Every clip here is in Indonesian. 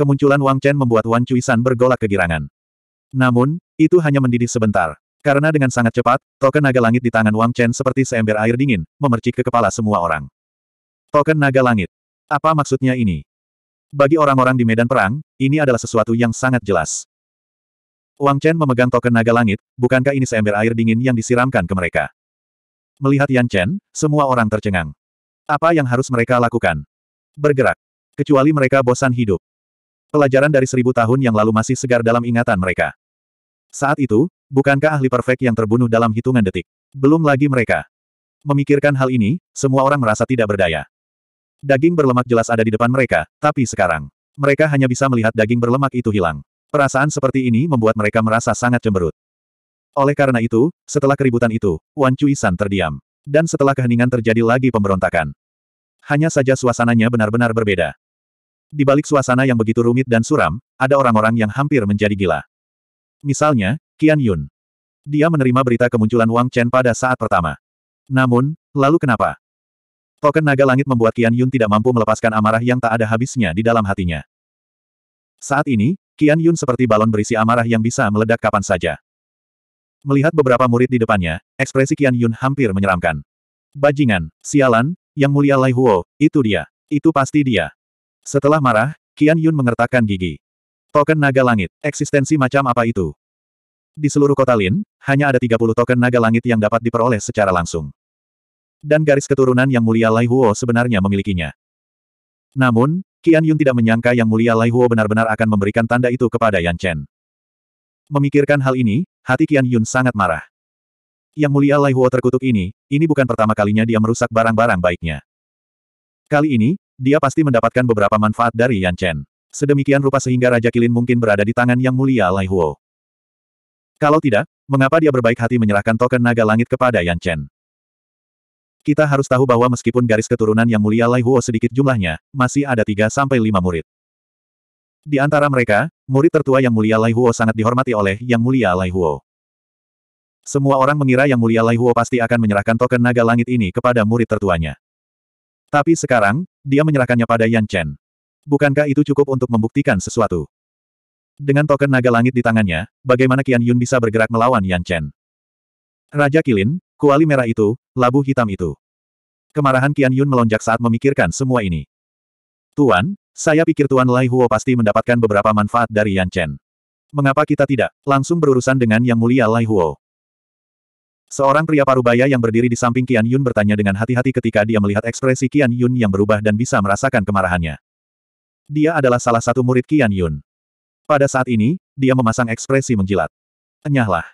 Kemunculan Wang Chen membuat Wan San bergolak kegirangan. Namun, itu hanya mendidih sebentar. Karena dengan sangat cepat, token naga langit di tangan Wang Chen seperti seember air dingin, memercik ke kepala semua orang. Token naga langit. Apa maksudnya ini? Bagi orang-orang di medan perang, ini adalah sesuatu yang sangat jelas. Wang Chen memegang token naga langit, bukankah ini seember air dingin yang disiramkan ke mereka? Melihat Yan Chen, semua orang tercengang. Apa yang harus mereka lakukan? Bergerak. Kecuali mereka bosan hidup. Pelajaran dari seribu tahun yang lalu masih segar dalam ingatan mereka. Saat itu, bukankah ahli perfect yang terbunuh dalam hitungan detik? Belum lagi mereka. Memikirkan hal ini, semua orang merasa tidak berdaya. Daging berlemak jelas ada di depan mereka, tapi sekarang, mereka hanya bisa melihat daging berlemak itu hilang. Perasaan seperti ini membuat mereka merasa sangat cemberut. Oleh karena itu, setelah keributan itu, Wan Cui San terdiam. Dan setelah keheningan terjadi lagi pemberontakan. Hanya saja suasananya benar-benar berbeda. Di balik suasana yang begitu rumit dan suram, ada orang-orang yang hampir menjadi gila. Misalnya, Qian Yun. Dia menerima berita kemunculan Wang Chen pada saat pertama. Namun, lalu kenapa? Token naga langit membuat Qian Yun tidak mampu melepaskan amarah yang tak ada habisnya di dalam hatinya. Saat ini, Qian Yun seperti balon berisi amarah yang bisa meledak kapan saja. Melihat beberapa murid di depannya, ekspresi Qian Yun hampir menyeramkan. Bajingan, sialan, yang mulia Lai Huo, itu dia. Itu pasti dia. Setelah marah, Qian Yun mengertakkan gigi. Token naga langit, eksistensi macam apa itu? Di seluruh kota Lin, hanya ada 30 token naga langit yang dapat diperoleh secara langsung. Dan garis keturunan yang mulia Lai Huo sebenarnya memilikinya. Namun, Qian Yun tidak menyangka yang mulia Lai Huo benar-benar akan memberikan tanda itu kepada Yan Chen. Memikirkan hal ini, hati Qian Yun sangat marah. Yang mulia Lai Huo terkutuk ini, ini bukan pertama kalinya dia merusak barang-barang baiknya. Kali ini, dia pasti mendapatkan beberapa manfaat dari Yan Chen. Sedemikian rupa sehingga Raja Kilin mungkin berada di tangan Yang Mulia Lai Huo. Kalau tidak, mengapa dia berbaik hati menyerahkan token naga langit kepada Yan Chen? Kita harus tahu bahwa meskipun garis keturunan Yang Mulia Lai Huo sedikit jumlahnya, masih ada 3 sampai 5 murid. Di antara mereka, murid tertua Yang Mulia Lai Huo sangat dihormati oleh Yang Mulia Lai Huo. Semua orang mengira Yang Mulia Lai Huo pasti akan menyerahkan token naga langit ini kepada murid tertuanya. Tapi sekarang, dia menyerahkannya pada Yan Chen. Bukankah itu cukup untuk membuktikan sesuatu? Dengan token naga langit di tangannya, bagaimana Qian Yun bisa bergerak melawan Yan Chen? Raja Kilin, kuali merah itu, labu hitam itu. Kemarahan Qian Yun melonjak saat memikirkan semua ini. Tuan, saya pikir Tuan Lai Huo pasti mendapatkan beberapa manfaat dari Yan Chen. Mengapa kita tidak langsung berurusan dengan Yang Mulia Lai Huo? Seorang pria parubaya yang berdiri di samping kian Yun bertanya dengan hati-hati ketika dia melihat ekspresi kian Yun yang berubah dan bisa merasakan kemarahannya. Dia adalah salah satu murid kian Yun. Pada saat ini, dia memasang ekspresi menjilat. Enyahlah.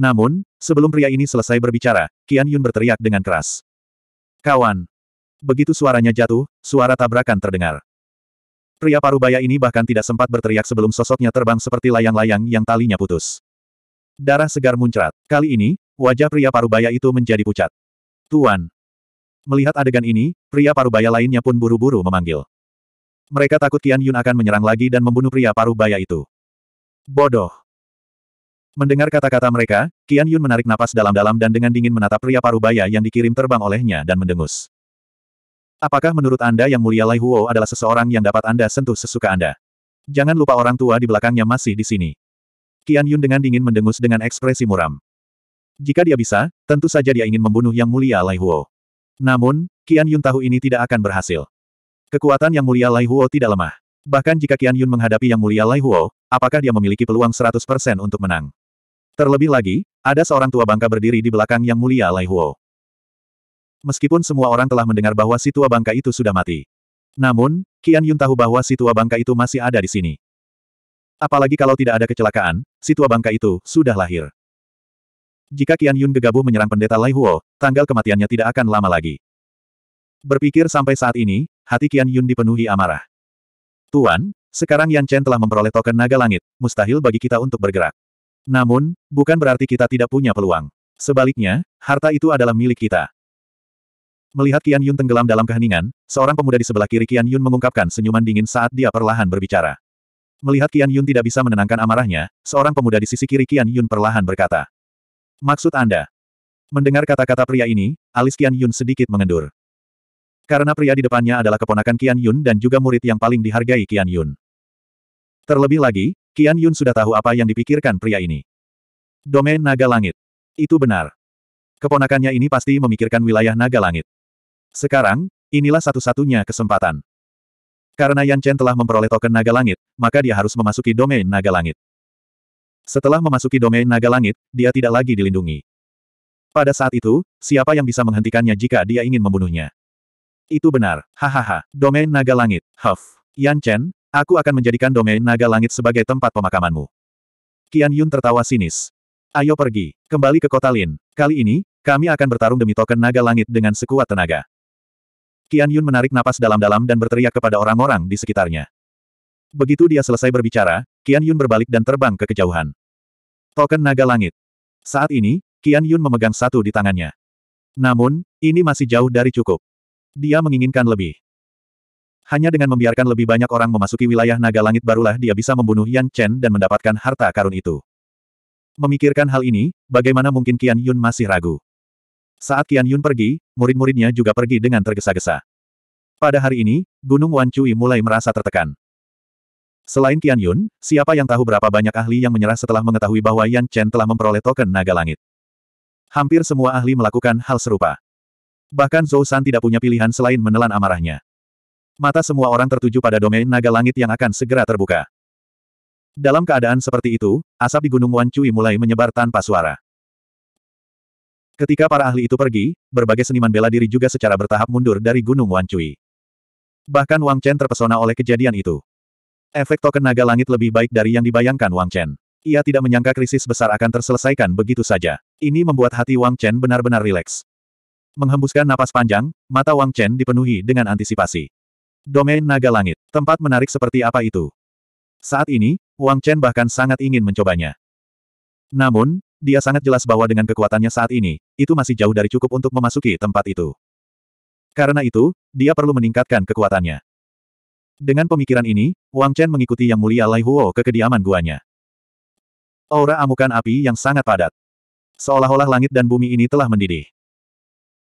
Namun, sebelum pria ini selesai berbicara, kian Yun berteriak dengan keras. Kawan! Begitu suaranya jatuh, suara tabrakan terdengar. Pria parubaya ini bahkan tidak sempat berteriak sebelum sosoknya terbang seperti layang-layang yang talinya putus. Darah segar muncrat. Kali ini, Wajah pria parubaya itu menjadi pucat. Tuan. Melihat adegan ini, pria parubaya lainnya pun buru-buru memanggil. Mereka takut Tian Yun akan menyerang lagi dan membunuh pria parubaya itu. Bodoh. Mendengar kata-kata mereka, Qian Yun menarik napas dalam-dalam dan dengan dingin menatap pria parubaya yang dikirim terbang olehnya dan mendengus. Apakah menurut Anda yang mulia Lai Huo adalah seseorang yang dapat Anda sentuh sesuka Anda? Jangan lupa orang tua di belakangnya masih di sini. Qian Yun dengan dingin mendengus dengan ekspresi muram. Jika dia bisa, tentu saja dia ingin membunuh Yang Mulia Lai Huo. Namun, Qian Yun tahu ini tidak akan berhasil. Kekuatan Yang Mulia Lai Huo tidak lemah. Bahkan jika Qian Yun menghadapi Yang Mulia Lai Huo, apakah dia memiliki peluang 100% untuk menang? Terlebih lagi, ada seorang tua bangka berdiri di belakang Yang Mulia Lai Huo. Meskipun semua orang telah mendengar bahwa si tua bangka itu sudah mati. Namun, Qian Yun tahu bahwa si tua bangka itu masih ada di sini. Apalagi kalau tidak ada kecelakaan, si tua bangka itu sudah lahir. Jika Qian Yun gegabah menyerang pendeta Lai Huo, tanggal kematiannya tidak akan lama lagi. Berpikir sampai saat ini, hati Qian Yun dipenuhi amarah. Tuan, sekarang Yan Chen telah memperoleh token naga langit, mustahil bagi kita untuk bergerak. Namun, bukan berarti kita tidak punya peluang. Sebaliknya, harta itu adalah milik kita. Melihat Qian Yun tenggelam dalam keheningan, seorang pemuda di sebelah kiri Qian Yun mengungkapkan senyuman dingin saat dia perlahan berbicara. Melihat Qian Yun tidak bisa menenangkan amarahnya, seorang pemuda di sisi kiri Qian Yun perlahan berkata, Maksud Anda? Mendengar kata-kata pria ini, alis Qian Yun sedikit mengendur. Karena pria di depannya adalah keponakan Kian Yun dan juga murid yang paling dihargai Kian Yun. Terlebih lagi, Kian Yun sudah tahu apa yang dipikirkan pria ini. Domain Naga Langit. Itu benar. Keponakannya ini pasti memikirkan wilayah Naga Langit. Sekarang, inilah satu-satunya kesempatan. Karena Yan Chen telah memperoleh token Naga Langit, maka dia harus memasuki domain Naga Langit. Setelah memasuki domain naga langit, dia tidak lagi dilindungi. Pada saat itu, siapa yang bisa menghentikannya jika dia ingin membunuhnya? Itu benar, hahaha, domain naga langit, Huff. Yan Chen, aku akan menjadikan domain naga langit sebagai tempat pemakamanmu. Qian Yun tertawa sinis. Ayo pergi, kembali ke kota Lin. Kali ini, kami akan bertarung demi token naga langit dengan sekuat tenaga. Qian Yun menarik napas dalam-dalam dan berteriak kepada orang-orang di sekitarnya. Begitu dia selesai berbicara, Qian Yun berbalik dan terbang ke kejauhan. Token naga langit. Saat ini, Qian Yun memegang satu di tangannya. Namun, ini masih jauh dari cukup. Dia menginginkan lebih. Hanya dengan membiarkan lebih banyak orang memasuki wilayah naga langit barulah dia bisa membunuh Yan Chen dan mendapatkan harta karun itu. Memikirkan hal ini, bagaimana mungkin Qian Yun masih ragu? Saat Qian Yun pergi, murid-muridnya juga pergi dengan tergesa-gesa. Pada hari ini, Gunung Wan Cui mulai merasa tertekan. Selain Tianyun, Yun, siapa yang tahu berapa banyak ahli yang menyerah setelah mengetahui bahwa Yan Chen telah memperoleh token naga langit. Hampir semua ahli melakukan hal serupa. Bahkan Zhou San tidak punya pilihan selain menelan amarahnya. Mata semua orang tertuju pada domain naga langit yang akan segera terbuka. Dalam keadaan seperti itu, asap di Gunung Wan Cui mulai menyebar tanpa suara. Ketika para ahli itu pergi, berbagai seniman bela diri juga secara bertahap mundur dari Gunung Wan Cui. Bahkan Wang Chen terpesona oleh kejadian itu. Efek token naga langit lebih baik dari yang dibayangkan Wang Chen. Ia tidak menyangka krisis besar akan terselesaikan begitu saja. Ini membuat hati Wang Chen benar-benar rileks. Menghembuskan napas panjang, mata Wang Chen dipenuhi dengan antisipasi. Domain naga langit, tempat menarik seperti apa itu? Saat ini, Wang Chen bahkan sangat ingin mencobanya. Namun, dia sangat jelas bahwa dengan kekuatannya saat ini, itu masih jauh dari cukup untuk memasuki tempat itu. Karena itu, dia perlu meningkatkan kekuatannya. Dengan pemikiran ini, Wang Chen mengikuti Yang Mulia Lai Huo ke kediaman guanya. Aura amukan api yang sangat padat. Seolah-olah langit dan bumi ini telah mendidih.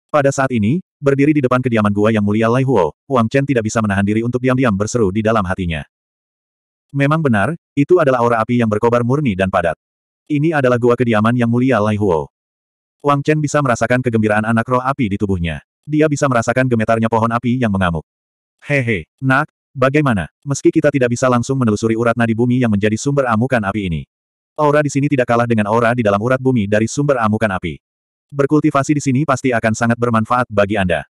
Pada saat ini, berdiri di depan kediaman gua Yang Mulia Lai Huo, Wang Chen tidak bisa menahan diri untuk diam-diam berseru di dalam hatinya. Memang benar, itu adalah aura api yang berkobar murni dan padat. Ini adalah gua kediaman Yang Mulia Lai Huo. Wang Chen bisa merasakan kegembiraan anak roh api di tubuhnya. Dia bisa merasakan gemetarnya pohon api yang mengamuk. Hehe, nak, Bagaimana? Meski kita tidak bisa langsung menelusuri urat nadi bumi yang menjadi sumber amukan api ini. Aura di sini tidak kalah dengan aura di dalam urat bumi dari sumber amukan api. Berkultivasi di sini pasti akan sangat bermanfaat bagi Anda.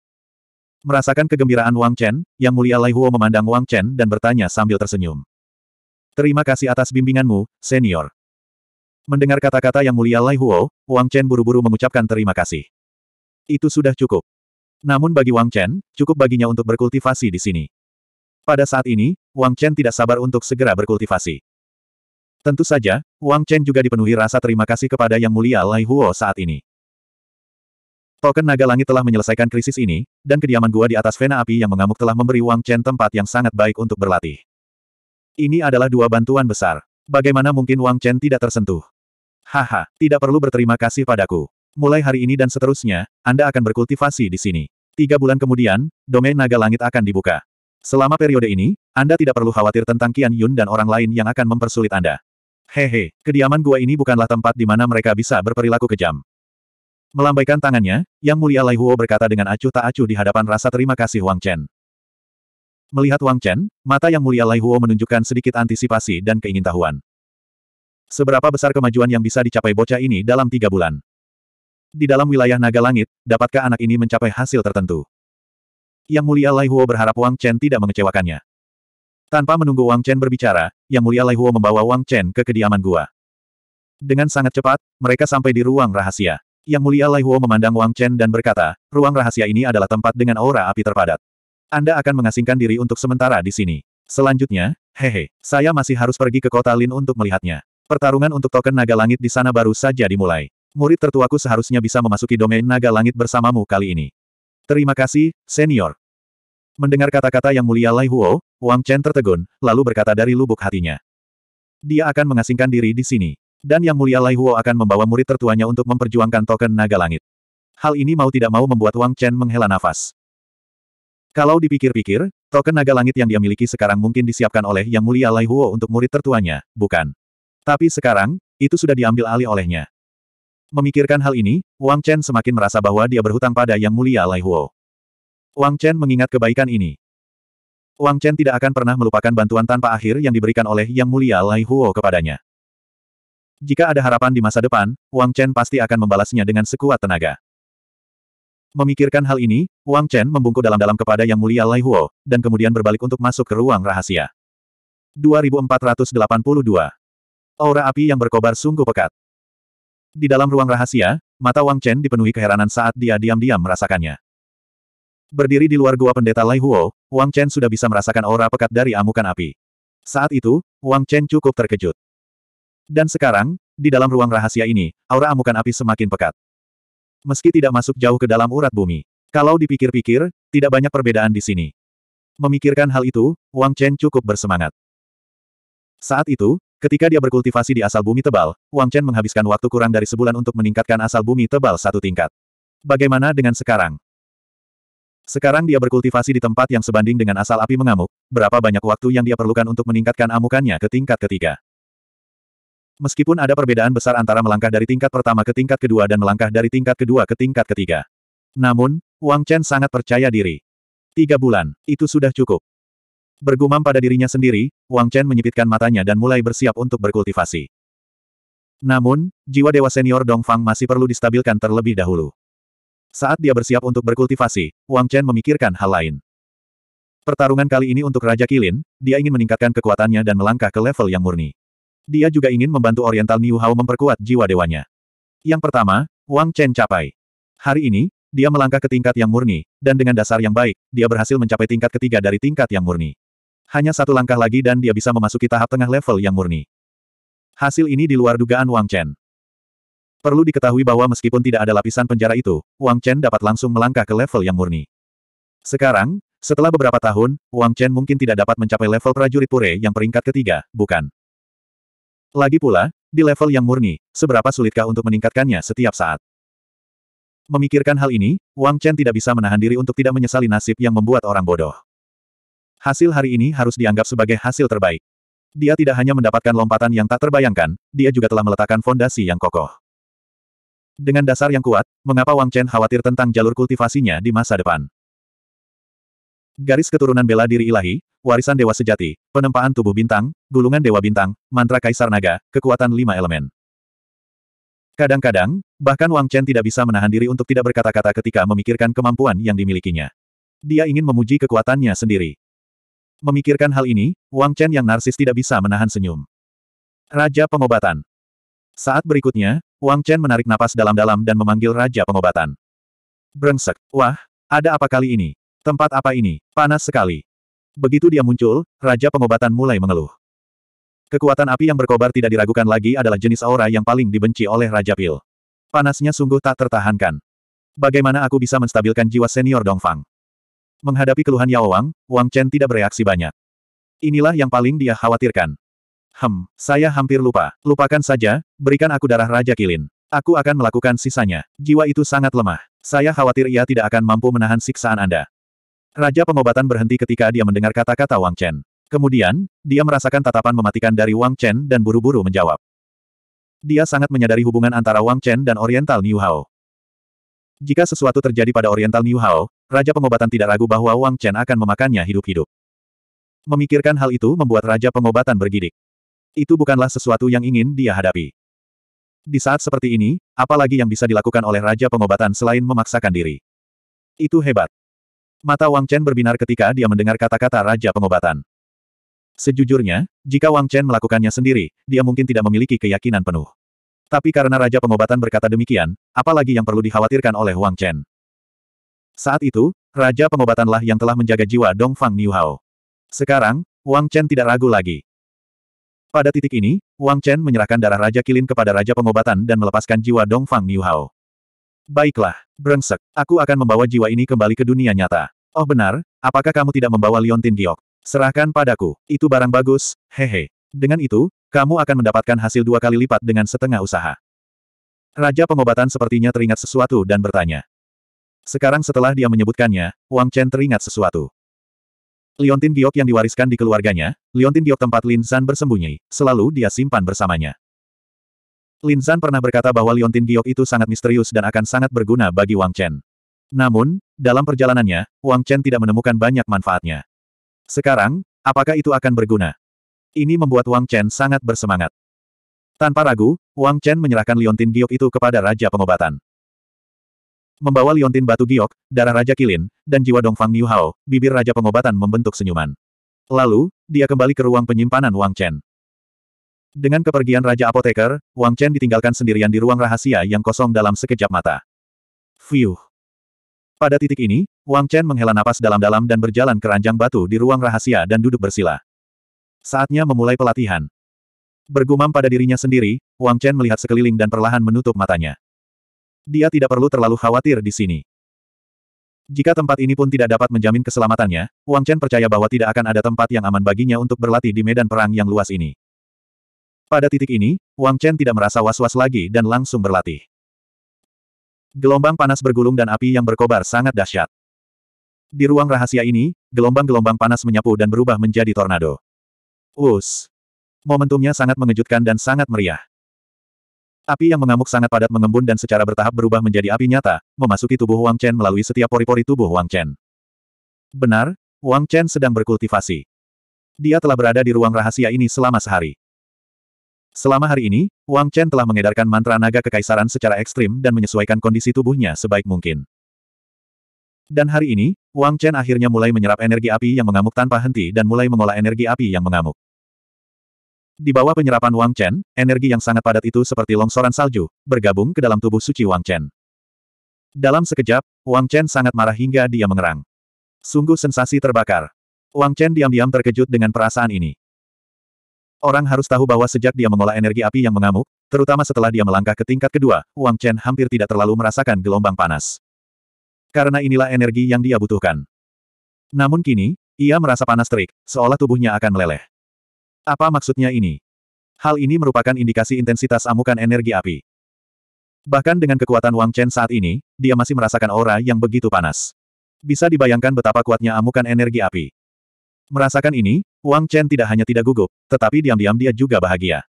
Merasakan kegembiraan Wang Chen, Yang Mulia Lai Huo memandang Wang Chen dan bertanya sambil tersenyum. Terima kasih atas bimbinganmu, senior. Mendengar kata-kata Yang Mulia Lai Huo, Wang Chen buru-buru mengucapkan terima kasih. Itu sudah cukup. Namun bagi Wang Chen, cukup baginya untuk berkultivasi di sini. Pada saat ini, Wang Chen tidak sabar untuk segera berkultivasi. Tentu saja, Wang Chen juga dipenuhi rasa terima kasih kepada Yang Mulia Lai Huo saat ini. Token Naga Langit telah menyelesaikan krisis ini, dan kediaman gua di atas Vena Api yang mengamuk telah memberi Wang Chen tempat yang sangat baik untuk berlatih. Ini adalah dua bantuan besar. Bagaimana mungkin Wang Chen tidak tersentuh? Haha, tidak perlu berterima kasih padaku. Mulai hari ini dan seterusnya, Anda akan berkultivasi di sini. Tiga bulan kemudian, domain naga langit akan dibuka. Selama periode ini, Anda tidak perlu khawatir tentang Qian Yun dan orang lain yang akan mempersulit Anda. Hehe, kediaman gua ini bukanlah tempat di mana mereka bisa berperilaku kejam. Melambaikan tangannya, Yang Mulia Lai Huo berkata dengan acuh tak acuh di hadapan rasa terima kasih Wang Chen. Melihat Wang Chen, mata Yang Mulia Lai Huo menunjukkan sedikit antisipasi dan keingintahuan. Seberapa besar kemajuan yang bisa dicapai bocah ini dalam tiga bulan? Di dalam wilayah naga langit, dapatkah anak ini mencapai hasil tertentu? Yang Mulia Lai Huo berharap Wang Chen tidak mengecewakannya. Tanpa menunggu Wang Chen berbicara, Yang Mulia Lai Huo membawa Wang Chen ke kediaman gua. Dengan sangat cepat, mereka sampai di ruang rahasia. Yang Mulia Lai Huo memandang Wang Chen dan berkata, ruang rahasia ini adalah tempat dengan aura api terpadat. Anda akan mengasingkan diri untuk sementara di sini. Selanjutnya, hehe, saya masih harus pergi ke kota Lin untuk melihatnya. Pertarungan untuk token naga langit di sana baru saja dimulai. Murid tertuaku seharusnya bisa memasuki domain naga langit bersamamu kali ini. Terima kasih, senior. Mendengar kata-kata yang mulia Lai Huo, Wang Chen tertegun, lalu berkata dari lubuk hatinya. Dia akan mengasingkan diri di sini. Dan yang mulia Lai Huo akan membawa murid tertuanya untuk memperjuangkan token naga langit. Hal ini mau tidak mau membuat Wang Chen menghela nafas. Kalau dipikir-pikir, token naga langit yang dia miliki sekarang mungkin disiapkan oleh Yang Mulia Lai Huo untuk murid tertuanya, bukan? Tapi sekarang, itu sudah diambil alih olehnya. Memikirkan hal ini, Wang Chen semakin merasa bahwa dia berhutang pada Yang Mulia Lai Huo. Wang Chen mengingat kebaikan ini. Wang Chen tidak akan pernah melupakan bantuan tanpa akhir yang diberikan oleh Yang Mulia Lai Huo kepadanya. Jika ada harapan di masa depan, Wang Chen pasti akan membalasnya dengan sekuat tenaga. Memikirkan hal ini, Wang Chen membungkuk dalam-dalam kepada Yang Mulia Lai Huo, dan kemudian berbalik untuk masuk ke ruang rahasia. 2482 Aura api yang berkobar sungguh pekat. Di dalam ruang rahasia, mata Wang Chen dipenuhi keheranan saat dia diam-diam merasakannya. Berdiri di luar gua pendeta Lai Huo, Wang Chen sudah bisa merasakan aura pekat dari amukan api. Saat itu, Wang Chen cukup terkejut. Dan sekarang, di dalam ruang rahasia ini, aura amukan api semakin pekat. Meski tidak masuk jauh ke dalam urat bumi, kalau dipikir-pikir, tidak banyak perbedaan di sini. Memikirkan hal itu, Wang Chen cukup bersemangat. Saat itu, Ketika dia berkultivasi di asal bumi tebal, Wang Chen menghabiskan waktu kurang dari sebulan untuk meningkatkan asal bumi tebal satu tingkat. Bagaimana dengan sekarang? Sekarang dia berkultivasi di tempat yang sebanding dengan asal api mengamuk, berapa banyak waktu yang dia perlukan untuk meningkatkan amukannya ke tingkat ketiga. Meskipun ada perbedaan besar antara melangkah dari tingkat pertama ke tingkat kedua dan melangkah dari tingkat kedua ke tingkat ketiga. Namun, Wang Chen sangat percaya diri. Tiga bulan, itu sudah cukup. Bergumam pada dirinya sendiri, Wang Chen menyipitkan matanya dan mulai bersiap untuk berkultivasi. Namun, jiwa dewa senior Dong Fang masih perlu distabilkan terlebih dahulu. Saat dia bersiap untuk berkultivasi, Wang Chen memikirkan hal lain. Pertarungan kali ini untuk Raja Kilin, dia ingin meningkatkan kekuatannya dan melangkah ke level yang murni. Dia juga ingin membantu Oriental Niu Hao memperkuat jiwa dewanya. Yang pertama, Wang Chen capai. Hari ini, dia melangkah ke tingkat yang murni, dan dengan dasar yang baik, dia berhasil mencapai tingkat ketiga dari tingkat yang murni. Hanya satu langkah lagi dan dia bisa memasuki tahap tengah level yang murni. Hasil ini di luar dugaan Wang Chen. Perlu diketahui bahwa meskipun tidak ada lapisan penjara itu, Wang Chen dapat langsung melangkah ke level yang murni. Sekarang, setelah beberapa tahun, Wang Chen mungkin tidak dapat mencapai level prajurit pure yang peringkat ketiga, bukan? Lagi pula, di level yang murni, seberapa sulitkah untuk meningkatkannya setiap saat? Memikirkan hal ini, Wang Chen tidak bisa menahan diri untuk tidak menyesali nasib yang membuat orang bodoh. Hasil hari ini harus dianggap sebagai hasil terbaik. Dia tidak hanya mendapatkan lompatan yang tak terbayangkan, dia juga telah meletakkan fondasi yang kokoh. Dengan dasar yang kuat, mengapa Wang Chen khawatir tentang jalur kultivasinya di masa depan? Garis keturunan bela diri ilahi, warisan dewa sejati, penempaan tubuh bintang, gulungan dewa bintang, mantra kaisar naga, kekuatan lima elemen. Kadang-kadang, bahkan Wang Chen tidak bisa menahan diri untuk tidak berkata-kata ketika memikirkan kemampuan yang dimilikinya. Dia ingin memuji kekuatannya sendiri. Memikirkan hal ini, Wang Chen yang narsis tidak bisa menahan senyum. Raja Pengobatan Saat berikutnya, Wang Chen menarik napas dalam-dalam dan memanggil Raja Pengobatan. Brengsek, wah, ada apa kali ini? Tempat apa ini? Panas sekali. Begitu dia muncul, Raja Pengobatan mulai mengeluh. Kekuatan api yang berkobar tidak diragukan lagi adalah jenis aura yang paling dibenci oleh Raja Pil. Panasnya sungguh tak tertahankan. Bagaimana aku bisa menstabilkan jiwa senior Dongfang? Menghadapi keluhan Yao Wang, Wang Chen tidak bereaksi banyak. Inilah yang paling dia khawatirkan. Hem, saya hampir lupa. Lupakan saja, berikan aku darah Raja Kilin. Aku akan melakukan sisanya. Jiwa itu sangat lemah. Saya khawatir ia tidak akan mampu menahan siksaan Anda. Raja pengobatan berhenti ketika dia mendengar kata-kata Wang Chen. Kemudian, dia merasakan tatapan mematikan dari Wang Chen dan buru-buru menjawab. Dia sangat menyadari hubungan antara Wang Chen dan Oriental New Hao. Jika sesuatu terjadi pada Oriental New Hao, Raja Pengobatan tidak ragu bahwa Wang Chen akan memakannya hidup-hidup. Memikirkan hal itu membuat Raja Pengobatan bergidik. Itu bukanlah sesuatu yang ingin dia hadapi. Di saat seperti ini, apalagi yang bisa dilakukan oleh Raja Pengobatan selain memaksakan diri. Itu hebat. Mata Wang Chen berbinar ketika dia mendengar kata-kata Raja Pengobatan. Sejujurnya, jika Wang Chen melakukannya sendiri, dia mungkin tidak memiliki keyakinan penuh. Tapi karena Raja Pengobatan berkata demikian, apalagi yang perlu dikhawatirkan oleh Wang Chen. Saat itu, Raja pengobatanlah yang telah menjaga jiwa Dongfang Niuhao. Sekarang, Wang Chen tidak ragu lagi. Pada titik ini, Wang Chen menyerahkan darah Raja Kilin kepada Raja Pengobatan dan melepaskan jiwa Dongfang Niuhao. Baiklah, brengsek, aku akan membawa jiwa ini kembali ke dunia nyata. Oh benar, apakah kamu tidak membawa Liontin Giok? Serahkan padaku, itu barang bagus, hehe. Dengan itu, kamu akan mendapatkan hasil dua kali lipat dengan setengah usaha. Raja pengobatan sepertinya teringat sesuatu dan bertanya. Sekarang setelah dia menyebutkannya, Wang Chen teringat sesuatu. Liontin giok yang diwariskan di keluarganya, liontin giok tempat Lin San bersembunyi, selalu dia simpan bersamanya. Lin San pernah berkata bahwa liontin giok itu sangat misterius dan akan sangat berguna bagi Wang Chen. Namun, dalam perjalanannya, Wang Chen tidak menemukan banyak manfaatnya. Sekarang, apakah itu akan berguna? Ini membuat Wang Chen sangat bersemangat. Tanpa ragu, Wang Chen menyerahkan liontin giok itu kepada Raja Pengobatan. Membawa liontin batu giok, darah Raja Kilin, dan jiwa Dongfang Niu Hao, bibir Raja Pengobatan membentuk senyuman. Lalu, dia kembali ke ruang penyimpanan Wang Chen. Dengan kepergian Raja Apoteker, Wang Chen ditinggalkan sendirian di ruang rahasia yang kosong dalam sekejap mata. Fiuh. Pada titik ini, Wang Chen menghela napas dalam-dalam dan berjalan ke ranjang batu di ruang rahasia dan duduk bersila. Saatnya memulai pelatihan. Bergumam pada dirinya sendiri, Wang Chen melihat sekeliling dan perlahan menutup matanya. Dia tidak perlu terlalu khawatir di sini. Jika tempat ini pun tidak dapat menjamin keselamatannya, Wang Chen percaya bahwa tidak akan ada tempat yang aman baginya untuk berlatih di medan perang yang luas ini. Pada titik ini, Wang Chen tidak merasa was-was lagi dan langsung berlatih. Gelombang panas bergulung dan api yang berkobar sangat dahsyat. Di ruang rahasia ini, gelombang-gelombang panas menyapu dan berubah menjadi tornado. Us. Momentumnya sangat mengejutkan dan sangat meriah. Api yang mengamuk sangat padat mengembun dan secara bertahap berubah menjadi api nyata, memasuki tubuh Wang Chen melalui setiap pori-pori tubuh Wang Chen. Benar, Wang Chen sedang berkultivasi. Dia telah berada di ruang rahasia ini selama sehari. Selama hari ini, Wang Chen telah mengedarkan mantra naga kekaisaran secara ekstrim dan menyesuaikan kondisi tubuhnya sebaik mungkin. Dan hari ini, Wang Chen akhirnya mulai menyerap energi api yang mengamuk tanpa henti dan mulai mengolah energi api yang mengamuk. Di bawah penyerapan Wang Chen, energi yang sangat padat itu seperti longsoran salju, bergabung ke dalam tubuh suci Wang Chen. Dalam sekejap, Wang Chen sangat marah hingga dia mengerang. Sungguh sensasi terbakar. Wang Chen diam-diam terkejut dengan perasaan ini. Orang harus tahu bahwa sejak dia mengolah energi api yang mengamuk, terutama setelah dia melangkah ke tingkat kedua, Wang Chen hampir tidak terlalu merasakan gelombang panas. Karena inilah energi yang dia butuhkan. Namun kini, ia merasa panas terik, seolah tubuhnya akan meleleh. Apa maksudnya ini? Hal ini merupakan indikasi intensitas amukan energi api. Bahkan dengan kekuatan Wang Chen saat ini, dia masih merasakan aura yang begitu panas. Bisa dibayangkan betapa kuatnya amukan energi api. Merasakan ini, Wang Chen tidak hanya tidak gugup, tetapi diam-diam dia juga bahagia.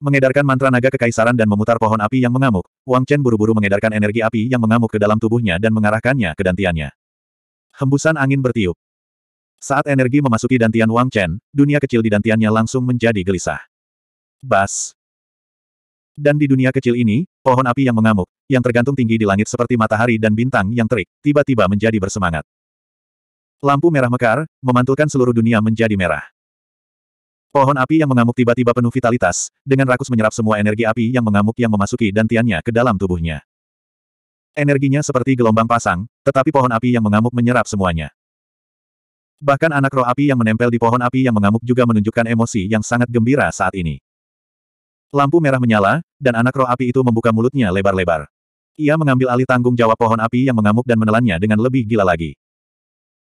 Mengedarkan mantra naga kekaisaran dan memutar pohon api yang mengamuk, Wang Chen buru-buru mengedarkan energi api yang mengamuk ke dalam tubuhnya dan mengarahkannya ke dantiannya. Hembusan angin bertiup. Saat energi memasuki dantian Wang Chen, dunia kecil di dantiannya langsung menjadi gelisah. Bas. Dan di dunia kecil ini, pohon api yang mengamuk, yang tergantung tinggi di langit seperti matahari dan bintang yang terik, tiba-tiba menjadi bersemangat. Lampu merah mekar, memantulkan seluruh dunia menjadi merah. Pohon api yang mengamuk tiba-tiba penuh vitalitas, dengan rakus menyerap semua energi api yang mengamuk yang memasuki dantiannya ke dalam tubuhnya. Energinya seperti gelombang pasang, tetapi pohon api yang mengamuk menyerap semuanya. Bahkan anak roh api yang menempel di pohon api yang mengamuk juga menunjukkan emosi yang sangat gembira saat ini. Lampu merah menyala, dan anak roh api itu membuka mulutnya lebar-lebar. Ia mengambil alih tanggung jawab pohon api yang mengamuk dan menelannya dengan lebih gila lagi.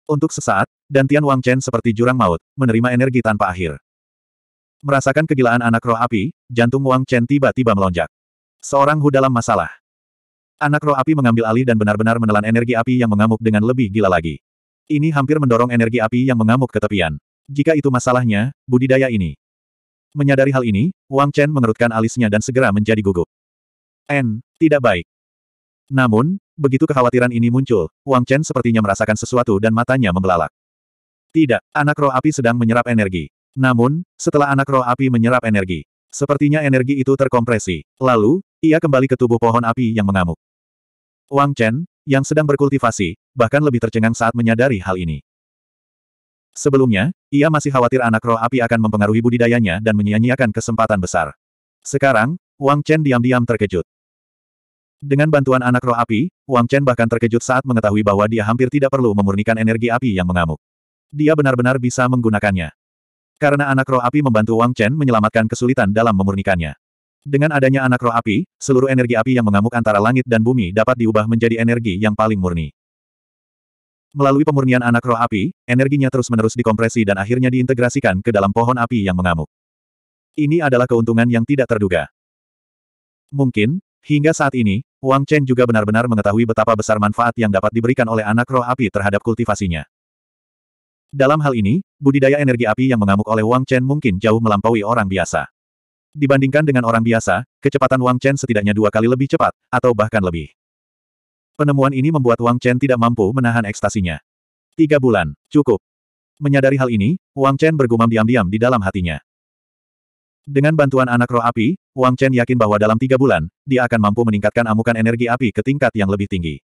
Untuk sesaat, dan Tian Wang Chen seperti jurang maut, menerima energi tanpa akhir. Merasakan kegilaan anak roh api, jantung Wang Chen tiba-tiba melonjak. Seorang hu dalam masalah. Anak roh api mengambil alih dan benar-benar menelan energi api yang mengamuk dengan lebih gila lagi. Ini hampir mendorong energi api yang mengamuk ke tepian. Jika itu masalahnya, budidaya ini. Menyadari hal ini, Wang Chen mengerutkan alisnya dan segera menjadi gugup. N, tidak baik. Namun, begitu kekhawatiran ini muncul, Wang Chen sepertinya merasakan sesuatu dan matanya membelalak. Tidak, anak roh api sedang menyerap energi. Namun, setelah anak roh api menyerap energi, sepertinya energi itu terkompresi. Lalu, ia kembali ke tubuh pohon api yang mengamuk. Wang Chen, yang sedang berkultivasi, bahkan lebih tercengang saat menyadari hal ini. Sebelumnya, ia masih khawatir anak roh api akan mempengaruhi budidayanya dan menyia-nyiakan kesempatan besar. Sekarang, Wang Chen diam-diam terkejut. Dengan bantuan anak roh api, Wang Chen bahkan terkejut saat mengetahui bahwa dia hampir tidak perlu memurnikan energi api yang mengamuk. Dia benar-benar bisa menggunakannya. Karena anak roh api membantu Wang Chen menyelamatkan kesulitan dalam memurnikannya. Dengan adanya anak roh api, seluruh energi api yang mengamuk antara langit dan bumi dapat diubah menjadi energi yang paling murni. Melalui pemurnian anak roh api, energinya terus-menerus dikompresi dan akhirnya diintegrasikan ke dalam pohon api yang mengamuk. Ini adalah keuntungan yang tidak terduga. Mungkin, hingga saat ini, Wang Chen juga benar-benar mengetahui betapa besar manfaat yang dapat diberikan oleh anak roh api terhadap kultivasinya. Dalam hal ini, budidaya energi api yang mengamuk oleh Wang Chen mungkin jauh melampaui orang biasa. Dibandingkan dengan orang biasa, kecepatan Wang Chen setidaknya dua kali lebih cepat, atau bahkan lebih. Penemuan ini membuat Wang Chen tidak mampu menahan ekstasinya. Tiga bulan, cukup. Menyadari hal ini, Wang Chen bergumam diam-diam di dalam hatinya. Dengan bantuan anak roh api, Wang Chen yakin bahwa dalam tiga bulan, dia akan mampu meningkatkan amukan energi api ke tingkat yang lebih tinggi.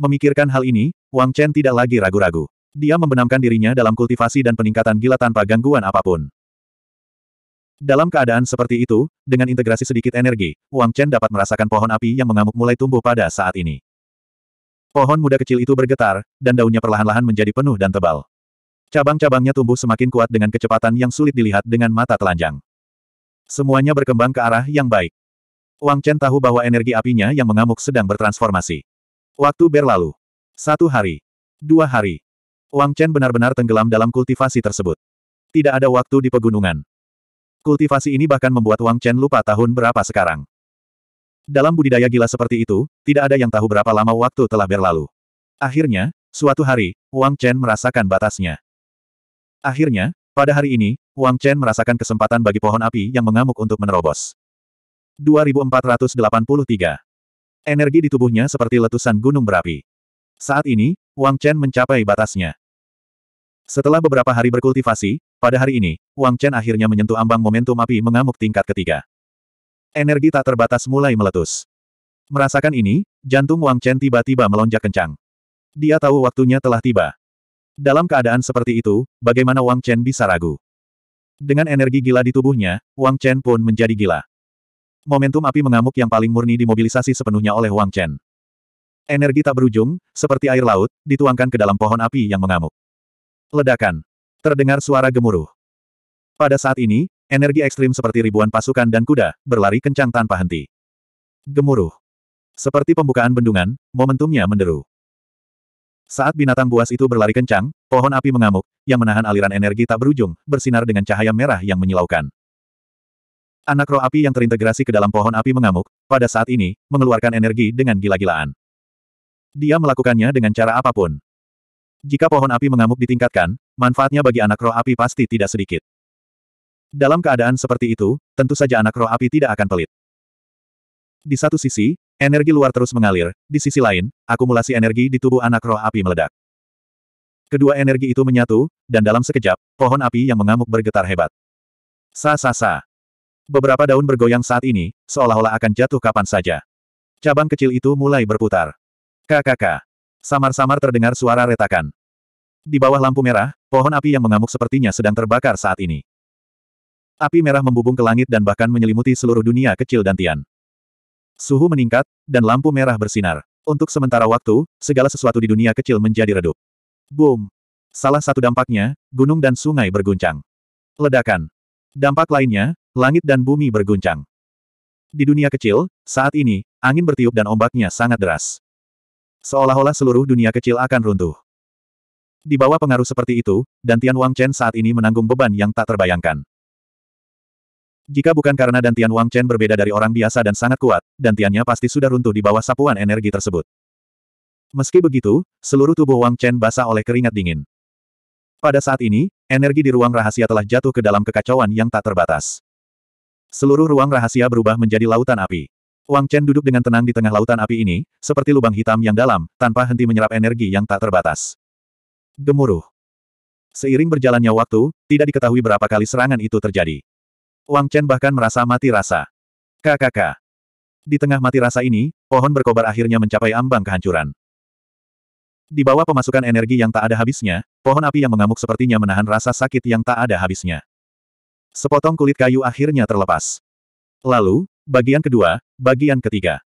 Memikirkan hal ini, Wang Chen tidak lagi ragu-ragu. Dia membenamkan dirinya dalam kultivasi dan peningkatan gila tanpa gangguan apapun. Dalam keadaan seperti itu, dengan integrasi sedikit energi, Wang Chen dapat merasakan pohon api yang mengamuk mulai tumbuh pada saat ini. Pohon muda kecil itu bergetar, dan daunnya perlahan-lahan menjadi penuh dan tebal. Cabang-cabangnya tumbuh semakin kuat dengan kecepatan yang sulit dilihat dengan mata telanjang. Semuanya berkembang ke arah yang baik. Wang Chen tahu bahwa energi apinya yang mengamuk sedang bertransformasi. Waktu berlalu. Satu hari. Dua hari. Wang Chen benar-benar tenggelam dalam kultivasi tersebut. Tidak ada waktu di pegunungan. Kultivasi ini bahkan membuat Wang Chen lupa tahun berapa sekarang. Dalam budidaya gila seperti itu, tidak ada yang tahu berapa lama waktu telah berlalu. Akhirnya, suatu hari, Wang Chen merasakan batasnya. Akhirnya, pada hari ini, Wang Chen merasakan kesempatan bagi pohon api yang mengamuk untuk menerobos. 2483. Energi di tubuhnya seperti letusan gunung berapi. Saat ini, Wang Chen mencapai batasnya. Setelah beberapa hari berkultivasi, pada hari ini, Wang Chen akhirnya menyentuh ambang momentum api mengamuk tingkat ketiga. Energi tak terbatas mulai meletus. Merasakan ini, jantung Wang Chen tiba-tiba melonjak kencang. Dia tahu waktunya telah tiba. Dalam keadaan seperti itu, bagaimana Wang Chen bisa ragu? Dengan energi gila di tubuhnya, Wang Chen pun menjadi gila. Momentum api mengamuk yang paling murni dimobilisasi sepenuhnya oleh Wang Chen. Energi tak berujung, seperti air laut, dituangkan ke dalam pohon api yang mengamuk. Ledakan. Terdengar suara gemuruh. Pada saat ini, energi ekstrim seperti ribuan pasukan dan kuda, berlari kencang tanpa henti. Gemuruh. Seperti pembukaan bendungan, momentumnya menderu. Saat binatang buas itu berlari kencang, pohon api mengamuk, yang menahan aliran energi tak berujung, bersinar dengan cahaya merah yang menyilaukan. Anak roh api yang terintegrasi ke dalam pohon api mengamuk, pada saat ini, mengeluarkan energi dengan gila-gilaan. Dia melakukannya dengan cara apapun. Jika pohon api mengamuk ditingkatkan, manfaatnya bagi anak roh api pasti tidak sedikit. Dalam keadaan seperti itu, tentu saja anak roh api tidak akan pelit. Di satu sisi, energi luar terus mengalir, di sisi lain, akumulasi energi di tubuh anak roh api meledak. Kedua energi itu menyatu, dan dalam sekejap, pohon api yang mengamuk bergetar hebat. Sa-sa-sa. Beberapa daun bergoyang saat ini, seolah-olah akan jatuh kapan saja. Cabang kecil itu mulai berputar. Kakak, Samar-samar terdengar suara retakan. Di bawah lampu merah, pohon api yang mengamuk sepertinya sedang terbakar saat ini. Api merah membubung ke langit dan bahkan menyelimuti seluruh dunia kecil dan Tian. Suhu meningkat, dan lampu merah bersinar. Untuk sementara waktu, segala sesuatu di dunia kecil menjadi redup. Boom! Salah satu dampaknya, gunung dan sungai berguncang. Ledakan. Dampak lainnya, langit dan bumi berguncang. Di dunia kecil, saat ini, angin bertiup dan ombaknya sangat deras. Seolah-olah seluruh dunia kecil akan runtuh. Di bawah pengaruh seperti itu, dan Tian Wang Chen saat ini menanggung beban yang tak terbayangkan. Jika bukan karena dan Tian Wang Chen berbeda dari orang biasa dan sangat kuat, dan Tiannya pasti sudah runtuh di bawah sapuan energi tersebut. Meski begitu, seluruh tubuh Wang Chen basah oleh keringat dingin. Pada saat ini, energi di ruang rahasia telah jatuh ke dalam kekacauan yang tak terbatas. Seluruh ruang rahasia berubah menjadi lautan api. Wang Chen duduk dengan tenang di tengah lautan api ini, seperti lubang hitam yang dalam, tanpa henti menyerap energi yang tak terbatas gemuruh. Seiring berjalannya waktu, tidak diketahui berapa kali serangan itu terjadi. Wang Chen bahkan merasa mati rasa. KKK. Di tengah mati rasa ini, pohon berkobar akhirnya mencapai ambang kehancuran. Di bawah pemasukan energi yang tak ada habisnya, pohon api yang mengamuk sepertinya menahan rasa sakit yang tak ada habisnya. Sepotong kulit kayu akhirnya terlepas. Lalu, bagian kedua, bagian ketiga.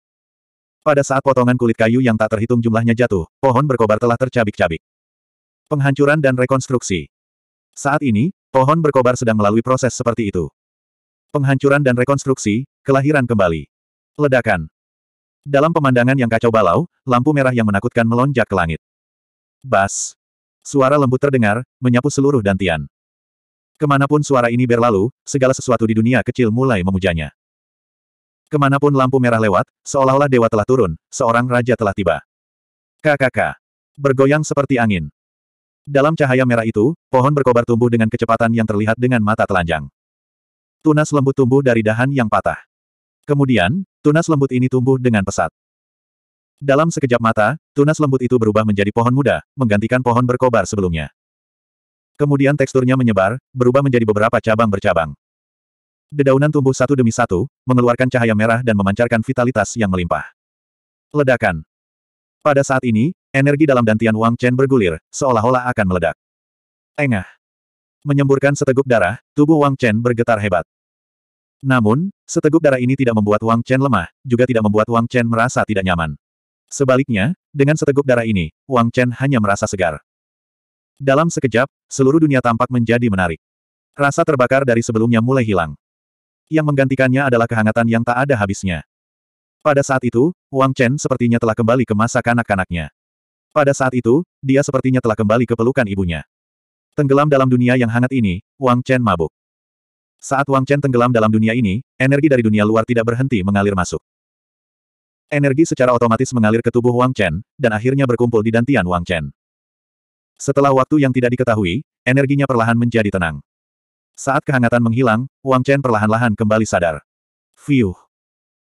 Pada saat potongan kulit kayu yang tak terhitung jumlahnya jatuh, pohon berkobar telah tercabik-cabik. Penghancuran dan rekonstruksi. Saat ini, pohon berkobar sedang melalui proses seperti itu. Penghancuran dan rekonstruksi, kelahiran kembali. Ledakan. Dalam pemandangan yang kacau balau, lampu merah yang menakutkan melonjak ke langit. Bas. Suara lembut terdengar, menyapu seluruh dantian. Kemanapun suara ini berlalu, segala sesuatu di dunia kecil mulai memujanya. Kemanapun lampu merah lewat, seolah-olah dewa telah turun, seorang raja telah tiba. Kakak. Bergoyang seperti angin. Dalam cahaya merah itu, pohon berkobar tumbuh dengan kecepatan yang terlihat dengan mata telanjang. Tunas lembut tumbuh dari dahan yang patah. Kemudian, tunas lembut ini tumbuh dengan pesat. Dalam sekejap mata, tunas lembut itu berubah menjadi pohon muda, menggantikan pohon berkobar sebelumnya. Kemudian teksturnya menyebar, berubah menjadi beberapa cabang bercabang. Dedaunan tumbuh satu demi satu, mengeluarkan cahaya merah dan memancarkan vitalitas yang melimpah. Ledakan. Pada saat ini, Energi dalam dantian Wang Chen bergulir, seolah-olah akan meledak. Engah. Menyemburkan seteguk darah, tubuh Wang Chen bergetar hebat. Namun, seteguk darah ini tidak membuat Wang Chen lemah, juga tidak membuat Wang Chen merasa tidak nyaman. Sebaliknya, dengan seteguk darah ini, Wang Chen hanya merasa segar. Dalam sekejap, seluruh dunia tampak menjadi menarik. Rasa terbakar dari sebelumnya mulai hilang. Yang menggantikannya adalah kehangatan yang tak ada habisnya. Pada saat itu, Wang Chen sepertinya telah kembali ke masa kanak-kanaknya. Pada saat itu, dia sepertinya telah kembali ke pelukan ibunya. Tenggelam dalam dunia yang hangat ini, Wang Chen mabuk. Saat Wang Chen tenggelam dalam dunia ini, energi dari dunia luar tidak berhenti mengalir masuk. Energi secara otomatis mengalir ke tubuh Wang Chen, dan akhirnya berkumpul di dantian Wang Chen. Setelah waktu yang tidak diketahui, energinya perlahan menjadi tenang. Saat kehangatan menghilang, Wang Chen perlahan-lahan kembali sadar. Fiuh.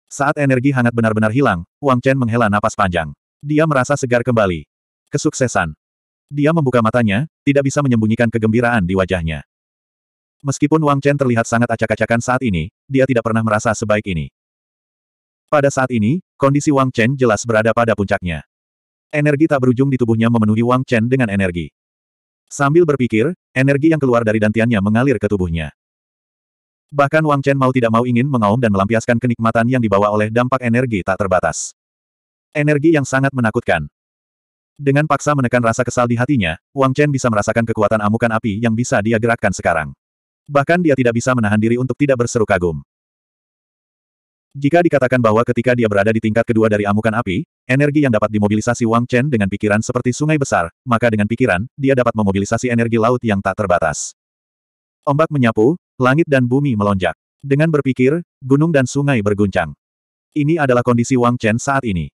Saat energi hangat benar-benar hilang, Wang Chen menghela napas panjang. Dia merasa segar kembali. Kesuksesan. Dia membuka matanya, tidak bisa menyembunyikan kegembiraan di wajahnya. Meskipun Wang Chen terlihat sangat acak-acakan saat ini, dia tidak pernah merasa sebaik ini. Pada saat ini, kondisi Wang Chen jelas berada pada puncaknya. Energi tak berujung di tubuhnya memenuhi Wang Chen dengan energi. Sambil berpikir, energi yang keluar dari dantiannya mengalir ke tubuhnya. Bahkan Wang Chen mau tidak mau ingin mengaum dan melampiaskan kenikmatan yang dibawa oleh dampak energi tak terbatas. Energi yang sangat menakutkan. Dengan paksa menekan rasa kesal di hatinya, Wang Chen bisa merasakan kekuatan amukan api yang bisa dia gerakkan sekarang. Bahkan dia tidak bisa menahan diri untuk tidak berseru kagum. Jika dikatakan bahwa ketika dia berada di tingkat kedua dari amukan api, energi yang dapat dimobilisasi Wang Chen dengan pikiran seperti sungai besar, maka dengan pikiran, dia dapat memobilisasi energi laut yang tak terbatas. Ombak menyapu, langit dan bumi melonjak. Dengan berpikir, gunung dan sungai berguncang. Ini adalah kondisi Wang Chen saat ini.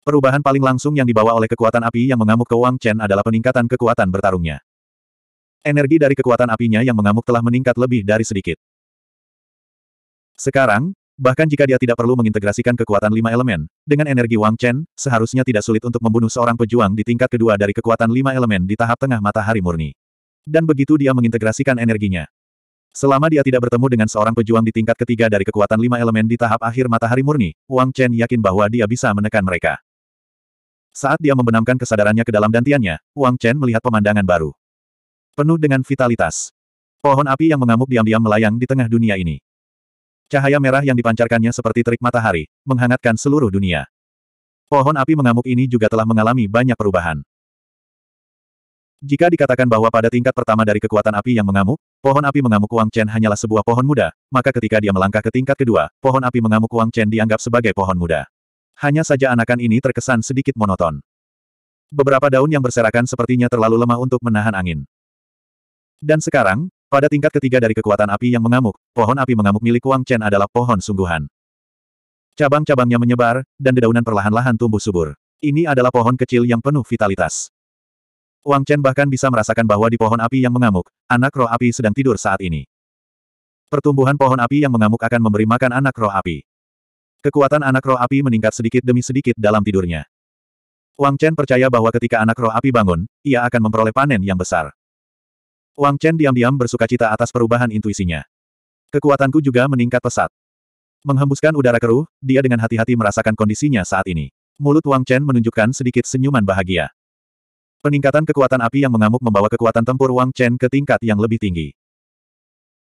Perubahan paling langsung yang dibawa oleh kekuatan api yang mengamuk ke Wang Chen adalah peningkatan kekuatan bertarungnya. Energi dari kekuatan apinya yang mengamuk telah meningkat lebih dari sedikit. Sekarang, bahkan jika dia tidak perlu mengintegrasikan kekuatan lima elemen, dengan energi Wang Chen, seharusnya tidak sulit untuk membunuh seorang pejuang di tingkat kedua dari kekuatan lima elemen di tahap tengah matahari murni. Dan begitu dia mengintegrasikan energinya. Selama dia tidak bertemu dengan seorang pejuang di tingkat ketiga dari kekuatan lima elemen di tahap akhir matahari murni, Wang Chen yakin bahwa dia bisa menekan mereka. Saat dia membenamkan kesadarannya ke dalam dantiannya, Wang Chen melihat pemandangan baru. Penuh dengan vitalitas. Pohon api yang mengamuk diam-diam melayang di tengah dunia ini. Cahaya merah yang dipancarkannya seperti terik matahari, menghangatkan seluruh dunia. Pohon api mengamuk ini juga telah mengalami banyak perubahan. Jika dikatakan bahwa pada tingkat pertama dari kekuatan api yang mengamuk, pohon api mengamuk Wang Chen hanyalah sebuah pohon muda, maka ketika dia melangkah ke tingkat kedua, pohon api mengamuk Wang Chen dianggap sebagai pohon muda hanya saja anakan ini terkesan sedikit monoton. Beberapa daun yang berserakan sepertinya terlalu lemah untuk menahan angin. Dan sekarang, pada tingkat ketiga dari kekuatan api yang mengamuk, pohon api mengamuk milik Wang Chen adalah pohon sungguhan. Cabang-cabangnya menyebar, dan dedaunan perlahan-lahan tumbuh subur. Ini adalah pohon kecil yang penuh vitalitas. Wang Chen bahkan bisa merasakan bahwa di pohon api yang mengamuk, anak roh api sedang tidur saat ini. Pertumbuhan pohon api yang mengamuk akan memberi makan anak roh api. Kekuatan anak roh api meningkat sedikit demi sedikit dalam tidurnya. Wang Chen percaya bahwa ketika anak roh api bangun, ia akan memperoleh panen yang besar. Wang Chen diam-diam bersuka cita atas perubahan intuisinya. Kekuatanku juga meningkat pesat. Menghembuskan udara keruh, dia dengan hati-hati merasakan kondisinya saat ini. Mulut Wang Chen menunjukkan sedikit senyuman bahagia. Peningkatan kekuatan api yang mengamuk membawa kekuatan tempur Wang Chen ke tingkat yang lebih tinggi.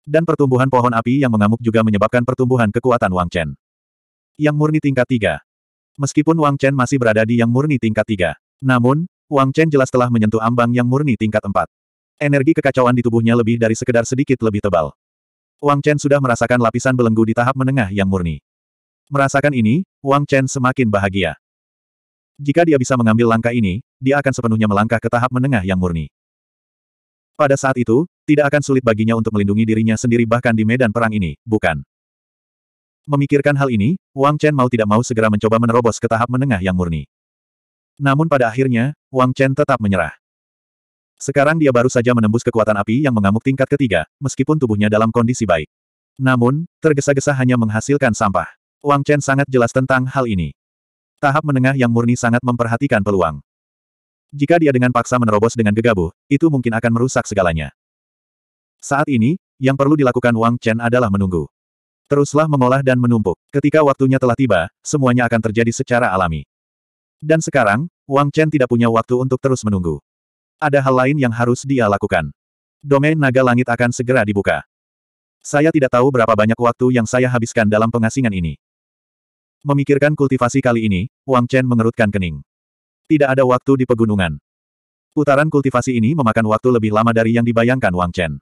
Dan pertumbuhan pohon api yang mengamuk juga menyebabkan pertumbuhan kekuatan Wang Chen. Yang murni tingkat 3. Meskipun Wang Chen masih berada di yang murni tingkat 3. Namun, Wang Chen jelas telah menyentuh ambang yang murni tingkat 4. Energi kekacauan di tubuhnya lebih dari sekedar sedikit lebih tebal. Wang Chen sudah merasakan lapisan belenggu di tahap menengah yang murni. Merasakan ini, Wang Chen semakin bahagia. Jika dia bisa mengambil langkah ini, dia akan sepenuhnya melangkah ke tahap menengah yang murni. Pada saat itu, tidak akan sulit baginya untuk melindungi dirinya sendiri bahkan di medan perang ini, bukan? Memikirkan hal ini, Wang Chen mau tidak mau segera mencoba menerobos ke tahap menengah yang murni. Namun pada akhirnya, Wang Chen tetap menyerah. Sekarang dia baru saja menembus kekuatan api yang mengamuk tingkat ketiga, meskipun tubuhnya dalam kondisi baik. Namun, tergesa-gesa hanya menghasilkan sampah. Wang Chen sangat jelas tentang hal ini. Tahap menengah yang murni sangat memperhatikan peluang. Jika dia dengan paksa menerobos dengan gegabah, itu mungkin akan merusak segalanya. Saat ini, yang perlu dilakukan Wang Chen adalah menunggu. Teruslah mengolah dan menumpuk. Ketika waktunya telah tiba, semuanya akan terjadi secara alami. Dan sekarang, Wang Chen tidak punya waktu untuk terus menunggu. Ada hal lain yang harus dia lakukan. Domain naga langit akan segera dibuka. Saya tidak tahu berapa banyak waktu yang saya habiskan dalam pengasingan ini. Memikirkan kultivasi kali ini, Wang Chen mengerutkan kening. Tidak ada waktu di pegunungan. Putaran kultivasi ini memakan waktu lebih lama dari yang dibayangkan Wang Chen.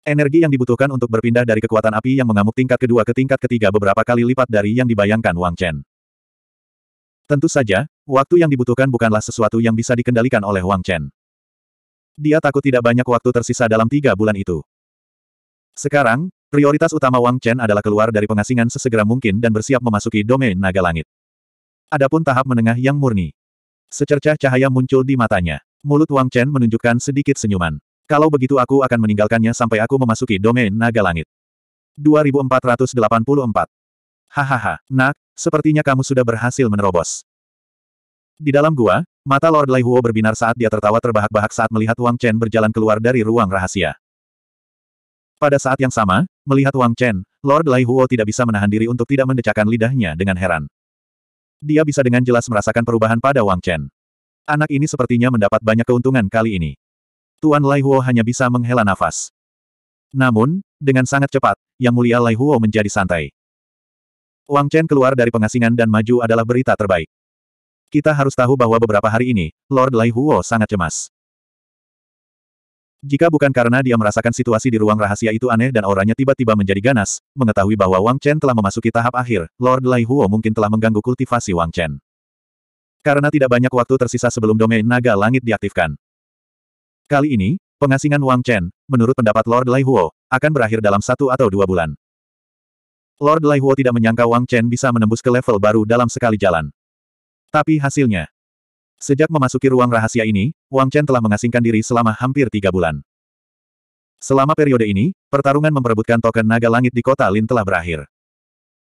Energi yang dibutuhkan untuk berpindah dari kekuatan api yang mengamuk tingkat kedua ke tingkat ketiga beberapa kali lipat dari yang dibayangkan Wang Chen. Tentu saja, waktu yang dibutuhkan bukanlah sesuatu yang bisa dikendalikan oleh Wang Chen. Dia takut tidak banyak waktu tersisa dalam tiga bulan itu. Sekarang, prioritas utama Wang Chen adalah keluar dari pengasingan sesegera mungkin dan bersiap memasuki domain naga langit. Adapun tahap menengah yang murni. Secercah cahaya muncul di matanya. Mulut Wang Chen menunjukkan sedikit senyuman. Kalau begitu aku akan meninggalkannya sampai aku memasuki domain naga langit. 2484. Hahaha, nak, sepertinya kamu sudah berhasil menerobos. Di dalam gua, mata Lord Lai Huo berbinar saat dia tertawa terbahak-bahak saat melihat Wang Chen berjalan keluar dari ruang rahasia. Pada saat yang sama, melihat Wang Chen, Lord Lai Huo tidak bisa menahan diri untuk tidak mendecakkan lidahnya dengan heran. Dia bisa dengan jelas merasakan perubahan pada Wang Chen. Anak ini sepertinya mendapat banyak keuntungan kali ini. Tuan Lai Huo hanya bisa menghela nafas. Namun, dengan sangat cepat, Yang Mulia Lai Huo menjadi santai. Wang Chen keluar dari pengasingan dan maju adalah berita terbaik. Kita harus tahu bahwa beberapa hari ini, Lord Lai Huo sangat cemas. Jika bukan karena dia merasakan situasi di ruang rahasia itu aneh dan auranya tiba-tiba menjadi ganas, mengetahui bahwa Wang Chen telah memasuki tahap akhir, Lord Lai Huo mungkin telah mengganggu kultivasi Wang Chen. Karena tidak banyak waktu tersisa sebelum domain naga langit diaktifkan, Kali ini, pengasingan Wang Chen, menurut pendapat Lord Lai Huo, akan berakhir dalam satu atau dua bulan. Lord Lai Huo tidak menyangka Wang Chen bisa menembus ke level baru dalam sekali jalan. Tapi hasilnya. Sejak memasuki ruang rahasia ini, Wang Chen telah mengasingkan diri selama hampir tiga bulan. Selama periode ini, pertarungan memperebutkan token naga langit di kota Lin telah berakhir.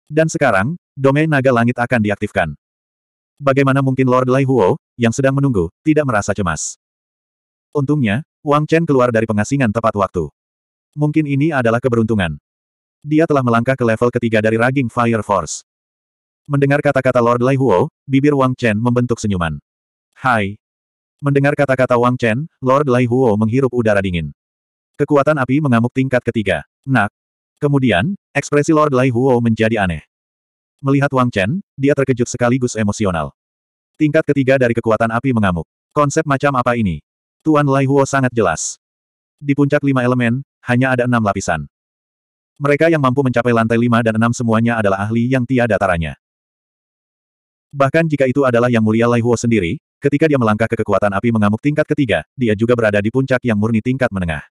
Dan sekarang, domain naga langit akan diaktifkan. Bagaimana mungkin Lord Lai Huo, yang sedang menunggu, tidak merasa cemas? Untungnya, Wang Chen keluar dari pengasingan tepat waktu. Mungkin ini adalah keberuntungan. Dia telah melangkah ke level ketiga dari raging Fire Force. Mendengar kata-kata Lord Lai Huo, bibir Wang Chen membentuk senyuman. Hai. Mendengar kata-kata Wang Chen, Lord Lai Huo menghirup udara dingin. Kekuatan api mengamuk tingkat ketiga. Nak. Kemudian, ekspresi Lord Lai Huo menjadi aneh. Melihat Wang Chen, dia terkejut sekaligus emosional. Tingkat ketiga dari kekuatan api mengamuk. Konsep macam apa ini? Tuan Lai Huo sangat jelas. Di puncak lima elemen, hanya ada enam lapisan. Mereka yang mampu mencapai lantai lima dan enam semuanya adalah ahli yang tiada taranya. Bahkan jika itu adalah yang mulia Lai Huo sendiri, ketika dia melangkah ke kekuatan api mengamuk tingkat ketiga, dia juga berada di puncak yang murni tingkat menengah.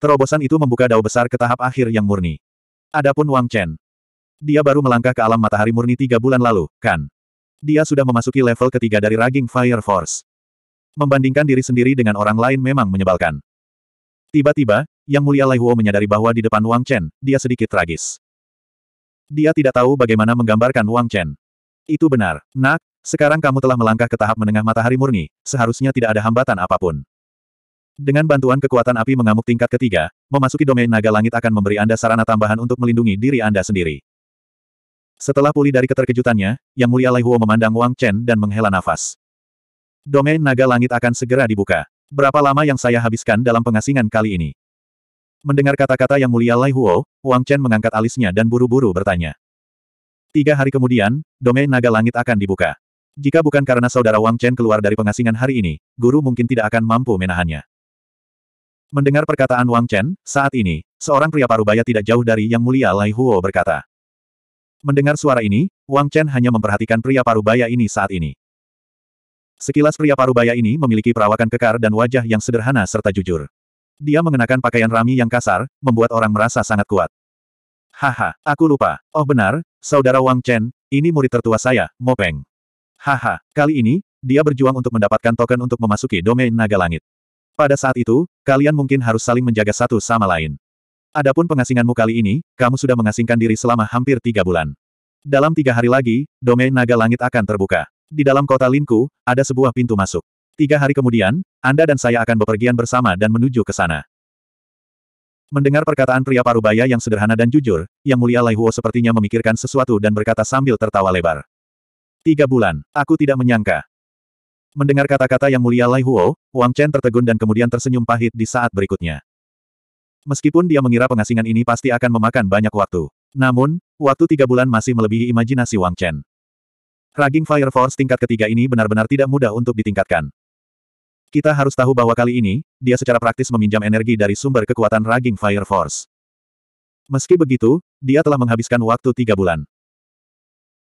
Terobosan itu membuka dao besar ke tahap akhir yang murni. Adapun Wang Chen. Dia baru melangkah ke alam matahari murni tiga bulan lalu, kan? Dia sudah memasuki level ketiga dari Raging Fire Force. Membandingkan diri sendiri dengan orang lain memang menyebalkan. Tiba-tiba, Yang Mulia Lai Huo menyadari bahwa di depan Wang Chen, dia sedikit tragis. Dia tidak tahu bagaimana menggambarkan Wang Chen. Itu benar, nak, sekarang kamu telah melangkah ke tahap menengah matahari murni, seharusnya tidak ada hambatan apapun. Dengan bantuan kekuatan api mengamuk tingkat ketiga, memasuki domain naga langit akan memberi Anda sarana tambahan untuk melindungi diri Anda sendiri. Setelah pulih dari keterkejutannya, Yang Mulia Lai Huo memandang Wang Chen dan menghela nafas. Domain naga langit akan segera dibuka. Berapa lama yang saya habiskan dalam pengasingan kali ini? Mendengar kata-kata yang mulia Lai Huo, Wang Chen mengangkat alisnya dan buru-buru bertanya. Tiga hari kemudian, domain naga langit akan dibuka. Jika bukan karena saudara Wang Chen keluar dari pengasingan hari ini, guru mungkin tidak akan mampu menahannya. Mendengar perkataan Wang Chen, saat ini, seorang pria parubaya tidak jauh dari yang mulia Lai Huo berkata. Mendengar suara ini, Wang Chen hanya memperhatikan pria parubaya ini saat ini. Sekilas pria parubaya ini memiliki perawakan kekar dan wajah yang sederhana serta jujur. Dia mengenakan pakaian rami yang kasar, membuat orang merasa sangat kuat. Haha, aku lupa. Oh benar, saudara Wang Chen, ini murid tertua saya, Mopeng. Haha, kali ini, dia berjuang untuk mendapatkan token untuk memasuki domain naga langit. Pada saat itu, kalian mungkin harus saling menjaga satu sama lain. Adapun pengasinganmu kali ini, kamu sudah mengasingkan diri selama hampir tiga bulan. Dalam tiga hari lagi, domain naga langit akan terbuka. Di dalam kota Linku, ada sebuah pintu masuk. Tiga hari kemudian, Anda dan saya akan bepergian bersama dan menuju ke sana. Mendengar perkataan pria parubaya yang sederhana dan jujur, Yang Mulia Lai Huo sepertinya memikirkan sesuatu dan berkata sambil tertawa lebar. Tiga bulan, aku tidak menyangka. Mendengar kata-kata Yang Mulia Lai Huo, Wang Chen tertegun dan kemudian tersenyum pahit di saat berikutnya. Meskipun dia mengira pengasingan ini pasti akan memakan banyak waktu. Namun, waktu tiga bulan masih melebihi imajinasi Wang Chen. Raging Fire Force tingkat ketiga ini benar-benar tidak mudah untuk ditingkatkan. Kita harus tahu bahwa kali ini, dia secara praktis meminjam energi dari sumber kekuatan Raging Fire Force. Meski begitu, dia telah menghabiskan waktu tiga bulan.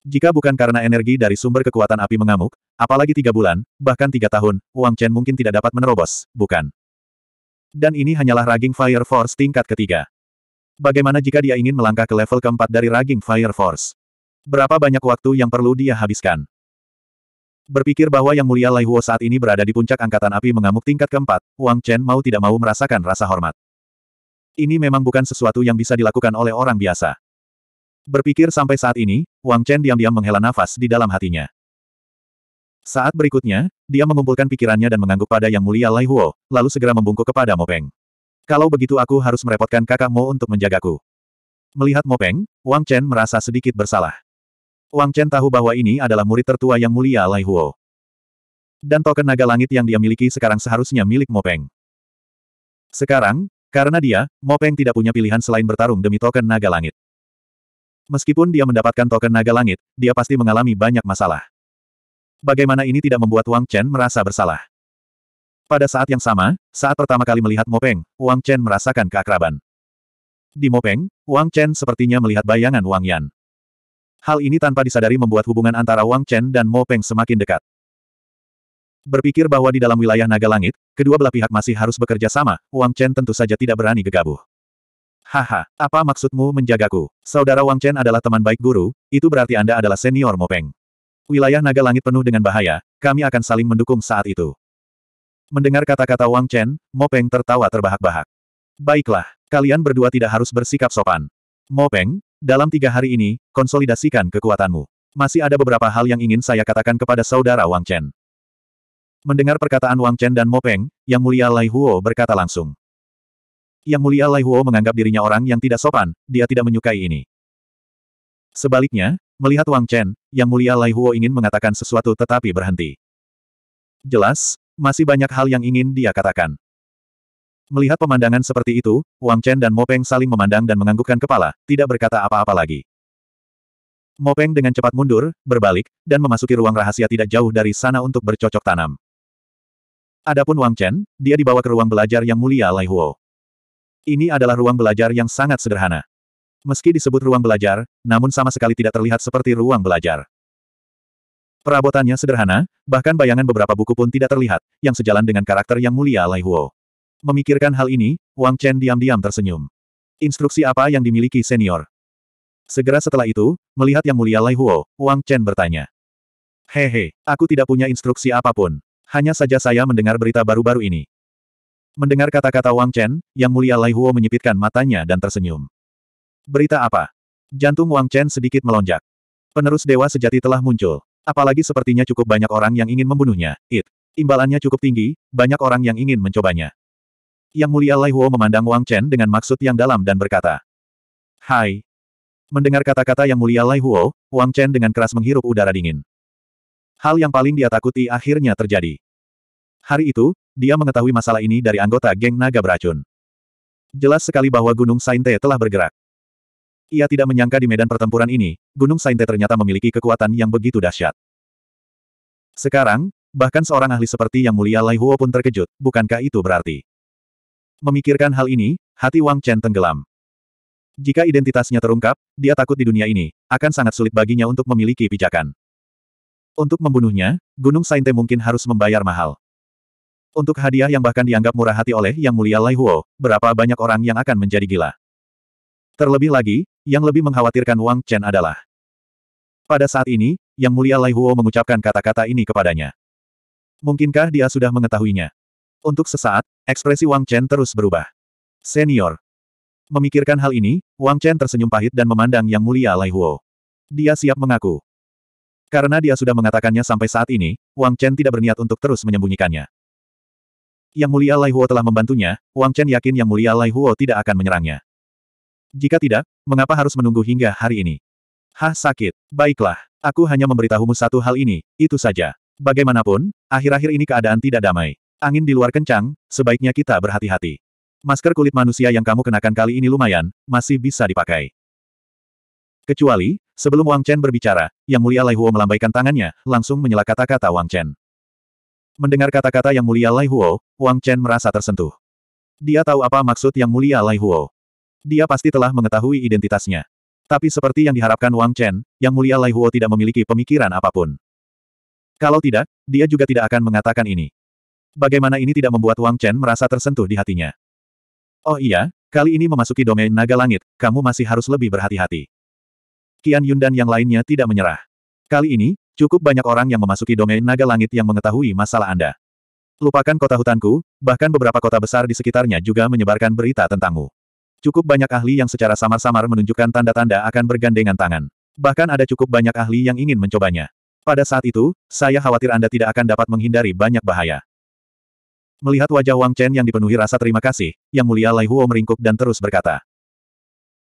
Jika bukan karena energi dari sumber kekuatan api mengamuk, apalagi tiga bulan, bahkan tiga tahun, Wang Chen mungkin tidak dapat menerobos, bukan? Dan ini hanyalah Raging Fire Force tingkat ketiga. Bagaimana jika dia ingin melangkah ke level keempat dari Raging Fire Force? Berapa banyak waktu yang perlu dia habiskan? Berpikir bahwa Yang Mulia Lai Huo saat ini berada di puncak angkatan api mengamuk tingkat keempat, Wang Chen mau tidak mau merasakan rasa hormat. Ini memang bukan sesuatu yang bisa dilakukan oleh orang biasa. Berpikir sampai saat ini, Wang Chen diam-diam menghela nafas di dalam hatinya. Saat berikutnya, dia mengumpulkan pikirannya dan mengangguk pada Yang Mulia Lai Huo, lalu segera membungkuk kepada Mopeng. Kalau begitu aku harus merepotkan kakakmu untuk menjagaku. Melihat Mopeng, Wang Chen merasa sedikit bersalah. Wang Chen tahu bahwa ini adalah murid tertua yang mulia Lai Huo. Dan token naga langit yang dia miliki sekarang seharusnya milik Mopeng. Sekarang, karena dia, Mopeng tidak punya pilihan selain bertarung demi token naga langit. Meskipun dia mendapatkan token naga langit, dia pasti mengalami banyak masalah. Bagaimana ini tidak membuat Wang Chen merasa bersalah? Pada saat yang sama, saat pertama kali melihat Mopeng, Wang Chen merasakan keakraban. Di Mopeng, Wang Chen sepertinya melihat bayangan Wang Yan. Hal ini tanpa disadari membuat hubungan antara Wang Chen dan Mo Peng semakin dekat. Berpikir bahwa di dalam wilayah naga langit, kedua belah pihak masih harus bekerja sama, Wang Chen tentu saja tidak berani gegabah. Haha, apa maksudmu menjagaku? Saudara Wang Chen adalah teman baik guru, itu berarti Anda adalah senior Mo Peng. Wilayah naga langit penuh dengan bahaya, kami akan saling mendukung saat itu. Mendengar kata-kata Wang Chen, Mo Peng tertawa terbahak-bahak. Baiklah, kalian berdua tidak harus bersikap sopan. Mo Peng, dalam tiga hari ini, konsolidasikan kekuatanmu. Masih ada beberapa hal yang ingin saya katakan kepada saudara Wang Chen. Mendengar perkataan Wang Chen dan Mo Peng, Yang Mulia Lai Huo berkata langsung. Yang Mulia Lai Huo menganggap dirinya orang yang tidak sopan, dia tidak menyukai ini. Sebaliknya, melihat Wang Chen, Yang Mulia Lai Huo ingin mengatakan sesuatu tetapi berhenti. Jelas, masih banyak hal yang ingin dia katakan. Melihat pemandangan seperti itu, Wang Chen dan Mopeng saling memandang dan menganggukkan kepala, tidak berkata apa-apa lagi. Mopeng dengan cepat mundur, berbalik, dan memasuki ruang rahasia tidak jauh dari sana untuk bercocok tanam. Adapun Wang Chen, dia dibawa ke ruang belajar yang mulia Lai Huo. Ini adalah ruang belajar yang sangat sederhana. Meski disebut ruang belajar, namun sama sekali tidak terlihat seperti ruang belajar. Perabotannya sederhana, bahkan bayangan beberapa buku pun tidak terlihat, yang sejalan dengan karakter yang mulia Lai Huo. Memikirkan hal ini, Wang Chen diam-diam tersenyum. Instruksi apa yang dimiliki senior? Segera setelah itu, melihat yang mulia Lai Huo, Wang Chen bertanya. Hehe, aku tidak punya instruksi apapun. Hanya saja saya mendengar berita baru-baru ini. Mendengar kata-kata Wang Chen, yang mulia Lai Huo menyipitkan matanya dan tersenyum. Berita apa? Jantung Wang Chen sedikit melonjak. Penerus dewa sejati telah muncul. Apalagi sepertinya cukup banyak orang yang ingin membunuhnya, it. Imbalannya cukup tinggi, banyak orang yang ingin mencobanya. Yang mulia Lai Huo memandang Wang Chen dengan maksud yang dalam dan berkata. Hai. Mendengar kata-kata yang mulia Lai Huo, Wang Chen dengan keras menghirup udara dingin. Hal yang paling dia takuti akhirnya terjadi. Hari itu, dia mengetahui masalah ini dari anggota geng naga beracun. Jelas sekali bahwa Gunung Sainte telah bergerak. Ia tidak menyangka di medan pertempuran ini, Gunung Sainte ternyata memiliki kekuatan yang begitu dahsyat. Sekarang, bahkan seorang ahli seperti Yang Mulia Lai Huo pun terkejut, bukankah itu berarti? Memikirkan hal ini, hati Wang Chen tenggelam. Jika identitasnya terungkap, dia takut di dunia ini, akan sangat sulit baginya untuk memiliki pijakan. Untuk membunuhnya, Gunung Sainte mungkin harus membayar mahal. Untuk hadiah yang bahkan dianggap murah hati oleh Yang Mulia Lai Huo, berapa banyak orang yang akan menjadi gila. Terlebih lagi, yang lebih mengkhawatirkan Wang Chen adalah. Pada saat ini, Yang Mulia Lai Huo mengucapkan kata-kata ini kepadanya. Mungkinkah dia sudah mengetahuinya? Untuk sesaat, ekspresi Wang Chen terus berubah. Senior. Memikirkan hal ini, Wang Chen tersenyum pahit dan memandang Yang Mulia Lai Huo. Dia siap mengaku. Karena dia sudah mengatakannya sampai saat ini, Wang Chen tidak berniat untuk terus menyembunyikannya. Yang Mulia Lai Huo telah membantunya, Wang Chen yakin Yang Mulia Lai Huo tidak akan menyerangnya. Jika tidak, mengapa harus menunggu hingga hari ini? Hah sakit. Baiklah, aku hanya memberitahumu satu hal ini, itu saja. Bagaimanapun, akhir-akhir ini keadaan tidak damai. Angin di luar kencang, sebaiknya kita berhati-hati. Masker kulit manusia yang kamu kenakan kali ini lumayan, masih bisa dipakai. Kecuali, sebelum Wang Chen berbicara, Yang Mulia Lai Huo melambaikan tangannya, langsung menyela kata-kata Wang Chen. Mendengar kata-kata Yang Mulia Lai Huo, Wang Chen merasa tersentuh. Dia tahu apa maksud Yang Mulia Lai Huo. Dia pasti telah mengetahui identitasnya. Tapi seperti yang diharapkan Wang Chen, Yang Mulia Lai Huo tidak memiliki pemikiran apapun. Kalau tidak, dia juga tidak akan mengatakan ini. Bagaimana ini tidak membuat Wang Chen merasa tersentuh di hatinya? Oh iya, kali ini memasuki domain naga langit, kamu masih harus lebih berhati-hati. Qian Yun dan yang lainnya tidak menyerah. Kali ini, cukup banyak orang yang memasuki domain naga langit yang mengetahui masalah Anda. Lupakan kota hutanku, bahkan beberapa kota besar di sekitarnya juga menyebarkan berita tentangmu. Cukup banyak ahli yang secara samar-samar menunjukkan tanda-tanda akan bergandengan tangan. Bahkan ada cukup banyak ahli yang ingin mencobanya. Pada saat itu, saya khawatir Anda tidak akan dapat menghindari banyak bahaya. Melihat wajah Wang Chen yang dipenuhi rasa terima kasih, Yang Mulia Lai Huo meringkuk dan terus berkata.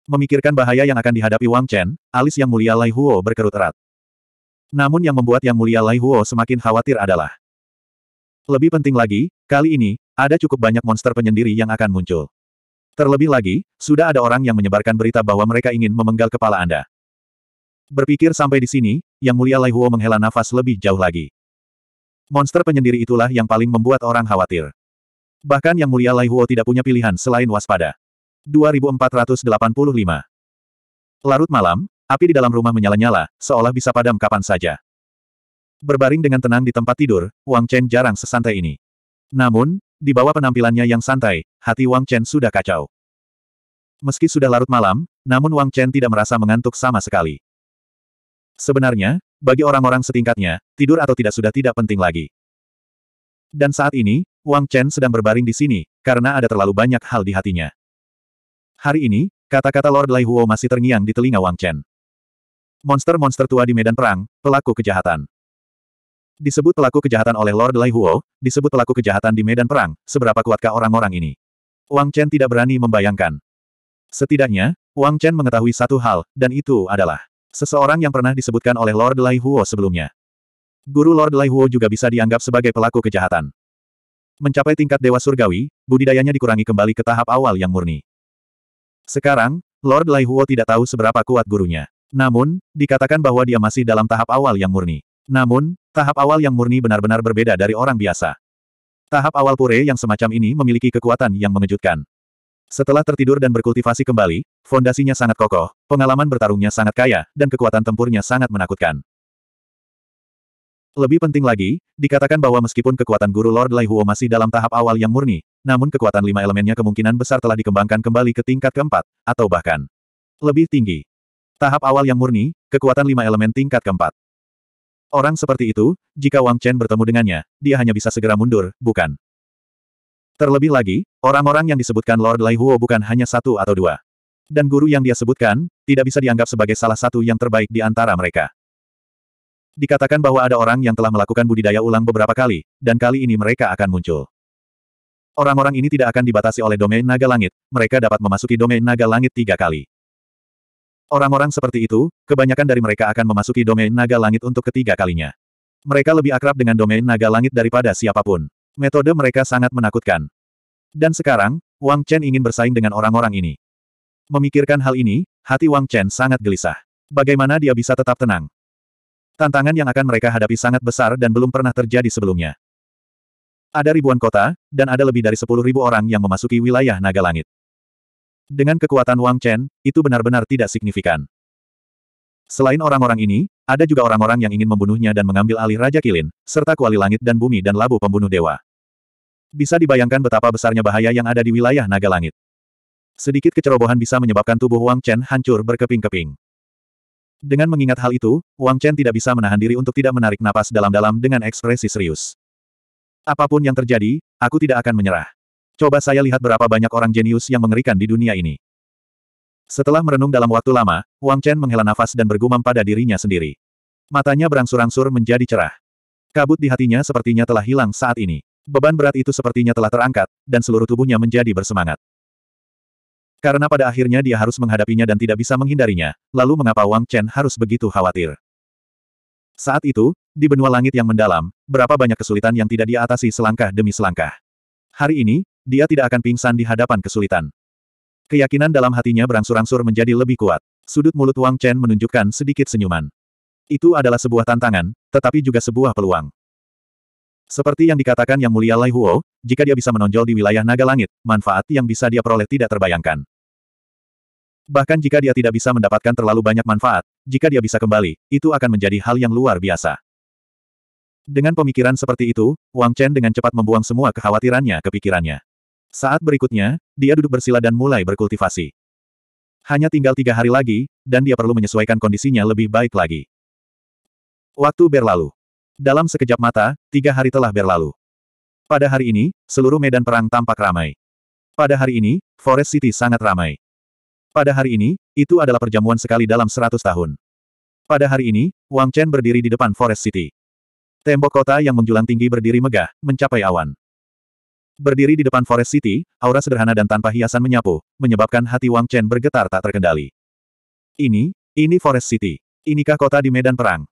Memikirkan bahaya yang akan dihadapi Wang Chen, alis Yang Mulia Lai Huo berkerut erat. Namun yang membuat Yang Mulia Lai Huo semakin khawatir adalah. Lebih penting lagi, kali ini, ada cukup banyak monster penyendiri yang akan muncul. Terlebih lagi, sudah ada orang yang menyebarkan berita bahwa mereka ingin memenggal kepala Anda. Berpikir sampai di sini, Yang Mulia Lai Huo menghela nafas lebih jauh lagi. Monster penyendiri itulah yang paling membuat orang khawatir. Bahkan Yang Mulia Lai Huo tidak punya pilihan selain waspada. 2485 Larut malam, api di dalam rumah menyala-nyala, seolah bisa padam kapan saja. Berbaring dengan tenang di tempat tidur, Wang Chen jarang sesantai ini. Namun, di bawah penampilannya yang santai, hati Wang Chen sudah kacau. Meski sudah larut malam, namun Wang Chen tidak merasa mengantuk sama sekali. Sebenarnya, bagi orang-orang setingkatnya, tidur atau tidak sudah tidak penting lagi. Dan saat ini, Wang Chen sedang berbaring di sini, karena ada terlalu banyak hal di hatinya. Hari ini, kata-kata Lord Lai Huo masih terngiang di telinga Wang Chen. Monster-monster tua di medan perang, pelaku kejahatan. Disebut pelaku kejahatan oleh Lord Lai Huo, disebut pelaku kejahatan di medan perang, seberapa kuatkah orang-orang ini? Wang Chen tidak berani membayangkan. Setidaknya, Wang Chen mengetahui satu hal, dan itu adalah Seseorang yang pernah disebutkan oleh Lord Lai Huo sebelumnya. Guru Lord Lai Huo juga bisa dianggap sebagai pelaku kejahatan. Mencapai tingkat dewa surgawi, budidayanya dikurangi kembali ke tahap awal yang murni. Sekarang, Lord Lai Huo tidak tahu seberapa kuat gurunya. Namun, dikatakan bahwa dia masih dalam tahap awal yang murni. Namun, tahap awal yang murni benar-benar berbeda dari orang biasa. Tahap awal pure yang semacam ini memiliki kekuatan yang mengejutkan. Setelah tertidur dan berkultivasi kembali, fondasinya sangat kokoh, pengalaman bertarungnya sangat kaya, dan kekuatan tempurnya sangat menakutkan. Lebih penting lagi, dikatakan bahwa meskipun kekuatan guru Lord Lai Huo masih dalam tahap awal yang murni, namun kekuatan lima elemennya kemungkinan besar telah dikembangkan kembali ke tingkat keempat, atau bahkan lebih tinggi. Tahap awal yang murni, kekuatan lima elemen tingkat keempat. Orang seperti itu, jika Wang Chen bertemu dengannya, dia hanya bisa segera mundur, bukan? Terlebih lagi, orang-orang yang disebutkan Lord Lai Huo bukan hanya satu atau dua. Dan guru yang dia sebutkan, tidak bisa dianggap sebagai salah satu yang terbaik di antara mereka. Dikatakan bahwa ada orang yang telah melakukan budidaya ulang beberapa kali, dan kali ini mereka akan muncul. Orang-orang ini tidak akan dibatasi oleh domain naga langit, mereka dapat memasuki domain naga langit tiga kali. Orang-orang seperti itu, kebanyakan dari mereka akan memasuki domain naga langit untuk ketiga kalinya. Mereka lebih akrab dengan domain naga langit daripada siapapun metode mereka sangat menakutkan. Dan sekarang, Wang Chen ingin bersaing dengan orang-orang ini. Memikirkan hal ini, hati Wang Chen sangat gelisah. Bagaimana dia bisa tetap tenang? Tantangan yang akan mereka hadapi sangat besar dan belum pernah terjadi sebelumnya. Ada ribuan kota, dan ada lebih dari sepuluh ribu orang yang memasuki wilayah naga langit. Dengan kekuatan Wang Chen, itu benar-benar tidak signifikan. Selain orang-orang ini, ada juga orang-orang yang ingin membunuhnya dan mengambil alih Raja Kilin, serta kuali langit dan bumi dan labu pembunuh dewa. Bisa dibayangkan betapa besarnya bahaya yang ada di wilayah naga langit. Sedikit kecerobohan bisa menyebabkan tubuh Wang Chen hancur berkeping-keping. Dengan mengingat hal itu, Wang Chen tidak bisa menahan diri untuk tidak menarik napas dalam-dalam dengan ekspresi serius. Apapun yang terjadi, aku tidak akan menyerah. Coba saya lihat berapa banyak orang jenius yang mengerikan di dunia ini. Setelah merenung dalam waktu lama, Wang Chen menghela nafas dan bergumam pada dirinya sendiri. Matanya berangsur-angsur menjadi cerah. Kabut di hatinya sepertinya telah hilang saat ini beban berat itu sepertinya telah terangkat, dan seluruh tubuhnya menjadi bersemangat. Karena pada akhirnya dia harus menghadapinya dan tidak bisa menghindarinya, lalu mengapa Wang Chen harus begitu khawatir? Saat itu, di benua langit yang mendalam, berapa banyak kesulitan yang tidak dia atasi selangkah demi selangkah. Hari ini, dia tidak akan pingsan di hadapan kesulitan. Keyakinan dalam hatinya berangsur-angsur menjadi lebih kuat. Sudut mulut Wang Chen menunjukkan sedikit senyuman. Itu adalah sebuah tantangan, tetapi juga sebuah peluang. Seperti yang dikatakan Yang Mulia Lai Huo, jika dia bisa menonjol di wilayah naga langit, manfaat yang bisa dia peroleh tidak terbayangkan. Bahkan jika dia tidak bisa mendapatkan terlalu banyak manfaat, jika dia bisa kembali, itu akan menjadi hal yang luar biasa. Dengan pemikiran seperti itu, Wang Chen dengan cepat membuang semua kekhawatirannya ke pikirannya. Saat berikutnya, dia duduk bersila dan mulai berkultivasi. Hanya tinggal tiga hari lagi, dan dia perlu menyesuaikan kondisinya lebih baik lagi. Waktu berlalu. Dalam sekejap mata, tiga hari telah berlalu. Pada hari ini, seluruh medan perang tampak ramai. Pada hari ini, Forest City sangat ramai. Pada hari ini, itu adalah perjamuan sekali dalam seratus tahun. Pada hari ini, Wang Chen berdiri di depan Forest City. Tembok kota yang menjulang tinggi berdiri megah, mencapai awan. Berdiri di depan Forest City, aura sederhana dan tanpa hiasan menyapu, menyebabkan hati Wang Chen bergetar tak terkendali. Ini, ini Forest City. Inikah kota di medan perang?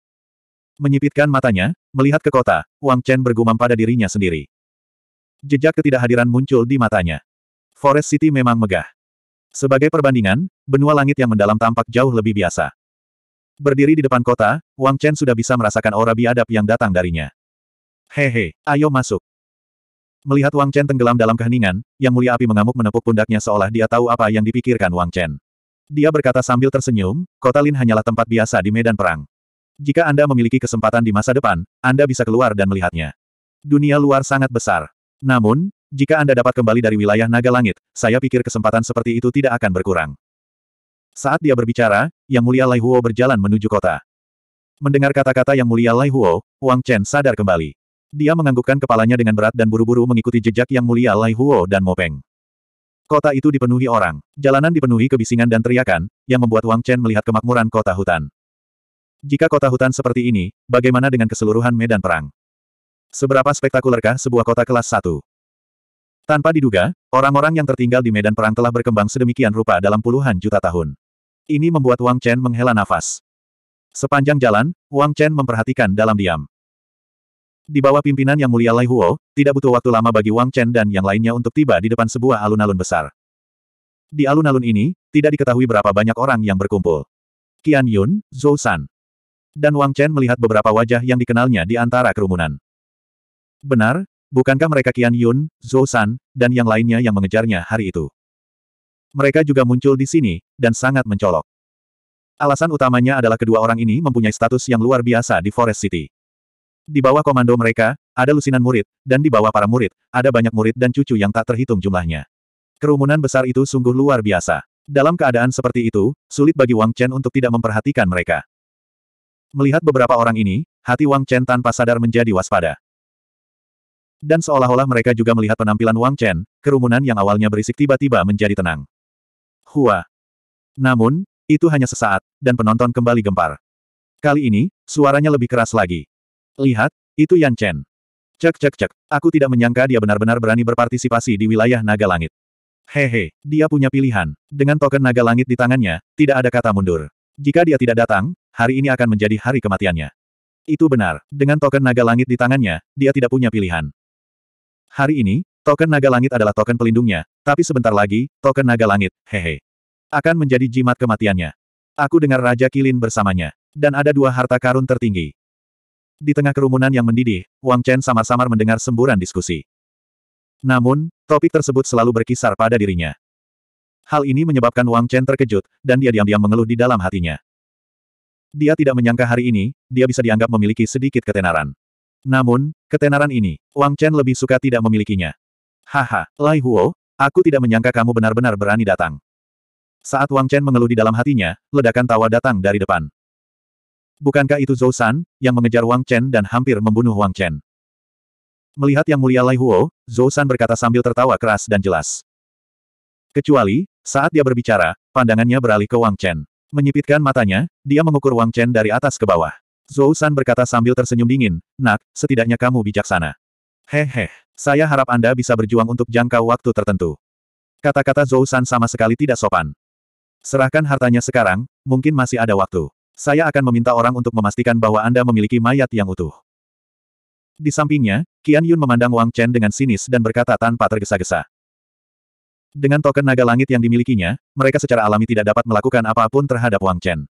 Menyipitkan matanya, melihat ke kota, Wang Chen bergumam pada dirinya sendiri. Jejak ketidakhadiran muncul di matanya. Forest City memang megah. Sebagai perbandingan, benua langit yang mendalam tampak jauh lebih biasa. Berdiri di depan kota, Wang Chen sudah bisa merasakan aura biadab yang datang darinya. Hehe, ayo masuk. Melihat Wang Chen tenggelam dalam keheningan, Yang Mulia Api mengamuk menepuk pundaknya seolah dia tahu apa yang dipikirkan Wang Chen. Dia berkata sambil tersenyum, kota Lin hanyalah tempat biasa di medan perang. Jika Anda memiliki kesempatan di masa depan, Anda bisa keluar dan melihatnya. Dunia luar sangat besar. Namun, jika Anda dapat kembali dari wilayah naga langit, saya pikir kesempatan seperti itu tidak akan berkurang. Saat dia berbicara, Yang Mulia Lai Huo berjalan menuju kota. Mendengar kata-kata Yang Mulia Lai Huo, Wang Chen sadar kembali. Dia menganggukkan kepalanya dengan berat dan buru-buru mengikuti jejak Yang Mulia Lai Huo dan Mopeng. Kota itu dipenuhi orang. Jalanan dipenuhi kebisingan dan teriakan, yang membuat Wang Chen melihat kemakmuran kota hutan. Jika kota hutan seperti ini, bagaimana dengan keseluruhan medan perang? Seberapa spektakulerkah sebuah kota kelas 1? Tanpa diduga, orang-orang yang tertinggal di medan perang telah berkembang sedemikian rupa dalam puluhan juta tahun. Ini membuat Wang Chen menghela nafas. Sepanjang jalan, Wang Chen memperhatikan dalam diam. Di bawah pimpinan yang mulia Lai Huo, tidak butuh waktu lama bagi Wang Chen dan yang lainnya untuk tiba di depan sebuah alun-alun besar. Di alun-alun ini, tidak diketahui berapa banyak orang yang berkumpul. Qian Yun, Zhou San, dan Wang Chen melihat beberapa wajah yang dikenalnya di antara kerumunan. Benar, bukankah mereka Qian Yun, Zhou San, dan yang lainnya yang mengejarnya hari itu? Mereka juga muncul di sini, dan sangat mencolok. Alasan utamanya adalah kedua orang ini mempunyai status yang luar biasa di Forest City. Di bawah komando mereka, ada lusinan murid, dan di bawah para murid, ada banyak murid dan cucu yang tak terhitung jumlahnya. Kerumunan besar itu sungguh luar biasa. Dalam keadaan seperti itu, sulit bagi Wang Chen untuk tidak memperhatikan mereka. Melihat beberapa orang ini, hati Wang Chen tanpa sadar menjadi waspada. Dan seolah-olah mereka juga melihat penampilan Wang Chen, kerumunan yang awalnya berisik tiba-tiba menjadi tenang. Hua. Namun, itu hanya sesaat, dan penonton kembali gempar. Kali ini, suaranya lebih keras lagi. Lihat, itu Yan Chen. Cek cek cek, aku tidak menyangka dia benar-benar berani berpartisipasi di wilayah naga langit. Hehe, dia punya pilihan. Dengan token naga langit di tangannya, tidak ada kata mundur. Jika dia tidak datang, hari ini akan menjadi hari kematiannya. Itu benar, dengan token naga langit di tangannya, dia tidak punya pilihan. Hari ini, token naga langit adalah token pelindungnya, tapi sebentar lagi, token naga langit, hehe. Akan menjadi jimat kematiannya. Aku dengar Raja Kilin bersamanya. Dan ada dua harta karun tertinggi. Di tengah kerumunan yang mendidih, Wang Chen samar-samar mendengar semburan diskusi. Namun, topik tersebut selalu berkisar pada dirinya. Hal ini menyebabkan Wang Chen terkejut, dan dia diam-diam mengeluh di dalam hatinya. Dia tidak menyangka hari ini, dia bisa dianggap memiliki sedikit ketenaran. Namun, ketenaran ini, Wang Chen lebih suka tidak memilikinya. Haha, Lai Huo, aku tidak menyangka kamu benar-benar berani datang. Saat Wang Chen mengeluh di dalam hatinya, ledakan tawa datang dari depan. Bukankah itu Zhou San, yang mengejar Wang Chen dan hampir membunuh Wang Chen? Melihat yang mulia Lai Huo, Zhou San berkata sambil tertawa keras dan jelas. Kecuali, saat dia berbicara, pandangannya beralih ke Wang Chen. Menyipitkan matanya, dia mengukur Wang Chen dari atas ke bawah. Zhou San berkata sambil tersenyum dingin, Nak, setidaknya kamu bijaksana. Hehe, saya harap Anda bisa berjuang untuk jangka waktu tertentu. Kata-kata Zhou San sama sekali tidak sopan. Serahkan hartanya sekarang, mungkin masih ada waktu. Saya akan meminta orang untuk memastikan bahwa Anda memiliki mayat yang utuh. Di sampingnya, Qian Yun memandang Wang Chen dengan sinis dan berkata tanpa tergesa-gesa. Dengan token naga langit yang dimilikinya, mereka secara alami tidak dapat melakukan apapun terhadap Wang Chen.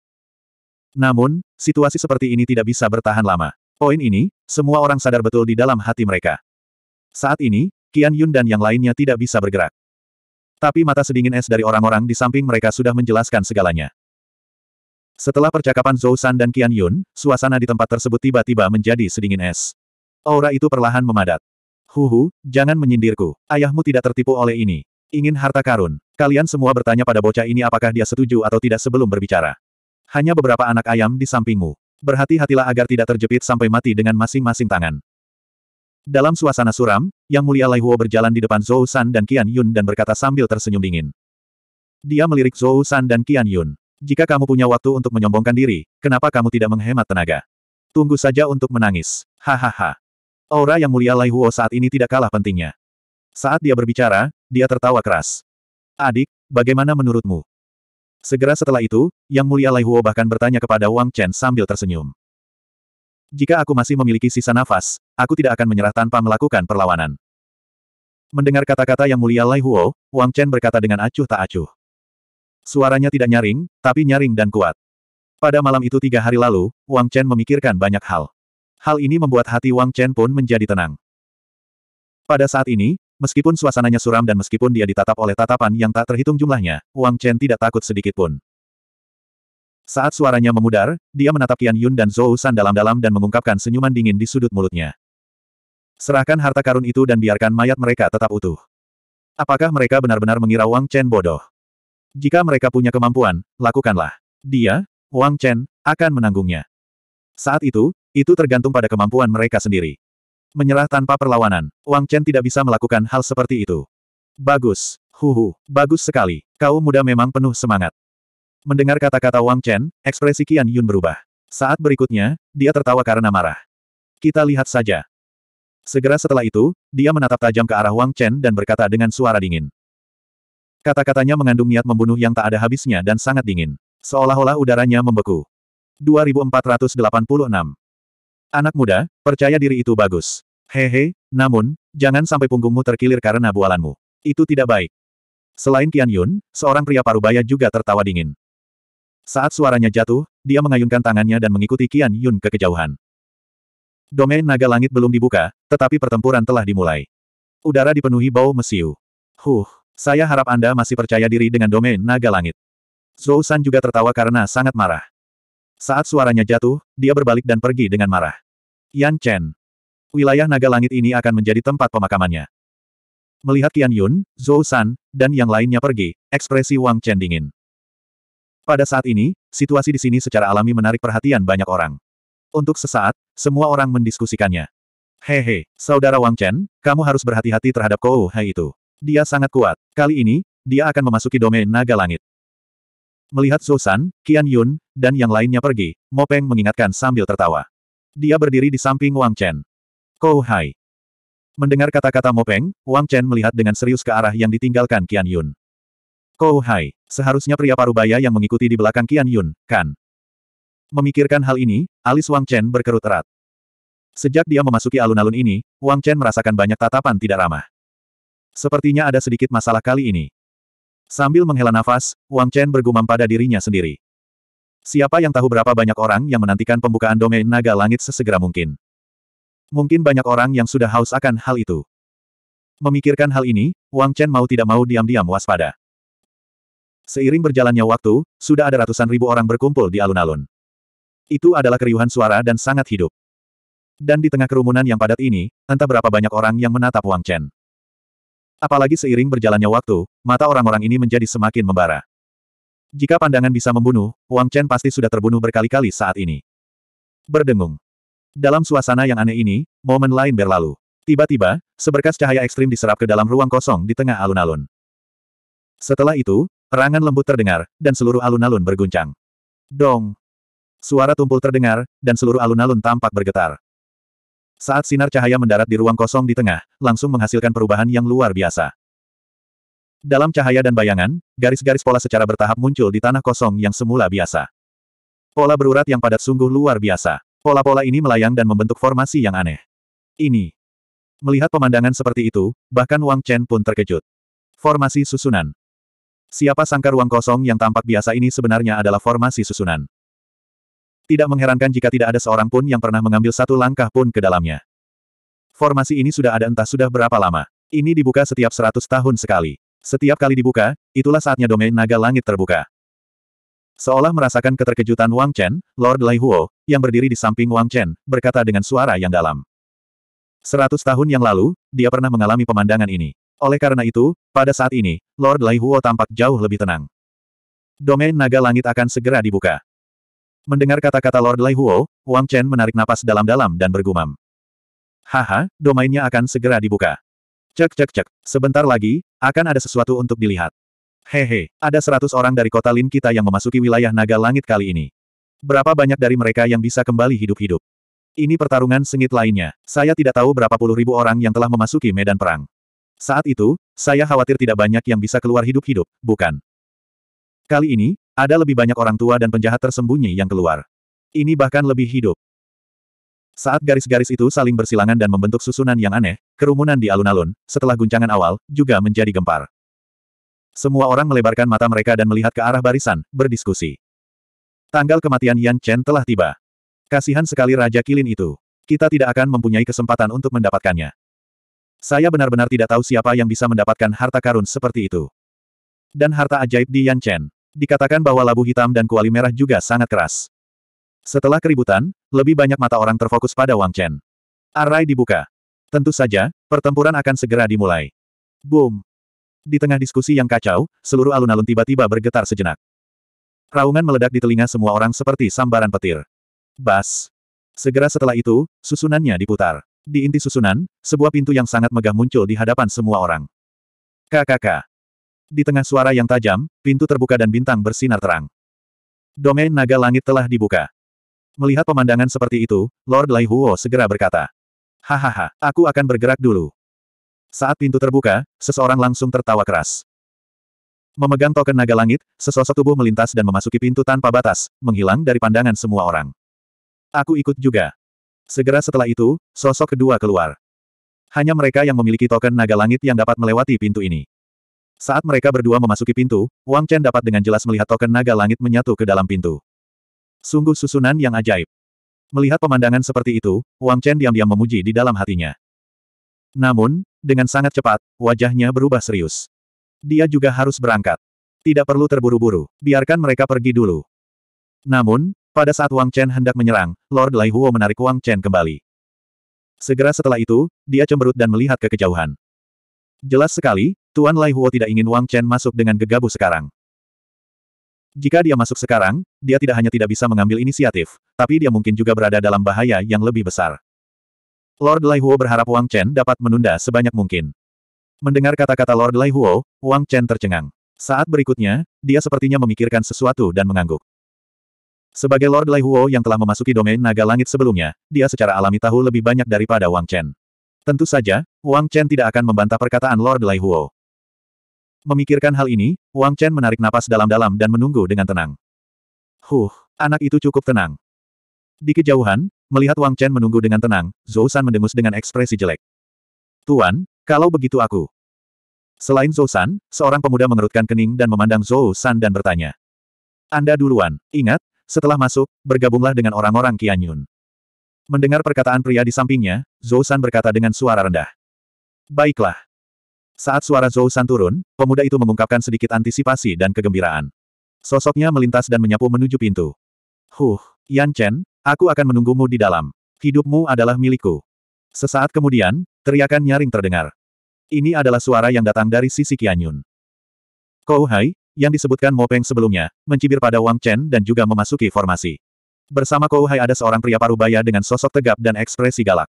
Namun, situasi seperti ini tidak bisa bertahan lama. Poin ini, semua orang sadar betul di dalam hati mereka. Saat ini, Qian Yun dan yang lainnya tidak bisa bergerak. Tapi mata sedingin es dari orang-orang di samping mereka sudah menjelaskan segalanya. Setelah percakapan Zhou San dan Qian Yun, suasana di tempat tersebut tiba-tiba menjadi sedingin es. Aura itu perlahan memadat. Huhu, jangan menyindirku. Ayahmu tidak tertipu oleh ini. Ingin harta karun. Kalian semua bertanya pada bocah ini apakah dia setuju atau tidak sebelum berbicara. Hanya beberapa anak ayam di sampingmu. Berhati-hatilah agar tidak terjepit sampai mati dengan masing-masing tangan. Dalam suasana suram, Yang Mulia Lai Huo berjalan di depan Zhou San dan Qian Yun dan berkata sambil tersenyum dingin. Dia melirik Zhou San dan Qian Yun. Jika kamu punya waktu untuk menyombongkan diri, kenapa kamu tidak menghemat tenaga? Tunggu saja untuk menangis. Hahaha. Aura Yang Mulia Lai Huo saat ini tidak kalah pentingnya. Saat dia berbicara, dia tertawa keras. Adik, bagaimana menurutmu? Segera setelah itu, Yang Mulia Lai Huo bahkan bertanya kepada Wang Chen sambil tersenyum. Jika aku masih memiliki sisa nafas, aku tidak akan menyerah tanpa melakukan perlawanan. Mendengar kata-kata Yang Mulia Lai Huo, Wang Chen berkata dengan acuh tak acuh. Suaranya tidak nyaring, tapi nyaring dan kuat. Pada malam itu tiga hari lalu, Wang Chen memikirkan banyak hal. Hal ini membuat hati Wang Chen pun menjadi tenang. Pada saat ini, Meskipun suasananya suram dan meskipun dia ditatap oleh tatapan yang tak terhitung jumlahnya, Wang Chen tidak takut sedikit pun. Saat suaranya memudar, dia menatap Qian Yun dan Zhou San dalam-dalam dan mengungkapkan senyuman dingin di sudut mulutnya. Serahkan harta karun itu dan biarkan mayat mereka tetap utuh. Apakah mereka benar-benar mengira Wang Chen bodoh? Jika mereka punya kemampuan, lakukanlah. Dia, Wang Chen, akan menanggungnya. Saat itu, itu tergantung pada kemampuan mereka sendiri menyerah tanpa perlawanan. Wang Chen tidak bisa melakukan hal seperti itu. Bagus. Huhu, bagus sekali. Kau muda memang penuh semangat. Mendengar kata-kata Wang Chen, ekspresi Qian Yun berubah. Saat berikutnya, dia tertawa karena marah. Kita lihat saja. Segera setelah itu, dia menatap tajam ke arah Wang Chen dan berkata dengan suara dingin. Kata-katanya mengandung niat membunuh yang tak ada habisnya dan sangat dingin. Seolah-olah udaranya membeku. 2486 Anak muda, percaya diri itu bagus. Hehe, namun, jangan sampai punggungmu terkilir karena bualanmu. Itu tidak baik. Selain Kian Yun, seorang pria parubaya juga tertawa dingin. Saat suaranya jatuh, dia mengayunkan tangannya dan mengikuti Kian Yun ke kejauhan. Domain naga langit belum dibuka, tetapi pertempuran telah dimulai. Udara dipenuhi bau mesiu. Huh, saya harap Anda masih percaya diri dengan domain naga langit. Zhou San juga tertawa karena sangat marah. Saat suaranya jatuh, dia berbalik dan pergi dengan marah. Yan Chen. Wilayah naga langit ini akan menjadi tempat pemakamannya. Melihat Qian Yun, Zhou San, dan yang lainnya pergi, ekspresi Wang Chen dingin. Pada saat ini, situasi di sini secara alami menarik perhatian banyak orang. Untuk sesaat, semua orang mendiskusikannya. Hehe, saudara Wang Chen, kamu harus berhati-hati terhadap Kou Hai itu. Dia sangat kuat. Kali ini, dia akan memasuki domain naga langit. Melihat Zosan, Qian Yun, dan yang lainnya pergi, Mo Peng mengingatkan sambil tertawa. Dia berdiri di samping Wang Chen. Kou Hai. Mendengar kata-kata Mo Peng, Wang Chen melihat dengan serius ke arah yang ditinggalkan Qian Yun. Kou Hai, seharusnya pria parubaya yang mengikuti di belakang Qian Yun, kan? Memikirkan hal ini, alis Wang Chen berkerut erat. Sejak dia memasuki alun-alun ini, Wang Chen merasakan banyak tatapan tidak ramah. Sepertinya ada sedikit masalah kali ini. Sambil menghela nafas, Wang Chen bergumam pada dirinya sendiri. Siapa yang tahu berapa banyak orang yang menantikan pembukaan domain naga langit sesegera mungkin. Mungkin banyak orang yang sudah haus akan hal itu. Memikirkan hal ini, Wang Chen mau tidak mau diam-diam waspada. Seiring berjalannya waktu, sudah ada ratusan ribu orang berkumpul di alun-alun. Itu adalah keriuhan suara dan sangat hidup. Dan di tengah kerumunan yang padat ini, entah berapa banyak orang yang menatap Wang Chen. Apalagi seiring berjalannya waktu, mata orang-orang ini menjadi semakin membara. Jika pandangan bisa membunuh, Wang Chen pasti sudah terbunuh berkali-kali saat ini. Berdengung. Dalam suasana yang aneh ini, momen lain berlalu. Tiba-tiba, seberkas cahaya ekstrim diserap ke dalam ruang kosong di tengah alun-alun. Setelah itu, erangan lembut terdengar, dan seluruh alun-alun berguncang. Dong! Suara tumpul terdengar, dan seluruh alun-alun tampak bergetar. Saat sinar cahaya mendarat di ruang kosong di tengah, langsung menghasilkan perubahan yang luar biasa. Dalam cahaya dan bayangan, garis-garis pola secara bertahap muncul di tanah kosong yang semula biasa. Pola berurat yang padat sungguh luar biasa. Pola-pola ini melayang dan membentuk formasi yang aneh. Ini. Melihat pemandangan seperti itu, bahkan Wang Chen pun terkejut. Formasi susunan. Siapa sangka ruang kosong yang tampak biasa ini sebenarnya adalah formasi susunan. Tidak mengherankan jika tidak ada seorang pun yang pernah mengambil satu langkah pun ke dalamnya. Formasi ini sudah ada entah sudah berapa lama. Ini dibuka setiap seratus tahun sekali. Setiap kali dibuka, itulah saatnya domain naga langit terbuka. Seolah merasakan keterkejutan Wang Chen, Lord Lai Huo, yang berdiri di samping Wang Chen, berkata dengan suara yang dalam. Seratus tahun yang lalu, dia pernah mengalami pemandangan ini. Oleh karena itu, pada saat ini, Lord Lai Huo tampak jauh lebih tenang. Domain naga langit akan segera dibuka. Mendengar kata-kata Lord Lai Huo, Wang Chen menarik napas dalam-dalam dan bergumam. Haha, domainnya akan segera dibuka. Cek cek cek, sebentar lagi, akan ada sesuatu untuk dilihat. Hehe, ada seratus orang dari kota Lin kita yang memasuki wilayah naga langit kali ini. Berapa banyak dari mereka yang bisa kembali hidup-hidup? Ini pertarungan sengit lainnya. Saya tidak tahu berapa puluh ribu orang yang telah memasuki medan perang. Saat itu, saya khawatir tidak banyak yang bisa keluar hidup-hidup, bukan? Kali ini, ada lebih banyak orang tua dan penjahat tersembunyi yang keluar. Ini bahkan lebih hidup. Saat garis-garis itu saling bersilangan dan membentuk susunan yang aneh, kerumunan di alun-alun, setelah guncangan awal, juga menjadi gempar. Semua orang melebarkan mata mereka dan melihat ke arah barisan, berdiskusi. Tanggal kematian Yan Chen telah tiba. Kasihan sekali Raja Kilin itu. Kita tidak akan mempunyai kesempatan untuk mendapatkannya. Saya benar-benar tidak tahu siapa yang bisa mendapatkan harta karun seperti itu. Dan harta ajaib di Yan Chen. Dikatakan bahwa labu hitam dan kuali merah juga sangat keras. Setelah keributan, lebih banyak mata orang terfokus pada Wang Chen. Arai dibuka. Tentu saja, pertempuran akan segera dimulai. Boom! Di tengah diskusi yang kacau, seluruh alun-alun tiba-tiba bergetar sejenak. Raungan meledak di telinga semua orang seperti sambaran petir. Bas! Segera setelah itu, susunannya diputar. Di inti susunan, sebuah pintu yang sangat megah muncul di hadapan semua orang. kakak. Di tengah suara yang tajam, pintu terbuka dan bintang bersinar terang. Domain naga langit telah dibuka. Melihat pemandangan seperti itu, Lord Lai Huo segera berkata. Hahaha, aku akan bergerak dulu. Saat pintu terbuka, seseorang langsung tertawa keras. Memegang token naga langit, sesosok tubuh melintas dan memasuki pintu tanpa batas, menghilang dari pandangan semua orang. Aku ikut juga. Segera setelah itu, sosok kedua keluar. Hanya mereka yang memiliki token naga langit yang dapat melewati pintu ini. Saat mereka berdua memasuki pintu, Wang Chen dapat dengan jelas melihat token naga langit menyatu ke dalam pintu. Sungguh susunan yang ajaib. Melihat pemandangan seperti itu, Wang Chen diam-diam memuji di dalam hatinya. Namun, dengan sangat cepat, wajahnya berubah serius. Dia juga harus berangkat. Tidak perlu terburu-buru, biarkan mereka pergi dulu. Namun, pada saat Wang Chen hendak menyerang, Lord Lai Huo menarik Wang Chen kembali. Segera setelah itu, dia cemberut dan melihat ke kejauhan. Jelas sekali, Tuan Lai Huo tidak ingin Wang Chen masuk dengan gegabah sekarang. Jika dia masuk sekarang, dia tidak hanya tidak bisa mengambil inisiatif, tapi dia mungkin juga berada dalam bahaya yang lebih besar. Lord Lai Huo berharap Wang Chen dapat menunda sebanyak mungkin. Mendengar kata-kata Lord Lai Huo, Wang Chen tercengang. Saat berikutnya, dia sepertinya memikirkan sesuatu dan mengangguk. Sebagai Lord Lai Huo yang telah memasuki domain naga langit sebelumnya, dia secara alami tahu lebih banyak daripada Wang Chen. Tentu saja, Wang Chen tidak akan membantah perkataan Lord Lai Huo. Memikirkan hal ini, Wang Chen menarik napas dalam-dalam dan menunggu dengan tenang. Huh, anak itu cukup tenang. Di kejauhan, melihat Wang Chen menunggu dengan tenang, Zhou San mendengus dengan ekspresi jelek. Tuan, kalau begitu aku. Selain Zhou San, seorang pemuda mengerutkan kening dan memandang Zhou San dan bertanya. Anda duluan, ingat, setelah masuk, bergabunglah dengan orang-orang Qianyun. Mendengar perkataan pria di sampingnya, Zhou San berkata dengan suara rendah. Baiklah. Saat suara Zhou San turun, pemuda itu mengungkapkan sedikit antisipasi dan kegembiraan. Sosoknya melintas dan menyapu menuju pintu. Huh, Yan Chen, aku akan menunggumu di dalam. Hidupmu adalah milikku. Sesaat kemudian, teriakan nyaring terdengar. Ini adalah suara yang datang dari sisi Qianyun. Kou Hai, yang disebutkan Mo Peng sebelumnya, mencibir pada Wang Chen dan juga memasuki formasi. Bersama Kou Hai ada seorang pria parubaya dengan sosok tegap dan ekspresi galak.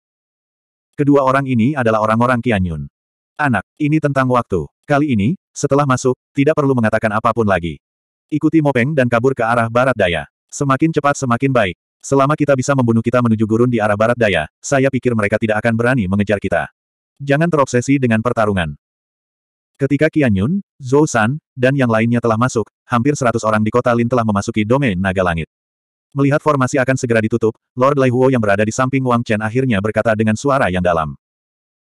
Kedua orang ini adalah orang-orang Qianyun. Anak, ini tentang waktu. Kali ini, setelah masuk, tidak perlu mengatakan apapun lagi. Ikuti Mopeng dan kabur ke arah barat daya. Semakin cepat semakin baik. Selama kita bisa membunuh kita menuju gurun di arah barat daya, saya pikir mereka tidak akan berani mengejar kita. Jangan terobsesi dengan pertarungan. Ketika Qian Yun, Zhou San, dan yang lainnya telah masuk, hampir seratus orang di kota Lin telah memasuki domain naga langit. Melihat formasi akan segera ditutup, Lord Lai Huo yang berada di samping Wang Chen akhirnya berkata dengan suara yang dalam.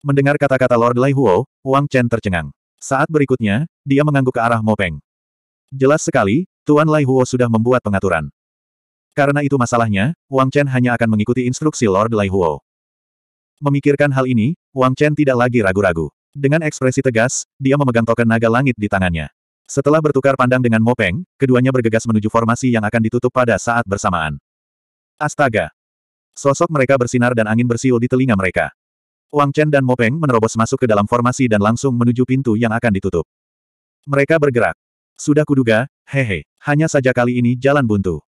Mendengar kata-kata Lord Lai Huo, Wang Chen tercengang. Saat berikutnya, dia mengangguk ke arah Mo Peng. Jelas sekali, Tuan Lai Huo sudah membuat pengaturan. Karena itu masalahnya, Wang Chen hanya akan mengikuti instruksi Lord Lai Huo. Memikirkan hal ini, Wang Chen tidak lagi ragu-ragu. Dengan ekspresi tegas, dia memegang token naga langit di tangannya. Setelah bertukar pandang dengan Mo Peng, keduanya bergegas menuju formasi yang akan ditutup pada saat bersamaan. Astaga! Sosok mereka bersinar dan angin bersiul di telinga mereka. Wang Chen dan Mo Peng menerobos masuk ke dalam formasi dan langsung menuju pintu yang akan ditutup. Mereka bergerak. Sudah kuduga, hehe, hanya saja kali ini jalan buntu.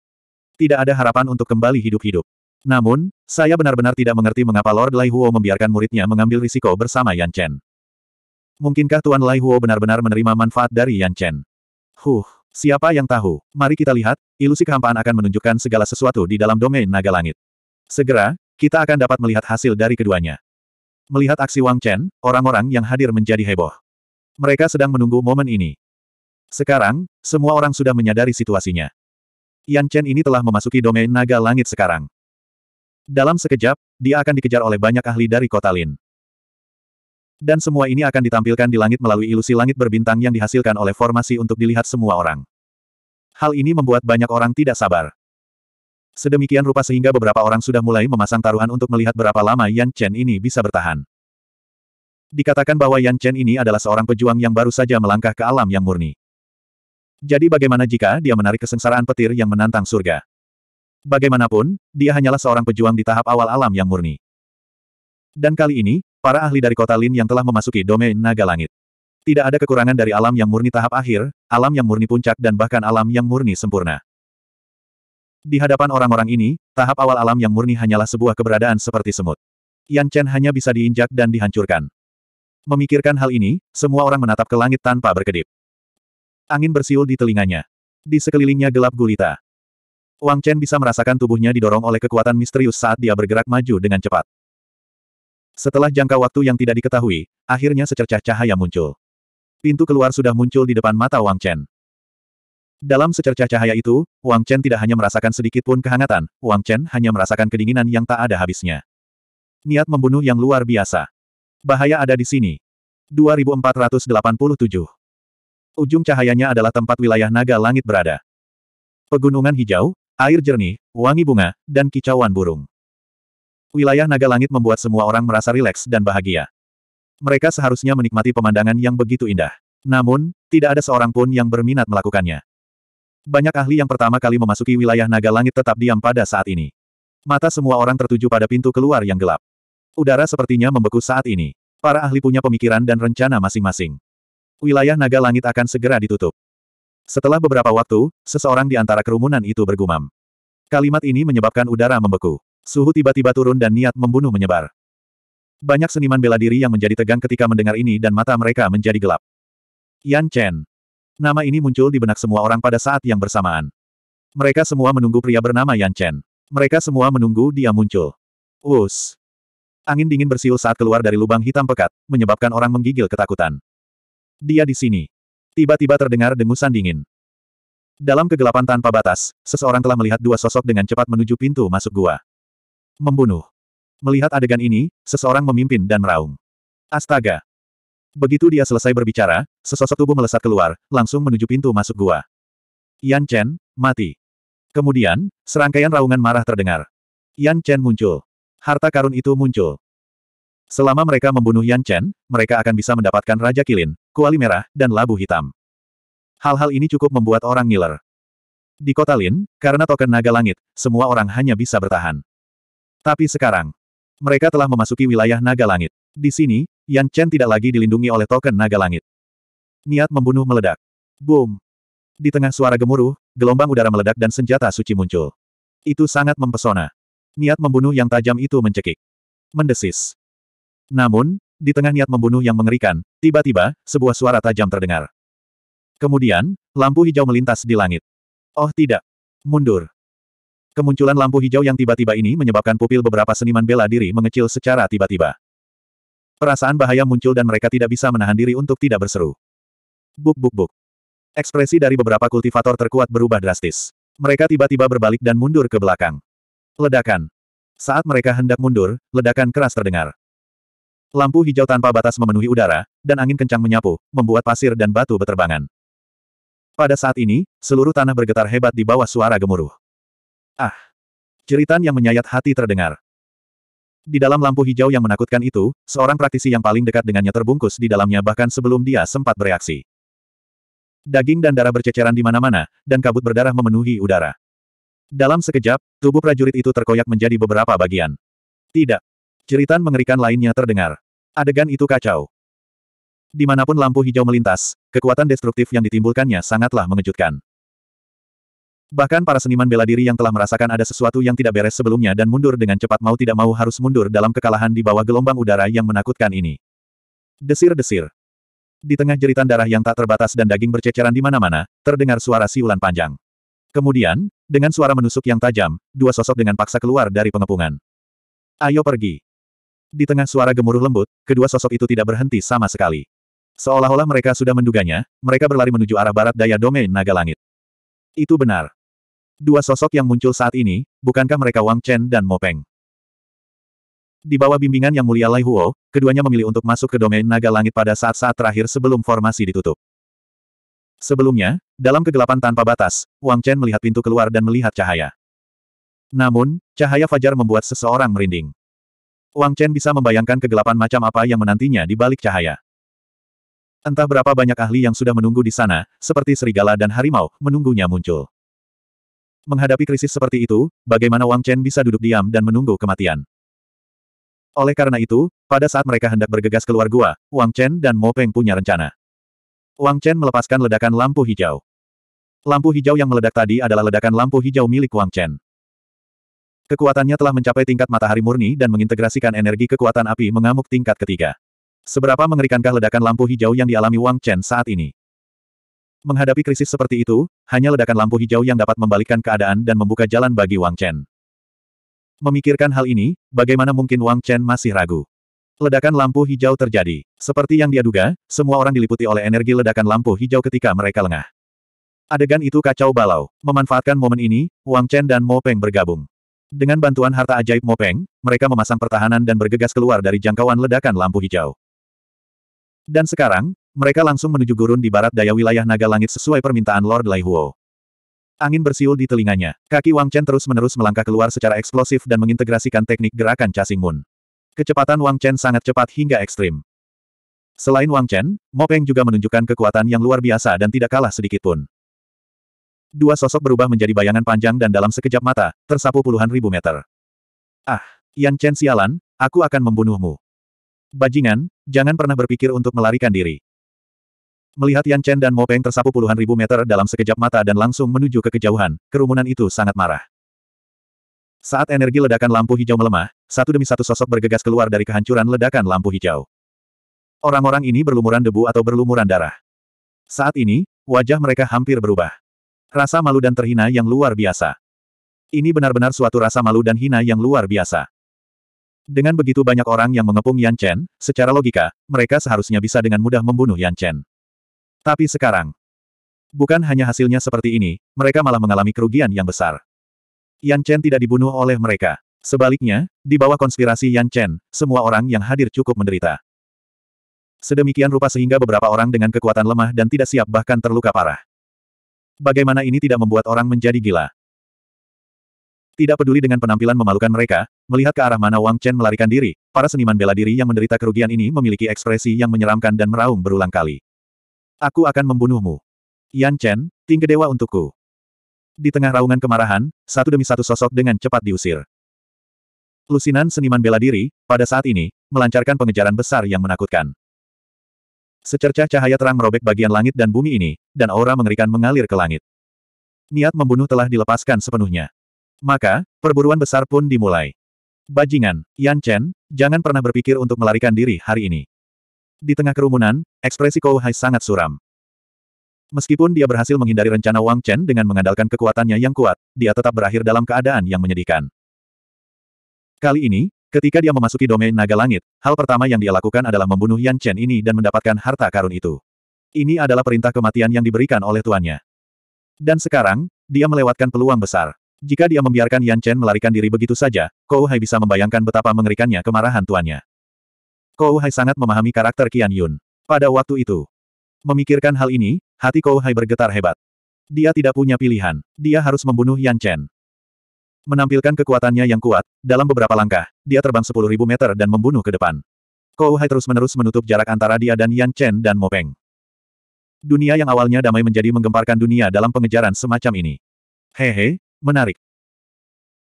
Tidak ada harapan untuk kembali hidup-hidup. Namun, saya benar-benar tidak mengerti mengapa Lord Lai Huo membiarkan muridnya mengambil risiko bersama Yan Chen. Mungkinkah Tuan Lai Huo benar-benar menerima manfaat dari Yan Chen? Huh, siapa yang tahu? Mari kita lihat, ilusi kehampaan akan menunjukkan segala sesuatu di dalam domain naga langit. Segera, kita akan dapat melihat hasil dari keduanya. Melihat aksi Wang Chen, orang-orang yang hadir menjadi heboh. Mereka sedang menunggu momen ini. Sekarang, semua orang sudah menyadari situasinya. Yan Chen ini telah memasuki domain naga langit sekarang. Dalam sekejap, dia akan dikejar oleh banyak ahli dari kota Lin. Dan semua ini akan ditampilkan di langit melalui ilusi langit berbintang yang dihasilkan oleh formasi untuk dilihat semua orang. Hal ini membuat banyak orang tidak sabar. Sedemikian rupa sehingga beberapa orang sudah mulai memasang taruhan untuk melihat berapa lama Yan Chen ini bisa bertahan. Dikatakan bahwa Yan Chen ini adalah seorang pejuang yang baru saja melangkah ke alam yang murni. Jadi bagaimana jika dia menarik kesengsaraan petir yang menantang surga? Bagaimanapun, dia hanyalah seorang pejuang di tahap awal alam yang murni. Dan kali ini, para ahli dari kota Lin yang telah memasuki domain naga langit. Tidak ada kekurangan dari alam yang murni tahap akhir, alam yang murni puncak dan bahkan alam yang murni sempurna. Di hadapan orang-orang ini, tahap awal alam yang murni hanyalah sebuah keberadaan seperti semut. Yan Chen hanya bisa diinjak dan dihancurkan. Memikirkan hal ini, semua orang menatap ke langit tanpa berkedip. Angin bersiul di telinganya. Di sekelilingnya gelap gulita. Wang Chen bisa merasakan tubuhnya didorong oleh kekuatan misterius saat dia bergerak maju dengan cepat. Setelah jangka waktu yang tidak diketahui, akhirnya secercah cahaya muncul. Pintu keluar sudah muncul di depan mata Wang Chen. Dalam secercah cahaya itu, Wang Chen tidak hanya merasakan sedikit pun kehangatan, Wang Chen hanya merasakan kedinginan yang tak ada habisnya. Niat membunuh yang luar biasa. Bahaya ada di sini. 2487. Ujung cahayanya adalah tempat wilayah naga langit berada. Pegunungan hijau, air jernih, wangi bunga, dan kicauan burung. Wilayah naga langit membuat semua orang merasa rileks dan bahagia. Mereka seharusnya menikmati pemandangan yang begitu indah. Namun, tidak ada seorang pun yang berminat melakukannya. Banyak ahli yang pertama kali memasuki wilayah naga langit tetap diam pada saat ini. Mata semua orang tertuju pada pintu keluar yang gelap. Udara sepertinya membeku saat ini. Para ahli punya pemikiran dan rencana masing-masing. Wilayah naga langit akan segera ditutup. Setelah beberapa waktu, seseorang di antara kerumunan itu bergumam. Kalimat ini menyebabkan udara membeku. Suhu tiba-tiba turun dan niat membunuh menyebar. Banyak seniman bela diri yang menjadi tegang ketika mendengar ini dan mata mereka menjadi gelap. Yan Chen, Nama ini muncul di benak semua orang pada saat yang bersamaan. Mereka semua menunggu pria bernama Yan Chen. Mereka semua menunggu dia muncul. Us. Angin dingin bersiul saat keluar dari lubang hitam pekat, menyebabkan orang menggigil ketakutan. Dia di sini. Tiba-tiba terdengar dengusan dingin. Dalam kegelapan tanpa batas, seseorang telah melihat dua sosok dengan cepat menuju pintu masuk gua. Membunuh. Melihat adegan ini, seseorang memimpin dan meraung. Astaga! Begitu dia selesai berbicara, sesosok tubuh melesat keluar, langsung menuju pintu masuk gua. Yan Chen, mati. Kemudian, serangkaian raungan marah terdengar. Yan Chen muncul. Harta karun itu muncul. Selama mereka membunuh Yan Chen, mereka akan bisa mendapatkan Raja Kilin, Kuali Merah, dan Labu Hitam. Hal-hal ini cukup membuat orang ngiler. Di kota Lin, karena token naga langit, semua orang hanya bisa bertahan. Tapi sekarang, mereka telah memasuki wilayah naga langit. Di sini, Yan Chen tidak lagi dilindungi oleh token naga langit. Niat membunuh meledak. Boom! Di tengah suara gemuruh, gelombang udara meledak dan senjata suci muncul. Itu sangat mempesona. Niat membunuh yang tajam itu mencekik. Mendesis. Namun, di tengah niat membunuh yang mengerikan, tiba-tiba, sebuah suara tajam terdengar. Kemudian, lampu hijau melintas di langit. Oh tidak. Mundur. Kemunculan lampu hijau yang tiba-tiba ini menyebabkan pupil beberapa seniman bela diri mengecil secara tiba-tiba. Perasaan bahaya muncul dan mereka tidak bisa menahan diri untuk tidak berseru. Buk buk buk. Ekspresi dari beberapa kultivator terkuat berubah drastis. Mereka tiba-tiba berbalik dan mundur ke belakang. Ledakan. Saat mereka hendak mundur, ledakan keras terdengar. Lampu hijau tanpa batas memenuhi udara, dan angin kencang menyapu, membuat pasir dan batu beterbangan. Pada saat ini, seluruh tanah bergetar hebat di bawah suara gemuruh. Ah! Ceritan yang menyayat hati terdengar. Di dalam lampu hijau yang menakutkan itu, seorang praktisi yang paling dekat dengannya terbungkus di dalamnya bahkan sebelum dia sempat bereaksi. Daging dan darah berceceran di mana-mana, dan kabut berdarah memenuhi udara. Dalam sekejap, tubuh prajurit itu terkoyak menjadi beberapa bagian. Tidak. Ceritan mengerikan lainnya terdengar. Adegan itu kacau. Dimanapun lampu hijau melintas, kekuatan destruktif yang ditimbulkannya sangatlah mengejutkan. Bahkan para seniman bela diri yang telah merasakan ada sesuatu yang tidak beres sebelumnya dan mundur dengan cepat mau tidak mau harus mundur dalam kekalahan di bawah gelombang udara yang menakutkan ini. Desir-desir. Di tengah jeritan darah yang tak terbatas dan daging berceceran di mana-mana, terdengar suara siulan panjang. Kemudian, dengan suara menusuk yang tajam, dua sosok dengan paksa keluar dari pengepungan. Ayo pergi. Di tengah suara gemuruh lembut, kedua sosok itu tidak berhenti sama sekali. Seolah-olah mereka sudah menduganya, mereka berlari menuju arah barat daya domain naga langit. Itu benar. Dua sosok yang muncul saat ini, bukankah mereka Wang Chen dan Mo Peng? Di bawah bimbingan Yang Mulia Lai Huo, keduanya memilih untuk masuk ke domain naga langit pada saat-saat terakhir sebelum formasi ditutup. Sebelumnya, dalam kegelapan tanpa batas, Wang Chen melihat pintu keluar dan melihat cahaya. Namun, cahaya fajar membuat seseorang merinding. Wang Chen bisa membayangkan kegelapan macam apa yang menantinya di balik cahaya. Entah berapa banyak ahli yang sudah menunggu di sana, seperti serigala dan harimau, menunggunya muncul. Menghadapi krisis seperti itu, bagaimana Wang Chen bisa duduk diam dan menunggu kematian? Oleh karena itu, pada saat mereka hendak bergegas keluar gua, Wang Chen dan Mo Peng punya rencana. Wang Chen melepaskan ledakan lampu hijau. Lampu hijau yang meledak tadi adalah ledakan lampu hijau milik Wang Chen. Kekuatannya telah mencapai tingkat matahari murni dan mengintegrasikan energi kekuatan api mengamuk tingkat ketiga. Seberapa mengerikankah ledakan lampu hijau yang dialami Wang Chen saat ini? Menghadapi krisis seperti itu, hanya ledakan lampu hijau yang dapat membalikkan keadaan dan membuka jalan bagi Wang Chen. Memikirkan hal ini, bagaimana mungkin Wang Chen masih ragu? Ledakan lampu hijau terjadi. Seperti yang dia duga, semua orang diliputi oleh energi ledakan lampu hijau ketika mereka lengah. Adegan itu kacau balau. Memanfaatkan momen ini, Wang Chen dan Mo Peng bergabung. Dengan bantuan harta ajaib Mo Peng, mereka memasang pertahanan dan bergegas keluar dari jangkauan ledakan lampu hijau. Dan sekarang, mereka langsung menuju gurun di barat daya wilayah naga langit sesuai permintaan Lord Lai Huo. Angin bersiul di telinganya. Kaki Wang Chen terus-menerus melangkah keluar secara eksplosif dan mengintegrasikan teknik gerakan Chasing moon. Kecepatan Wang Chen sangat cepat hingga ekstrim. Selain Wang Chen, Mo Peng juga menunjukkan kekuatan yang luar biasa dan tidak kalah sedikit pun. Dua sosok berubah menjadi bayangan panjang dan dalam sekejap mata, tersapu puluhan ribu meter. Ah, Yan Chen sialan, aku akan membunuhmu. Bajingan, jangan pernah berpikir untuk melarikan diri. Melihat Yan Chen dan Mo Peng tersapu puluhan ribu meter dalam sekejap mata dan langsung menuju ke kejauhan, kerumunan itu sangat marah. Saat energi ledakan lampu hijau melemah, satu demi satu sosok bergegas keluar dari kehancuran ledakan lampu hijau. Orang-orang ini berlumuran debu atau berlumuran darah. Saat ini, wajah mereka hampir berubah. Rasa malu dan terhina yang luar biasa. Ini benar-benar suatu rasa malu dan hina yang luar biasa. Dengan begitu banyak orang yang mengepung Yan Chen, secara logika, mereka seharusnya bisa dengan mudah membunuh Yan Chen. Tapi sekarang, bukan hanya hasilnya seperti ini, mereka malah mengalami kerugian yang besar. Yan Chen tidak dibunuh oleh mereka. Sebaliknya, di bawah konspirasi Yan Chen, semua orang yang hadir cukup menderita. Sedemikian rupa sehingga beberapa orang dengan kekuatan lemah dan tidak siap bahkan terluka parah. Bagaimana ini tidak membuat orang menjadi gila? Tidak peduli dengan penampilan memalukan mereka, melihat ke arah mana Wang Chen melarikan diri, para seniman bela diri yang menderita kerugian ini memiliki ekspresi yang menyeramkan dan meraung berulang kali. Aku akan membunuhmu. Yan Chen, tingke dewa untukku. Di tengah raungan kemarahan, satu demi satu sosok dengan cepat diusir. Lusinan seniman bela diri, pada saat ini, melancarkan pengejaran besar yang menakutkan. Secercah cahaya terang merobek bagian langit dan bumi ini, dan aura mengerikan mengalir ke langit. Niat membunuh telah dilepaskan sepenuhnya. Maka, perburuan besar pun dimulai. Bajingan, Yan Chen, jangan pernah berpikir untuk melarikan diri hari ini. Di tengah kerumunan, ekspresi Kou Hai sangat suram. Meskipun dia berhasil menghindari rencana Wang Chen dengan mengandalkan kekuatannya yang kuat, dia tetap berakhir dalam keadaan yang menyedihkan. Kali ini, ketika dia memasuki domain naga langit, hal pertama yang dia lakukan adalah membunuh Yan Chen ini dan mendapatkan harta karun itu. Ini adalah perintah kematian yang diberikan oleh tuannya. Dan sekarang, dia melewatkan peluang besar. Jika dia membiarkan Yan Chen melarikan diri begitu saja, Kou Hai bisa membayangkan betapa mengerikannya kemarahan tuannya. Kou Hai sangat memahami karakter Qian Yun. Pada waktu itu, memikirkan hal ini, hati Kou Hai bergetar hebat. Dia tidak punya pilihan, dia harus membunuh Yan Chen. Menampilkan kekuatannya yang kuat, dalam beberapa langkah, dia terbang 10.000 meter dan membunuh ke depan. Kou Hai terus-menerus menutup jarak antara dia dan Yan Chen dan Mo Peng. Dunia yang awalnya damai menjadi menggemparkan dunia dalam pengejaran semacam ini. Hehe, menarik.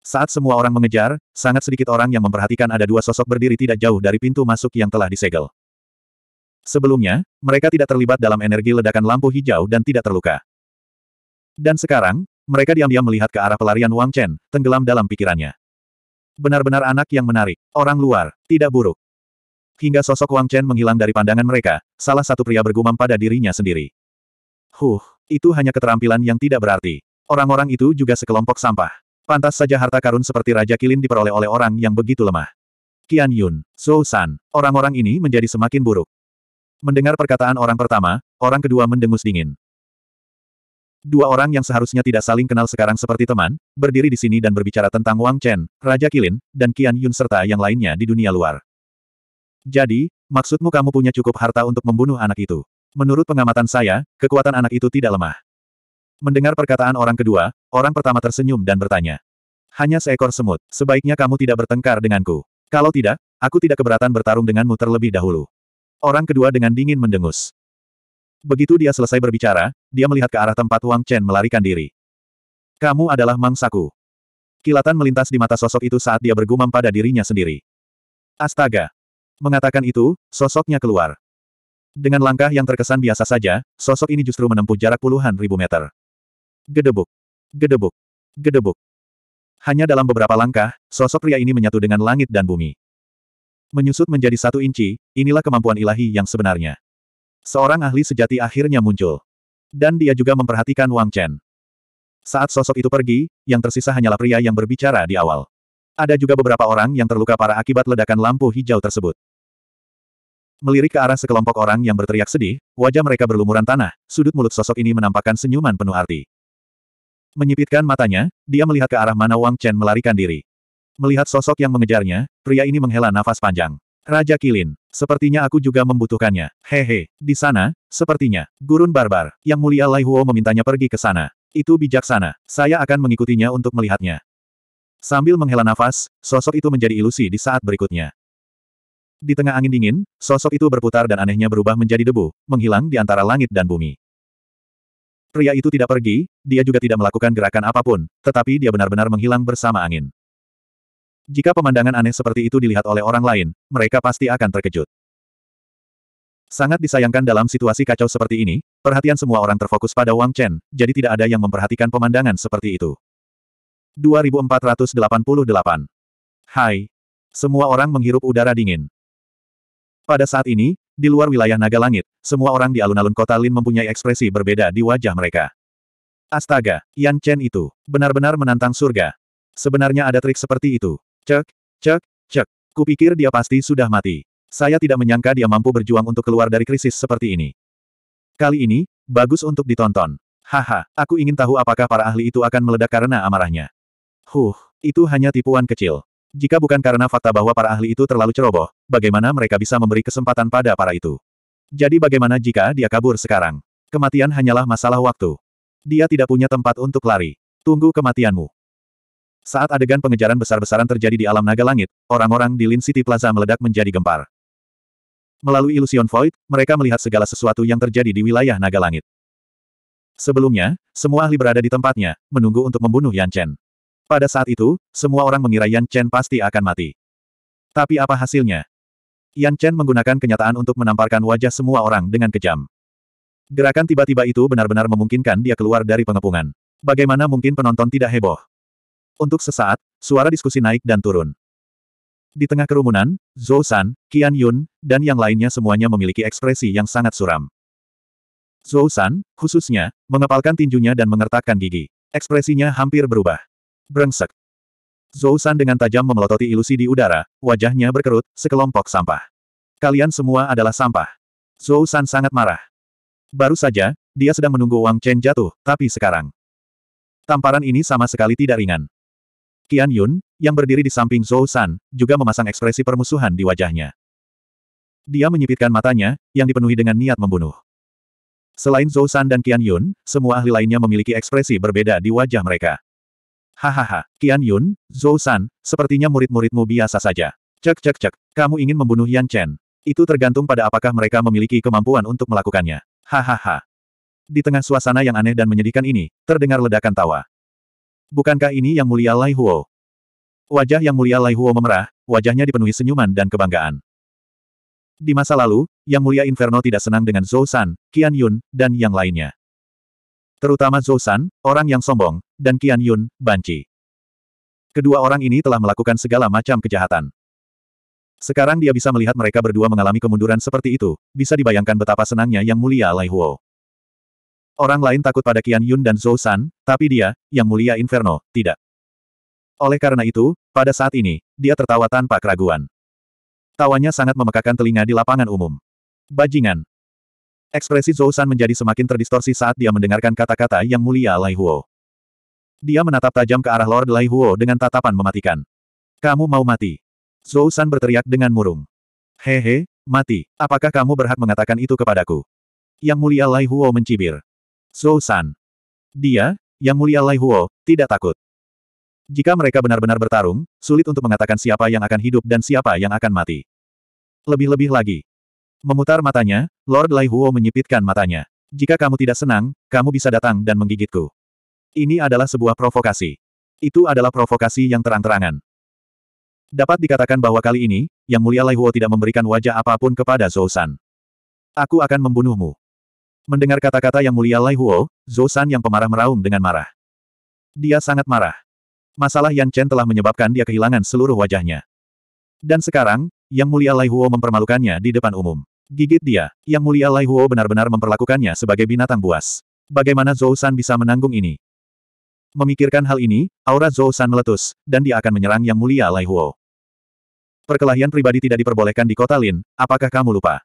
Saat semua orang mengejar, sangat sedikit orang yang memperhatikan ada dua sosok berdiri tidak jauh dari pintu masuk yang telah disegel. Sebelumnya, mereka tidak terlibat dalam energi ledakan lampu hijau dan tidak terluka. Dan sekarang, mereka diam-diam melihat ke arah pelarian Wang Chen, tenggelam dalam pikirannya. Benar-benar anak yang menarik, orang luar, tidak buruk. Hingga sosok Wang Chen menghilang dari pandangan mereka, salah satu pria bergumam pada dirinya sendiri. Huh, itu hanya keterampilan yang tidak berarti. Orang-orang itu juga sekelompok sampah. Pantas saja harta karun seperti Raja Kilin diperoleh oleh orang yang begitu lemah. Qian Yun, Zhou San, orang-orang ini menjadi semakin buruk. Mendengar perkataan orang pertama, orang kedua mendengus dingin. Dua orang yang seharusnya tidak saling kenal sekarang seperti teman, berdiri di sini dan berbicara tentang Wang Chen, Raja Kilin, dan Qian Yun serta yang lainnya di dunia luar. Jadi, maksudmu kamu punya cukup harta untuk membunuh anak itu? Menurut pengamatan saya, kekuatan anak itu tidak lemah. Mendengar perkataan orang kedua, orang pertama tersenyum dan bertanya. Hanya seekor semut, sebaiknya kamu tidak bertengkar denganku. Kalau tidak, aku tidak keberatan bertarung denganmu terlebih dahulu. Orang kedua dengan dingin mendengus. Begitu dia selesai berbicara, dia melihat ke arah tempat Wang Chen melarikan diri. Kamu adalah mangsaku. Kilatan melintas di mata sosok itu saat dia bergumam pada dirinya sendiri. Astaga! Mengatakan itu, sosoknya keluar. Dengan langkah yang terkesan biasa saja, sosok ini justru menempuh jarak puluhan ribu meter. Gedebuk. Gedebuk. Gedebuk. Hanya dalam beberapa langkah, sosok pria ini menyatu dengan langit dan bumi. Menyusut menjadi satu inci, inilah kemampuan ilahi yang sebenarnya. Seorang ahli sejati akhirnya muncul. Dan dia juga memperhatikan Wang Chen. Saat sosok itu pergi, yang tersisa hanyalah pria yang berbicara di awal. Ada juga beberapa orang yang terluka parah akibat ledakan lampu hijau tersebut. Melirik ke arah sekelompok orang yang berteriak sedih, wajah mereka berlumuran tanah, sudut mulut sosok ini menampakkan senyuman penuh arti. Menyipitkan matanya, dia melihat ke arah mana Wang Chen melarikan diri. Melihat sosok yang mengejarnya, pria ini menghela nafas panjang. Raja Kilin, sepertinya aku juga membutuhkannya. Hehe, di sana, sepertinya, gurun barbar, yang mulia Lai Huo memintanya pergi ke sana. Itu bijaksana, saya akan mengikutinya untuk melihatnya. Sambil menghela nafas, sosok itu menjadi ilusi di saat berikutnya. Di tengah angin dingin, sosok itu berputar dan anehnya berubah menjadi debu, menghilang di antara langit dan bumi. Pria itu tidak pergi, dia juga tidak melakukan gerakan apapun, tetapi dia benar-benar menghilang bersama angin. Jika pemandangan aneh seperti itu dilihat oleh orang lain, mereka pasti akan terkejut. Sangat disayangkan dalam situasi kacau seperti ini, perhatian semua orang terfokus pada Wang Chen, jadi tidak ada yang memperhatikan pemandangan seperti itu. 2488 Hai. Semua orang menghirup udara dingin. Pada saat ini, di luar wilayah naga langit, semua orang di alun-alun kota Lin mempunyai ekspresi berbeda di wajah mereka. Astaga, Yan Chen itu benar-benar menantang surga. Sebenarnya ada trik seperti itu. Cek, cek, cek. Kupikir dia pasti sudah mati. Saya tidak menyangka dia mampu berjuang untuk keluar dari krisis seperti ini. Kali ini, bagus untuk ditonton. Haha, aku ingin tahu apakah para ahli itu akan meledak karena amarahnya. Huh, itu hanya tipuan kecil. Jika bukan karena fakta bahwa para ahli itu terlalu ceroboh, bagaimana mereka bisa memberi kesempatan pada para itu? Jadi bagaimana jika dia kabur sekarang? Kematian hanyalah masalah waktu. Dia tidak punya tempat untuk lari. Tunggu kematianmu. Saat adegan pengejaran besar-besaran terjadi di alam naga langit, orang-orang di Lin City Plaza meledak menjadi gempar. Melalui ilusion void, mereka melihat segala sesuatu yang terjadi di wilayah naga langit. Sebelumnya, semua ahli berada di tempatnya, menunggu untuk membunuh Yan Chen. Pada saat itu, semua orang mengira Yan Chen pasti akan mati. Tapi apa hasilnya? Yan Chen menggunakan kenyataan untuk menamparkan wajah semua orang dengan kejam. Gerakan tiba-tiba itu benar-benar memungkinkan dia keluar dari pengepungan. Bagaimana mungkin penonton tidak heboh? Untuk sesaat, suara diskusi naik dan turun. Di tengah kerumunan, Zhou San, Qian Yun, dan yang lainnya semuanya memiliki ekspresi yang sangat suram. Zhou San, khususnya, mengepalkan tinjunya dan mengertakkan gigi. Ekspresinya hampir berubah. Brengsek. Zhou San dengan tajam memelototi ilusi di udara, wajahnya berkerut, sekelompok sampah. Kalian semua adalah sampah. Zhou San sangat marah. Baru saja, dia sedang menunggu Wang Chen jatuh, tapi sekarang. Tamparan ini sama sekali tidak ringan. Qian Yun, yang berdiri di samping Zhou San, juga memasang ekspresi permusuhan di wajahnya. Dia menyipitkan matanya, yang dipenuhi dengan niat membunuh. Selain Zhou San dan Qian Yun, semua ahli lainnya memiliki ekspresi berbeda di wajah mereka. Hahaha, Qian Yun, Zhou San, sepertinya murid-muridmu biasa saja. Cek cek cek, kamu ingin membunuh Yan Chen. Itu tergantung pada apakah mereka memiliki kemampuan untuk melakukannya. Hahaha. Di tengah suasana yang aneh dan menyedihkan ini, terdengar ledakan tawa. Bukankah ini yang mulia Lai Huo? Wajah yang mulia Lai Huo memerah, wajahnya dipenuhi senyuman dan kebanggaan. Di masa lalu, Yang Mulia Inferno tidak senang dengan Zhou San, Qian Yun, dan yang lainnya. Terutama Zhou San, orang yang sombong, dan Qian Yun, banci. Kedua orang ini telah melakukan segala macam kejahatan. Sekarang dia bisa melihat mereka berdua mengalami kemunduran seperti itu, bisa dibayangkan betapa senangnya Yang Mulia Lai Huo. Orang lain takut pada Qian Yun dan Zhou San, tapi dia, Yang Mulia Inferno, tidak. Oleh karena itu, pada saat ini, dia tertawa tanpa keraguan. Tawanya sangat memekakan telinga di lapangan umum. Bajingan, Ekspresi Zhou San menjadi semakin terdistorsi saat dia mendengarkan kata-kata yang mulia Lai Huo. Dia menatap tajam ke arah Lord Lai Huo dengan tatapan mematikan. Kamu mau mati. Zhou San berteriak dengan murung. Hehe, mati. Apakah kamu berhak mengatakan itu kepadaku? Yang mulia Lai Huo mencibir. Zhou San. Dia, yang mulia Lai Huo, tidak takut. Jika mereka benar-benar bertarung, sulit untuk mengatakan siapa yang akan hidup dan siapa yang akan mati. Lebih-lebih lagi, Memutar matanya, Lord Lai Huo menyipitkan matanya. Jika kamu tidak senang, kamu bisa datang dan menggigitku. Ini adalah sebuah provokasi. Itu adalah provokasi yang terang-terangan. Dapat dikatakan bahwa kali ini, Yang Mulia Lai Huo tidak memberikan wajah apapun kepada Zhou San. Aku akan membunuhmu. Mendengar kata-kata Yang Mulia Lai Huo, Zhou San yang pemarah meraung dengan marah. Dia sangat marah. Masalah Yan Chen telah menyebabkan dia kehilangan seluruh wajahnya. Dan sekarang, Yang Mulia Lai Huo mempermalukannya di depan umum. Gigit dia, Yang Mulia Lai Huo benar-benar memperlakukannya sebagai binatang buas. Bagaimana Zhou San bisa menanggung ini? Memikirkan hal ini, aura Zhou San meletus, dan dia akan menyerang Yang Mulia Lai Huo. Perkelahian pribadi tidak diperbolehkan di kota Lin, apakah kamu lupa?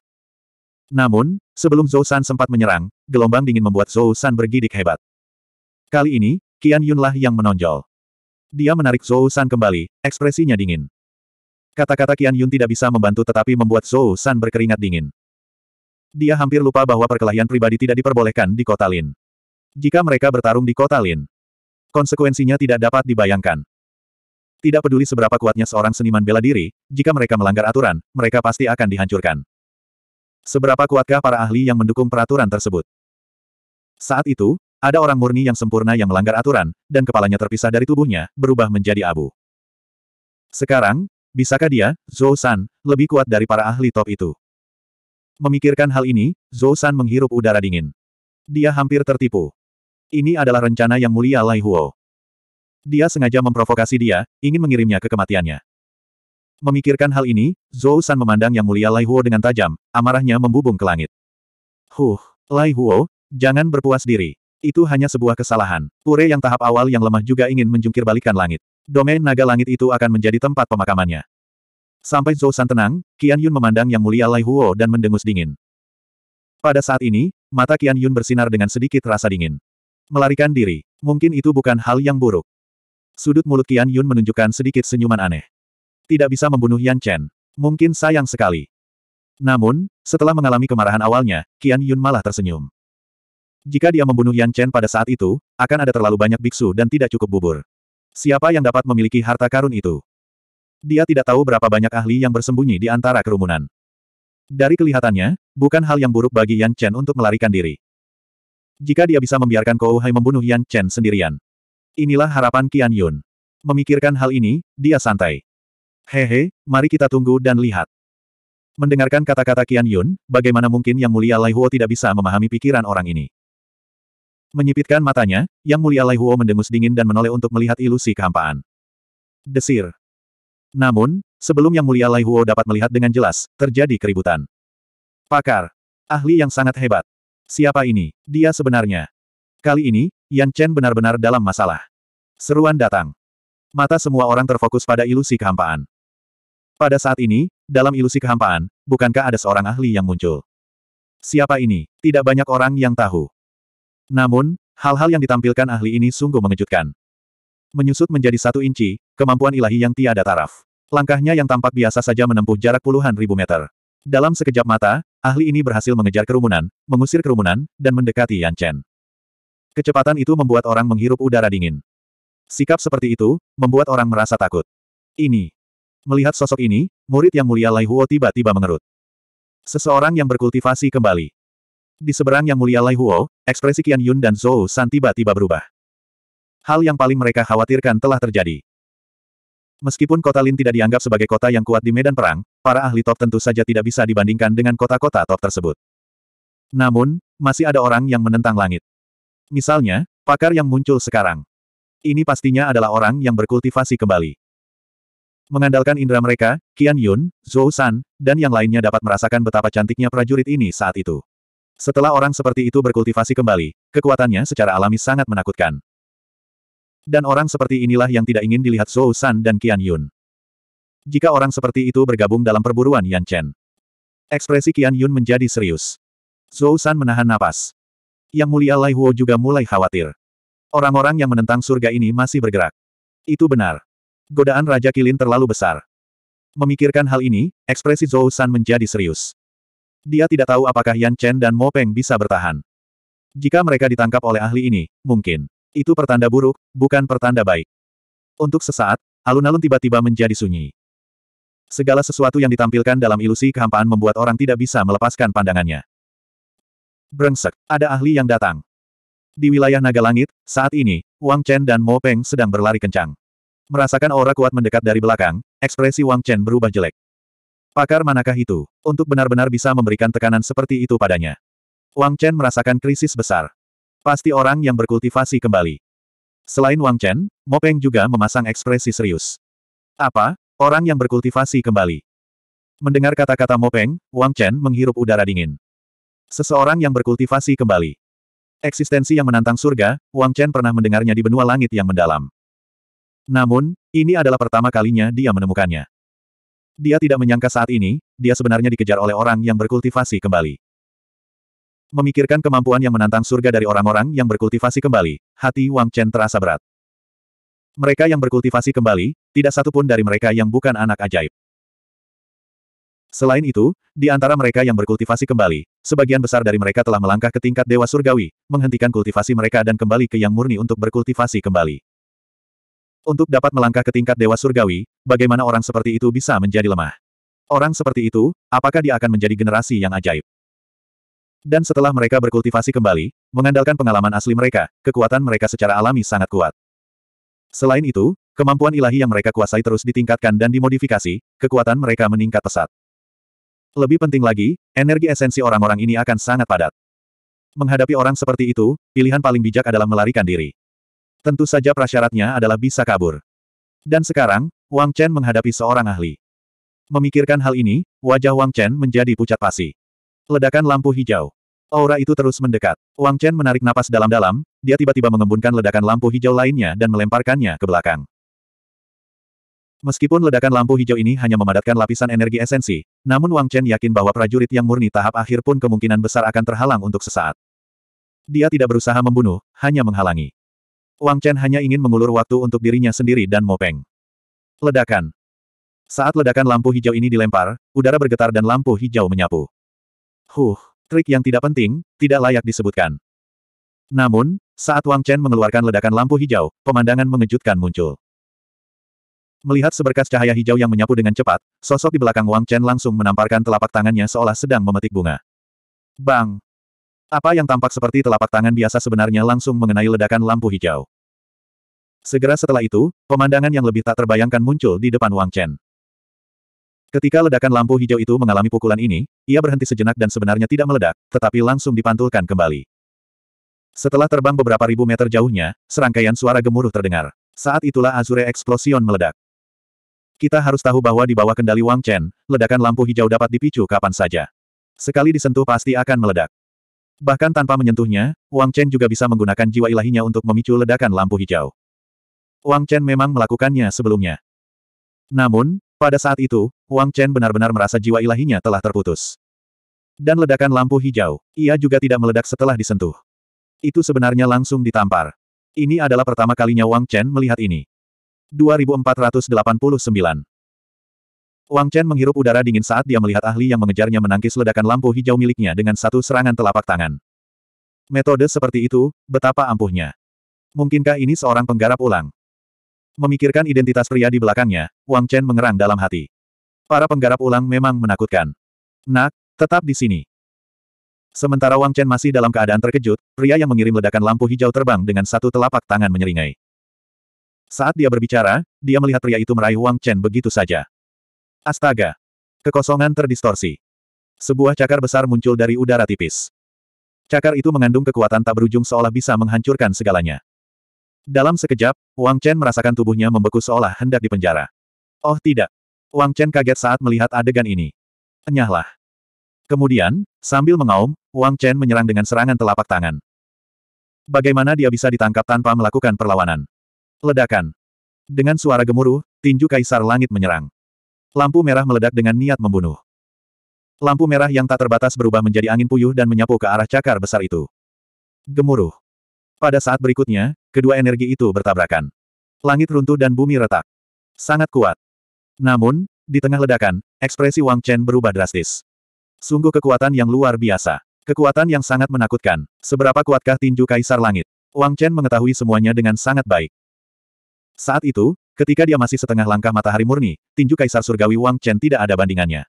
Namun, sebelum Zhou San sempat menyerang, gelombang dingin membuat Zhou San bergidik hebat. Kali ini, Qian Yunlah yang menonjol. Dia menarik Zhou San kembali, ekspresinya dingin. Kata-kata Qian Yun tidak bisa membantu tetapi membuat Zhou San berkeringat dingin. Dia hampir lupa bahwa perkelahian pribadi tidak diperbolehkan di kota Lin. Jika mereka bertarung di kota Lin, konsekuensinya tidak dapat dibayangkan. Tidak peduli seberapa kuatnya seorang seniman bela diri, jika mereka melanggar aturan, mereka pasti akan dihancurkan. Seberapa kuatkah para ahli yang mendukung peraturan tersebut? Saat itu, ada orang murni yang sempurna yang melanggar aturan, dan kepalanya terpisah dari tubuhnya, berubah menjadi abu. Sekarang, Bisakah dia, Zhou San, lebih kuat dari para ahli top itu? Memikirkan hal ini, Zhou San menghirup udara dingin. Dia hampir tertipu. Ini adalah rencana yang mulia Lai Huo. Dia sengaja memprovokasi dia, ingin mengirimnya ke kematiannya. Memikirkan hal ini, Zhou San memandang Yang Mulia Lai Huo dengan tajam, amarahnya membubung ke langit. Huh, Lai Huo, jangan berpuas diri. Itu hanya sebuah kesalahan. Pure yang tahap awal yang lemah juga ingin menjungkirbalikan langit domain naga langit itu akan menjadi tempat pemakamannya. Sampai Zhou San tenang, Qian Yun memandang Yang Mulia Lai Huo dan mendengus dingin. Pada saat ini, mata Qian Yun bersinar dengan sedikit rasa dingin. Melarikan diri, mungkin itu bukan hal yang buruk. Sudut mulut Qian Yun menunjukkan sedikit senyuman aneh. Tidak bisa membunuh Yan Chen. Mungkin sayang sekali. Namun, setelah mengalami kemarahan awalnya, Qian Yun malah tersenyum. Jika dia membunuh Yan Chen pada saat itu, akan ada terlalu banyak biksu dan tidak cukup bubur. Siapa yang dapat memiliki harta karun itu? Dia tidak tahu berapa banyak ahli yang bersembunyi di antara kerumunan. Dari kelihatannya, bukan hal yang buruk bagi Yan Chen untuk melarikan diri. Jika dia bisa membiarkan Kou Hai membunuh Yan Chen sendirian. Inilah harapan Qian Yun. Memikirkan hal ini, dia santai. Hehe, mari kita tunggu dan lihat. Mendengarkan kata-kata Qian Yun, bagaimana mungkin Yang Mulia Lai Huo tidak bisa memahami pikiran orang ini. Menyipitkan matanya, Yang Mulia Lai Huo mendengus dingin dan menoleh untuk melihat ilusi kehampaan. Desir. Namun, sebelum Yang Mulia Lai Huo dapat melihat dengan jelas, terjadi keributan. Pakar. Ahli yang sangat hebat. Siapa ini? Dia sebenarnya. Kali ini, Yan Chen benar-benar dalam masalah. Seruan datang. Mata semua orang terfokus pada ilusi kehampaan. Pada saat ini, dalam ilusi kehampaan, bukankah ada seorang ahli yang muncul? Siapa ini? Tidak banyak orang yang tahu. Namun, hal-hal yang ditampilkan ahli ini sungguh mengejutkan. Menyusut menjadi satu inci, kemampuan ilahi yang tiada taraf. Langkahnya yang tampak biasa saja menempuh jarak puluhan ribu meter. Dalam sekejap mata, ahli ini berhasil mengejar kerumunan, mengusir kerumunan, dan mendekati Yan Chen. Kecepatan itu membuat orang menghirup udara dingin. Sikap seperti itu, membuat orang merasa takut. Ini. Melihat sosok ini, murid yang mulia Lai Huo tiba-tiba mengerut. Seseorang yang berkultivasi kembali. Di seberang yang mulia Lai Huo, ekspresi Kian Yun dan Zhou San tiba-tiba berubah. Hal yang paling mereka khawatirkan telah terjadi. Meskipun kota Lin tidak dianggap sebagai kota yang kuat di medan perang, para ahli top tentu saja tidak bisa dibandingkan dengan kota-kota top tersebut. Namun, masih ada orang yang menentang langit. Misalnya, pakar yang muncul sekarang. Ini pastinya adalah orang yang berkultivasi kembali. Mengandalkan indera mereka, Qian Yun, Zhou San, dan yang lainnya dapat merasakan betapa cantiknya prajurit ini saat itu. Setelah orang seperti itu berkultivasi kembali, kekuatannya secara alami sangat menakutkan. Dan orang seperti inilah yang tidak ingin dilihat Zhou San dan Qian Yun. Jika orang seperti itu bergabung dalam perburuan Yan Chen. Ekspresi Qian Yun menjadi serius. Zhou San menahan napas. Yang mulia Lai Huo juga mulai khawatir. Orang-orang yang menentang surga ini masih bergerak. Itu benar. Godaan Raja Kilin terlalu besar. Memikirkan hal ini, ekspresi Zhou San menjadi serius. Dia tidak tahu apakah Yan Chen dan Mo Peng bisa bertahan. Jika mereka ditangkap oleh ahli ini, mungkin. Itu pertanda buruk, bukan pertanda baik. Untuk sesaat, alun-alun tiba-tiba menjadi sunyi. Segala sesuatu yang ditampilkan dalam ilusi kehampaan membuat orang tidak bisa melepaskan pandangannya. Brengsek, ada ahli yang datang. Di wilayah Naga Langit, saat ini, Wang Chen dan Mo Peng sedang berlari kencang. Merasakan aura kuat mendekat dari belakang, ekspresi Wang Chen berubah jelek. Pakar manakah itu, untuk benar-benar bisa memberikan tekanan seperti itu padanya? Wang Chen merasakan krisis besar. Pasti orang yang berkultivasi kembali. Selain Wang Chen, Mo Peng juga memasang ekspresi serius. Apa? Orang yang berkultivasi kembali. Mendengar kata-kata Mo Peng, Wang Chen menghirup udara dingin. Seseorang yang berkultivasi kembali. Eksistensi yang menantang surga, Wang Chen pernah mendengarnya di benua langit yang mendalam. Namun, ini adalah pertama kalinya dia menemukannya. Dia tidak menyangka saat ini, dia sebenarnya dikejar oleh orang yang berkultivasi kembali. Memikirkan kemampuan yang menantang surga dari orang-orang yang berkultivasi kembali, hati Wang Chen terasa berat. Mereka yang berkultivasi kembali, tidak satu pun dari mereka yang bukan anak ajaib. Selain itu, di antara mereka yang berkultivasi kembali, sebagian besar dari mereka telah melangkah ke tingkat dewa surgawi, menghentikan kultivasi mereka dan kembali ke yang murni untuk berkultivasi kembali. Untuk dapat melangkah ke tingkat Dewa Surgawi, bagaimana orang seperti itu bisa menjadi lemah? Orang seperti itu, apakah dia akan menjadi generasi yang ajaib? Dan setelah mereka berkultivasi kembali, mengandalkan pengalaman asli mereka, kekuatan mereka secara alami sangat kuat. Selain itu, kemampuan ilahi yang mereka kuasai terus ditingkatkan dan dimodifikasi, kekuatan mereka meningkat pesat. Lebih penting lagi, energi esensi orang-orang ini akan sangat padat. Menghadapi orang seperti itu, pilihan paling bijak adalah melarikan diri. Tentu saja prasyaratnya adalah bisa kabur. Dan sekarang, Wang Chen menghadapi seorang ahli. Memikirkan hal ini, wajah Wang Chen menjadi pucat pasi. Ledakan lampu hijau. Aura itu terus mendekat. Wang Chen menarik napas dalam-dalam, dia tiba-tiba mengembunkan ledakan lampu hijau lainnya dan melemparkannya ke belakang. Meskipun ledakan lampu hijau ini hanya memadatkan lapisan energi esensi, namun Wang Chen yakin bahwa prajurit yang murni tahap akhir pun kemungkinan besar akan terhalang untuk sesaat. Dia tidak berusaha membunuh, hanya menghalangi. Wang Chen hanya ingin mengulur waktu untuk dirinya sendiri dan Mopeng. Ledakan. Saat ledakan lampu hijau ini dilempar, udara bergetar dan lampu hijau menyapu. Huh, trik yang tidak penting, tidak layak disebutkan. Namun, saat Wang Chen mengeluarkan ledakan lampu hijau, pemandangan mengejutkan muncul. Melihat seberkas cahaya hijau yang menyapu dengan cepat, sosok di belakang Wang Chen langsung menamparkan telapak tangannya seolah sedang memetik bunga. Bang! Apa yang tampak seperti telapak tangan biasa sebenarnya langsung mengenai ledakan lampu hijau. Segera setelah itu, pemandangan yang lebih tak terbayangkan muncul di depan Wang Chen. Ketika ledakan lampu hijau itu mengalami pukulan ini, ia berhenti sejenak dan sebenarnya tidak meledak, tetapi langsung dipantulkan kembali. Setelah terbang beberapa ribu meter jauhnya, serangkaian suara gemuruh terdengar. Saat itulah Azure Explosion meledak. Kita harus tahu bahwa di bawah kendali Wang Chen, ledakan lampu hijau dapat dipicu kapan saja. Sekali disentuh pasti akan meledak. Bahkan tanpa menyentuhnya, Wang Chen juga bisa menggunakan jiwa ilahinya untuk memicu ledakan lampu hijau. Wang Chen memang melakukannya sebelumnya. Namun, pada saat itu, Wang Chen benar-benar merasa jiwa ilahinya telah terputus. Dan ledakan lampu hijau, ia juga tidak meledak setelah disentuh. Itu sebenarnya langsung ditampar. Ini adalah pertama kalinya Wang Chen melihat ini. 2489 Wang Chen menghirup udara dingin saat dia melihat ahli yang mengejarnya menangkis ledakan lampu hijau miliknya dengan satu serangan telapak tangan. Metode seperti itu, betapa ampuhnya. Mungkinkah ini seorang penggarap ulang? Memikirkan identitas pria di belakangnya, Wang Chen mengerang dalam hati. Para penggarap ulang memang menakutkan. Nak, tetap di sini. Sementara Wang Chen masih dalam keadaan terkejut, pria yang mengirim ledakan lampu hijau terbang dengan satu telapak tangan menyeringai. Saat dia berbicara, dia melihat pria itu meraih Wang Chen begitu saja. Astaga! Kekosongan terdistorsi. Sebuah cakar besar muncul dari udara tipis. Cakar itu mengandung kekuatan tak berujung seolah bisa menghancurkan segalanya. Dalam sekejap, Wang Chen merasakan tubuhnya membeku seolah hendak dipenjara. Oh tidak! Wang Chen kaget saat melihat adegan ini. Enyahlah. Kemudian, sambil mengaum, Wang Chen menyerang dengan serangan telapak tangan. Bagaimana dia bisa ditangkap tanpa melakukan perlawanan? Ledakan. Dengan suara gemuruh, tinju kaisar langit menyerang. Lampu merah meledak dengan niat membunuh. Lampu merah yang tak terbatas berubah menjadi angin puyuh dan menyapu ke arah cakar besar itu. Gemuruh. Pada saat berikutnya, kedua energi itu bertabrakan. Langit runtuh dan bumi retak. Sangat kuat. Namun, di tengah ledakan, ekspresi Wang Chen berubah drastis. Sungguh kekuatan yang luar biasa. Kekuatan yang sangat menakutkan. Seberapa kuatkah tinju Kaisar Langit? Wang Chen mengetahui semuanya dengan sangat baik. Saat itu, Ketika dia masih setengah langkah matahari murni, tinju Kaisar Surgawi Wang Chen tidak ada bandingannya.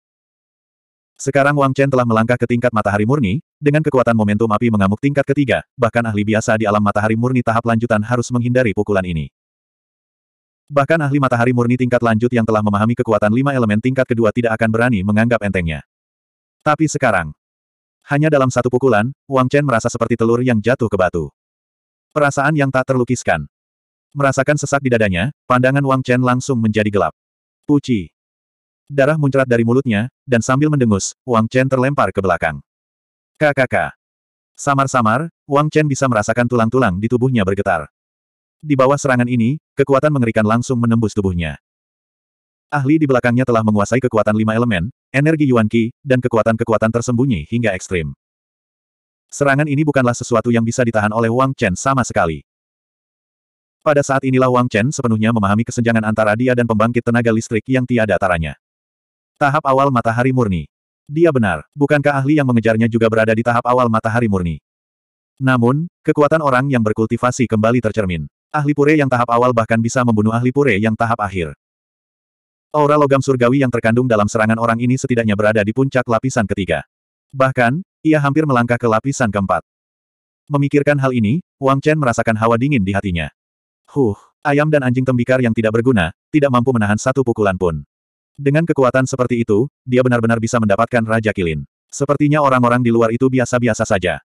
Sekarang Wang Chen telah melangkah ke tingkat matahari murni, dengan kekuatan momentum api mengamuk tingkat ketiga, bahkan ahli biasa di alam matahari murni tahap lanjutan harus menghindari pukulan ini. Bahkan ahli matahari murni tingkat lanjut yang telah memahami kekuatan lima elemen tingkat kedua tidak akan berani menganggap entengnya. Tapi sekarang, hanya dalam satu pukulan, Wang Chen merasa seperti telur yang jatuh ke batu. Perasaan yang tak terlukiskan. Merasakan sesak di dadanya, pandangan Wang Chen langsung menjadi gelap. Puci. Darah muncrat dari mulutnya, dan sambil mendengus, Wang Chen terlempar ke belakang. KKK. Samar-samar, Wang Chen bisa merasakan tulang-tulang di tubuhnya bergetar. Di bawah serangan ini, kekuatan mengerikan langsung menembus tubuhnya. Ahli di belakangnya telah menguasai kekuatan lima elemen, energi Yuan Qi, dan kekuatan-kekuatan tersembunyi hingga ekstrim. Serangan ini bukanlah sesuatu yang bisa ditahan oleh Wang Chen sama sekali. Pada saat inilah Wang Chen sepenuhnya memahami kesenjangan antara dia dan pembangkit tenaga listrik yang tiada taranya. Tahap awal matahari murni. Dia benar, bukankah ahli yang mengejarnya juga berada di tahap awal matahari murni? Namun, kekuatan orang yang berkultivasi kembali tercermin. Ahli pure yang tahap awal bahkan bisa membunuh ahli pure yang tahap akhir. Aura logam surgawi yang terkandung dalam serangan orang ini setidaknya berada di puncak lapisan ketiga. Bahkan, ia hampir melangkah ke lapisan keempat. Memikirkan hal ini, Wang Chen merasakan hawa dingin di hatinya. Huh, ayam dan anjing tembikar yang tidak berguna, tidak mampu menahan satu pukulan pun. Dengan kekuatan seperti itu, dia benar-benar bisa mendapatkan Raja Kilin. Sepertinya orang-orang di luar itu biasa-biasa saja.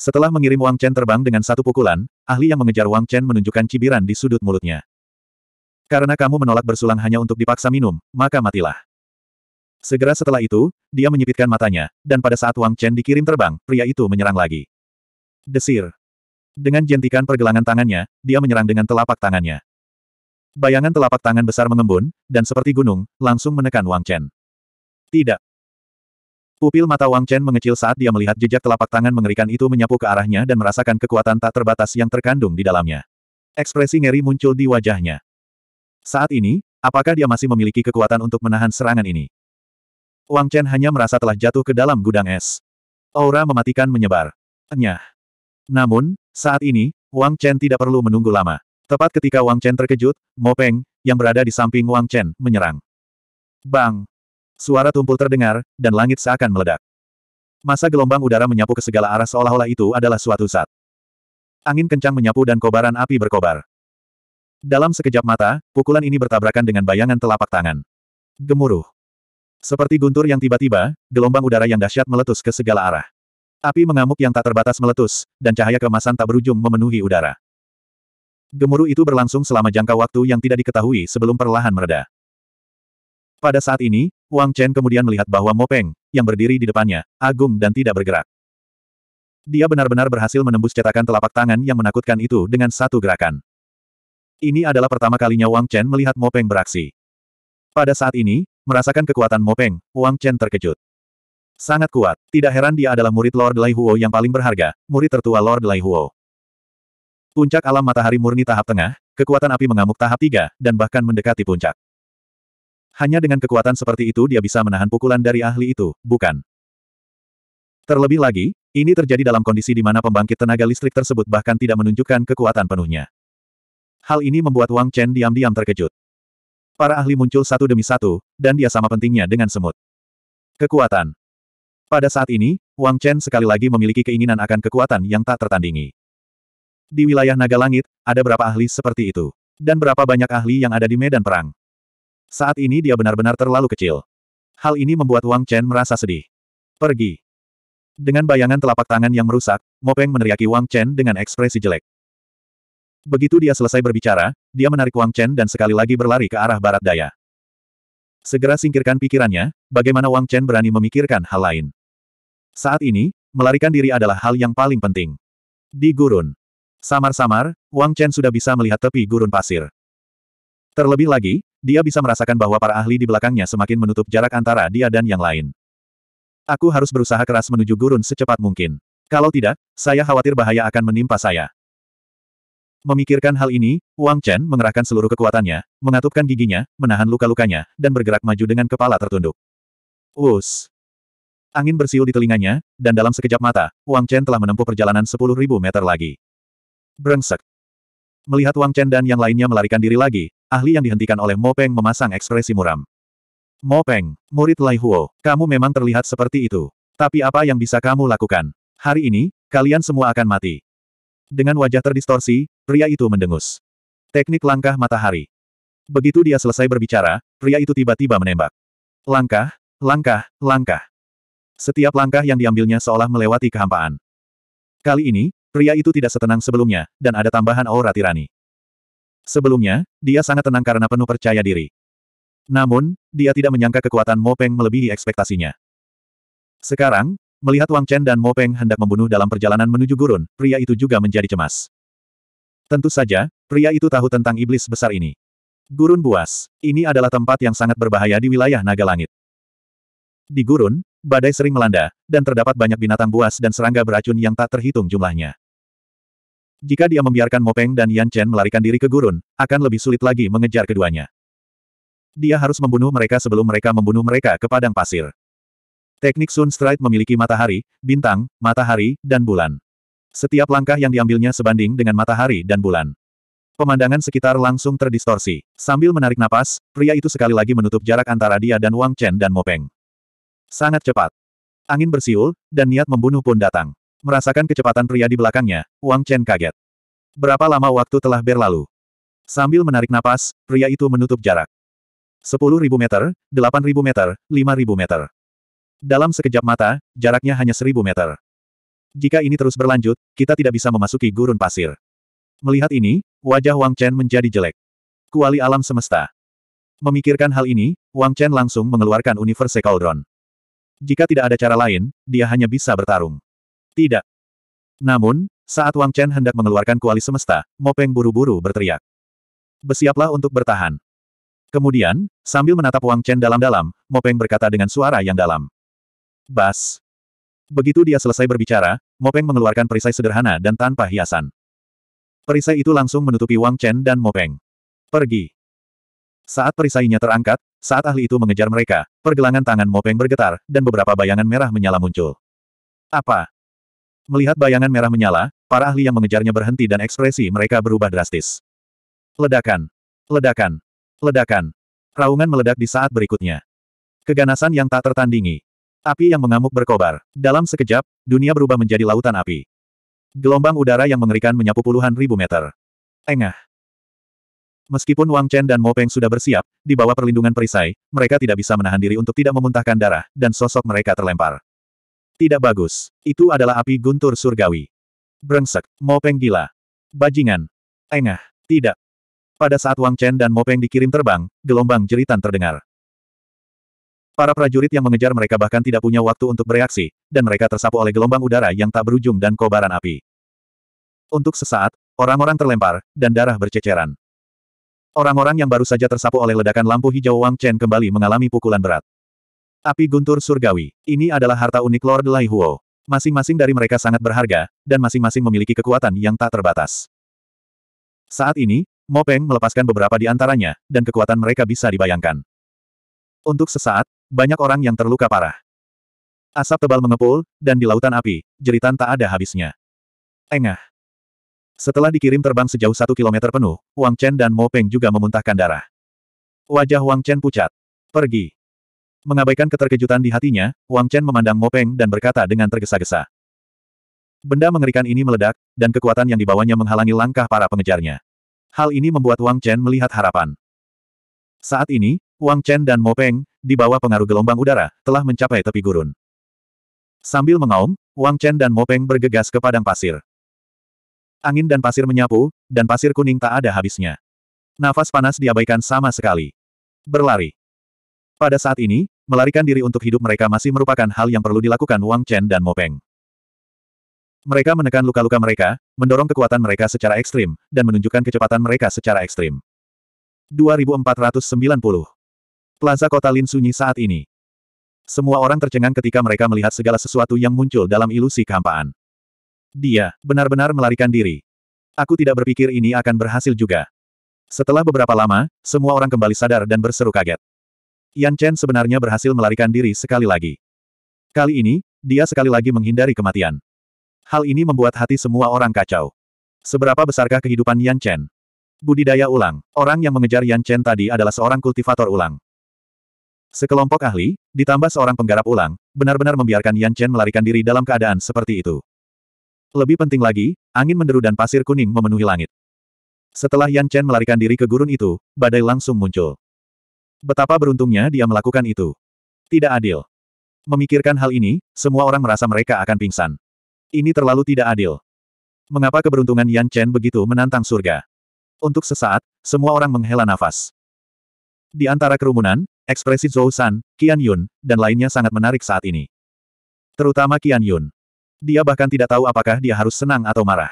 Setelah mengirim Wang Chen terbang dengan satu pukulan, ahli yang mengejar Wang Chen menunjukkan cibiran di sudut mulutnya. Karena kamu menolak bersulang hanya untuk dipaksa minum, maka matilah. Segera setelah itu, dia menyipitkan matanya, dan pada saat Wang Chen dikirim terbang, pria itu menyerang lagi. Desir. Dengan jentikan pergelangan tangannya, dia menyerang dengan telapak tangannya. Bayangan telapak tangan besar mengembun, dan seperti gunung, langsung menekan Wang Chen. Tidak. Pupil mata Wang Chen mengecil saat dia melihat jejak telapak tangan mengerikan itu menyapu ke arahnya dan merasakan kekuatan tak terbatas yang terkandung di dalamnya. Ekspresi ngeri muncul di wajahnya. Saat ini, apakah dia masih memiliki kekuatan untuk menahan serangan ini? Wang Chen hanya merasa telah jatuh ke dalam gudang es. Aura mematikan menyebar. Enyah. Namun, saat ini, Wang Chen tidak perlu menunggu lama. Tepat ketika Wang Chen terkejut, Mo Peng, yang berada di samping Wang Chen, menyerang. Bang! Suara tumpul terdengar, dan langit seakan meledak. Masa gelombang udara menyapu ke segala arah seolah-olah itu adalah suatu saat. Angin kencang menyapu dan kobaran api berkobar. Dalam sekejap mata, pukulan ini bertabrakan dengan bayangan telapak tangan. Gemuruh. Seperti guntur yang tiba-tiba, gelombang udara yang dahsyat meletus ke segala arah. Api mengamuk yang tak terbatas meletus, dan cahaya kemasan tak berujung memenuhi udara. Gemuruh itu berlangsung selama jangka waktu yang tidak diketahui sebelum perlahan mereda. Pada saat ini, Wang Chen kemudian melihat bahwa Mopeng, yang berdiri di depannya, agung dan tidak bergerak. Dia benar-benar berhasil menembus cetakan telapak tangan yang menakutkan itu dengan satu gerakan. Ini adalah pertama kalinya Wang Chen melihat Mopeng beraksi. Pada saat ini, merasakan kekuatan Mopeng, Wang Chen terkejut. Sangat kuat. Tidak heran dia adalah murid Lord Lai Huo yang paling berharga, murid tertua Lord Lai Huo. Puncak alam matahari murni tahap tengah, kekuatan api mengamuk tahap tiga, dan bahkan mendekati puncak. Hanya dengan kekuatan seperti itu dia bisa menahan pukulan dari ahli itu, bukan? Terlebih lagi, ini terjadi dalam kondisi di mana pembangkit tenaga listrik tersebut bahkan tidak menunjukkan kekuatan penuhnya. Hal ini membuat Wang Chen diam-diam terkejut. Para ahli muncul satu demi satu, dan dia sama pentingnya dengan semut. Kekuatan pada saat ini, Wang Chen sekali lagi memiliki keinginan akan kekuatan yang tak tertandingi. Di wilayah Naga Langit, ada berapa ahli seperti itu. Dan berapa banyak ahli yang ada di medan perang. Saat ini dia benar-benar terlalu kecil. Hal ini membuat Wang Chen merasa sedih. Pergi. Dengan bayangan telapak tangan yang merusak, Mopeng meneriaki Wang Chen dengan ekspresi jelek. Begitu dia selesai berbicara, dia menarik Wang Chen dan sekali lagi berlari ke arah barat daya. Segera singkirkan pikirannya, bagaimana Wang Chen berani memikirkan hal lain. Saat ini, melarikan diri adalah hal yang paling penting. Di gurun. Samar-samar, Wang Chen sudah bisa melihat tepi gurun pasir. Terlebih lagi, dia bisa merasakan bahwa para ahli di belakangnya semakin menutup jarak antara dia dan yang lain. Aku harus berusaha keras menuju gurun secepat mungkin. Kalau tidak, saya khawatir bahaya akan menimpa saya. Memikirkan hal ini, Wang Chen mengerahkan seluruh kekuatannya, mengatupkan giginya, menahan luka-lukanya, dan bergerak maju dengan kepala tertunduk. Us. Angin bersiul di telinganya, dan dalam sekejap mata, Wang Chen telah menempuh perjalanan 10.000 meter lagi. Brengsek! Melihat Wang Chen dan yang lainnya melarikan diri lagi, ahli yang dihentikan oleh Mo Peng memasang ekspresi muram. Mo Peng, murid Lai Huo, kamu memang terlihat seperti itu. Tapi apa yang bisa kamu lakukan? Hari ini, kalian semua akan mati. Dengan wajah terdistorsi, pria itu mendengus. Teknik langkah matahari. Begitu dia selesai berbicara, pria itu tiba-tiba menembak. Langkah, langkah, langkah. Setiap langkah yang diambilnya seolah melewati kehampaan. Kali ini, pria itu tidak setenang sebelumnya, dan ada tambahan aura tirani. Sebelumnya, dia sangat tenang karena penuh percaya diri. Namun, dia tidak menyangka kekuatan Mopeng melebihi ekspektasinya. Sekarang, Melihat Wang Chen dan Mo Peng hendak membunuh dalam perjalanan menuju gurun, pria itu juga menjadi cemas. Tentu saja, pria itu tahu tentang iblis besar ini. Gurun Buas, ini adalah tempat yang sangat berbahaya di wilayah Naga Langit. Di gurun, badai sering melanda, dan terdapat banyak binatang buas dan serangga beracun yang tak terhitung jumlahnya. Jika dia membiarkan Mo Peng dan Yan Chen melarikan diri ke gurun, akan lebih sulit lagi mengejar keduanya. Dia harus membunuh mereka sebelum mereka membunuh mereka ke padang pasir. Teknik Sun Stride memiliki matahari, bintang, matahari, dan bulan. Setiap langkah yang diambilnya sebanding dengan matahari dan bulan. Pemandangan sekitar langsung terdistorsi. Sambil menarik napas, pria itu sekali lagi menutup jarak antara dia dan Wang Chen dan Mopeng. Sangat cepat. Angin bersiul, dan niat membunuh pun datang. Merasakan kecepatan pria di belakangnya, Wang Chen kaget. Berapa lama waktu telah berlalu? Sambil menarik napas, pria itu menutup jarak. 10.000 meter, 8.000 meter, 5.000 meter. Dalam sekejap mata, jaraknya hanya seribu meter. Jika ini terus berlanjut, kita tidak bisa memasuki gurun pasir. Melihat ini, wajah Wang Chen menjadi jelek. Kuali alam semesta. Memikirkan hal ini, Wang Chen langsung mengeluarkan Universe Cauldron. Jika tidak ada cara lain, dia hanya bisa bertarung. Tidak. Namun, saat Wang Chen hendak mengeluarkan kuali semesta, Mopeng buru-buru berteriak. Bersiaplah untuk bertahan. Kemudian, sambil menatap Wang Chen dalam-dalam, Mopeng berkata dengan suara yang dalam. Bas. Begitu dia selesai berbicara, Mopeng mengeluarkan perisai sederhana dan tanpa hiasan. Perisai itu langsung menutupi Wang Chen dan Mopeng. Pergi. Saat perisainya terangkat, saat ahli itu mengejar mereka, pergelangan tangan Mopeng bergetar, dan beberapa bayangan merah menyala muncul. Apa? Melihat bayangan merah menyala, para ahli yang mengejarnya berhenti dan ekspresi mereka berubah drastis. Ledakan. Ledakan. Ledakan. Raungan meledak di saat berikutnya. Keganasan yang tak tertandingi. Api yang mengamuk berkobar. Dalam sekejap, dunia berubah menjadi lautan api. Gelombang udara yang mengerikan menyapu puluhan ribu meter. Engah. Meskipun Wang Chen dan Mo Peng sudah bersiap, di bawah perlindungan perisai, mereka tidak bisa menahan diri untuk tidak memuntahkan darah, dan sosok mereka terlempar. Tidak bagus. Itu adalah api guntur surgawi. Brengsek. Mo Peng gila. Bajingan. Engah. Tidak. Pada saat Wang Chen dan Mo Peng dikirim terbang, gelombang jeritan terdengar. Para prajurit yang mengejar mereka bahkan tidak punya waktu untuk bereaksi, dan mereka tersapu oleh gelombang udara yang tak berujung dan kobaran api. Untuk sesaat, orang-orang terlempar, dan darah berceceran. Orang-orang yang baru saja tersapu oleh ledakan lampu hijau Wang Chen kembali mengalami pukulan berat. Api guntur surgawi. Ini adalah harta unik Lord Lai Huo. Masing-masing dari mereka sangat berharga, dan masing-masing memiliki kekuatan yang tak terbatas. Saat ini, Mo Peng melepaskan beberapa di antaranya, dan kekuatan mereka bisa dibayangkan. Untuk sesaat, banyak orang yang terluka parah. Asap tebal mengepul, dan di lautan api, jeritan tak ada habisnya. Engah. Setelah dikirim terbang sejauh satu kilometer penuh, Wang Chen dan Mo Peng juga memuntahkan darah. Wajah Wang Chen pucat. Pergi. Mengabaikan keterkejutan di hatinya, Wang Chen memandang Mo Peng dan berkata dengan tergesa-gesa. Benda mengerikan ini meledak, dan kekuatan yang dibawanya menghalangi langkah para pengejarnya. Hal ini membuat Wang Chen melihat harapan. Saat ini, Wang Chen dan Mo Peng di bawah pengaruh gelombang udara, telah mencapai tepi gurun. Sambil mengaum, Wang Chen dan Mo Peng bergegas ke padang pasir. Angin dan pasir menyapu, dan pasir kuning tak ada habisnya. Nafas panas diabaikan sama sekali. Berlari. Pada saat ini, melarikan diri untuk hidup mereka masih merupakan hal yang perlu dilakukan Wang Chen dan Mo Peng. Mereka menekan luka-luka mereka, mendorong kekuatan mereka secara ekstrim, dan menunjukkan kecepatan mereka secara ekstrim. 2490 Plaza kota Lin sunyi saat ini. Semua orang tercengang ketika mereka melihat segala sesuatu yang muncul dalam ilusi kehampaan. Dia, benar-benar melarikan diri. Aku tidak berpikir ini akan berhasil juga. Setelah beberapa lama, semua orang kembali sadar dan berseru kaget. Yan Chen sebenarnya berhasil melarikan diri sekali lagi. Kali ini, dia sekali lagi menghindari kematian. Hal ini membuat hati semua orang kacau. Seberapa besarkah kehidupan Yan Chen? Budidaya ulang. Orang yang mengejar Yan Chen tadi adalah seorang kultivator ulang. Sekelompok ahli, ditambah seorang penggarap ulang, benar-benar membiarkan Yan Chen melarikan diri dalam keadaan seperti itu. Lebih penting lagi, angin menderu dan pasir kuning memenuhi langit. Setelah Yan Chen melarikan diri ke gurun itu, badai langsung muncul. Betapa beruntungnya dia melakukan itu. Tidak adil. Memikirkan hal ini, semua orang merasa mereka akan pingsan. Ini terlalu tidak adil. Mengapa keberuntungan Yan Chen begitu menantang surga? Untuk sesaat, semua orang menghela nafas. Di antara kerumunan, Ekspresi Zhou San, Qian Yun, dan lainnya sangat menarik saat ini. Terutama Qian Yun. Dia bahkan tidak tahu apakah dia harus senang atau marah.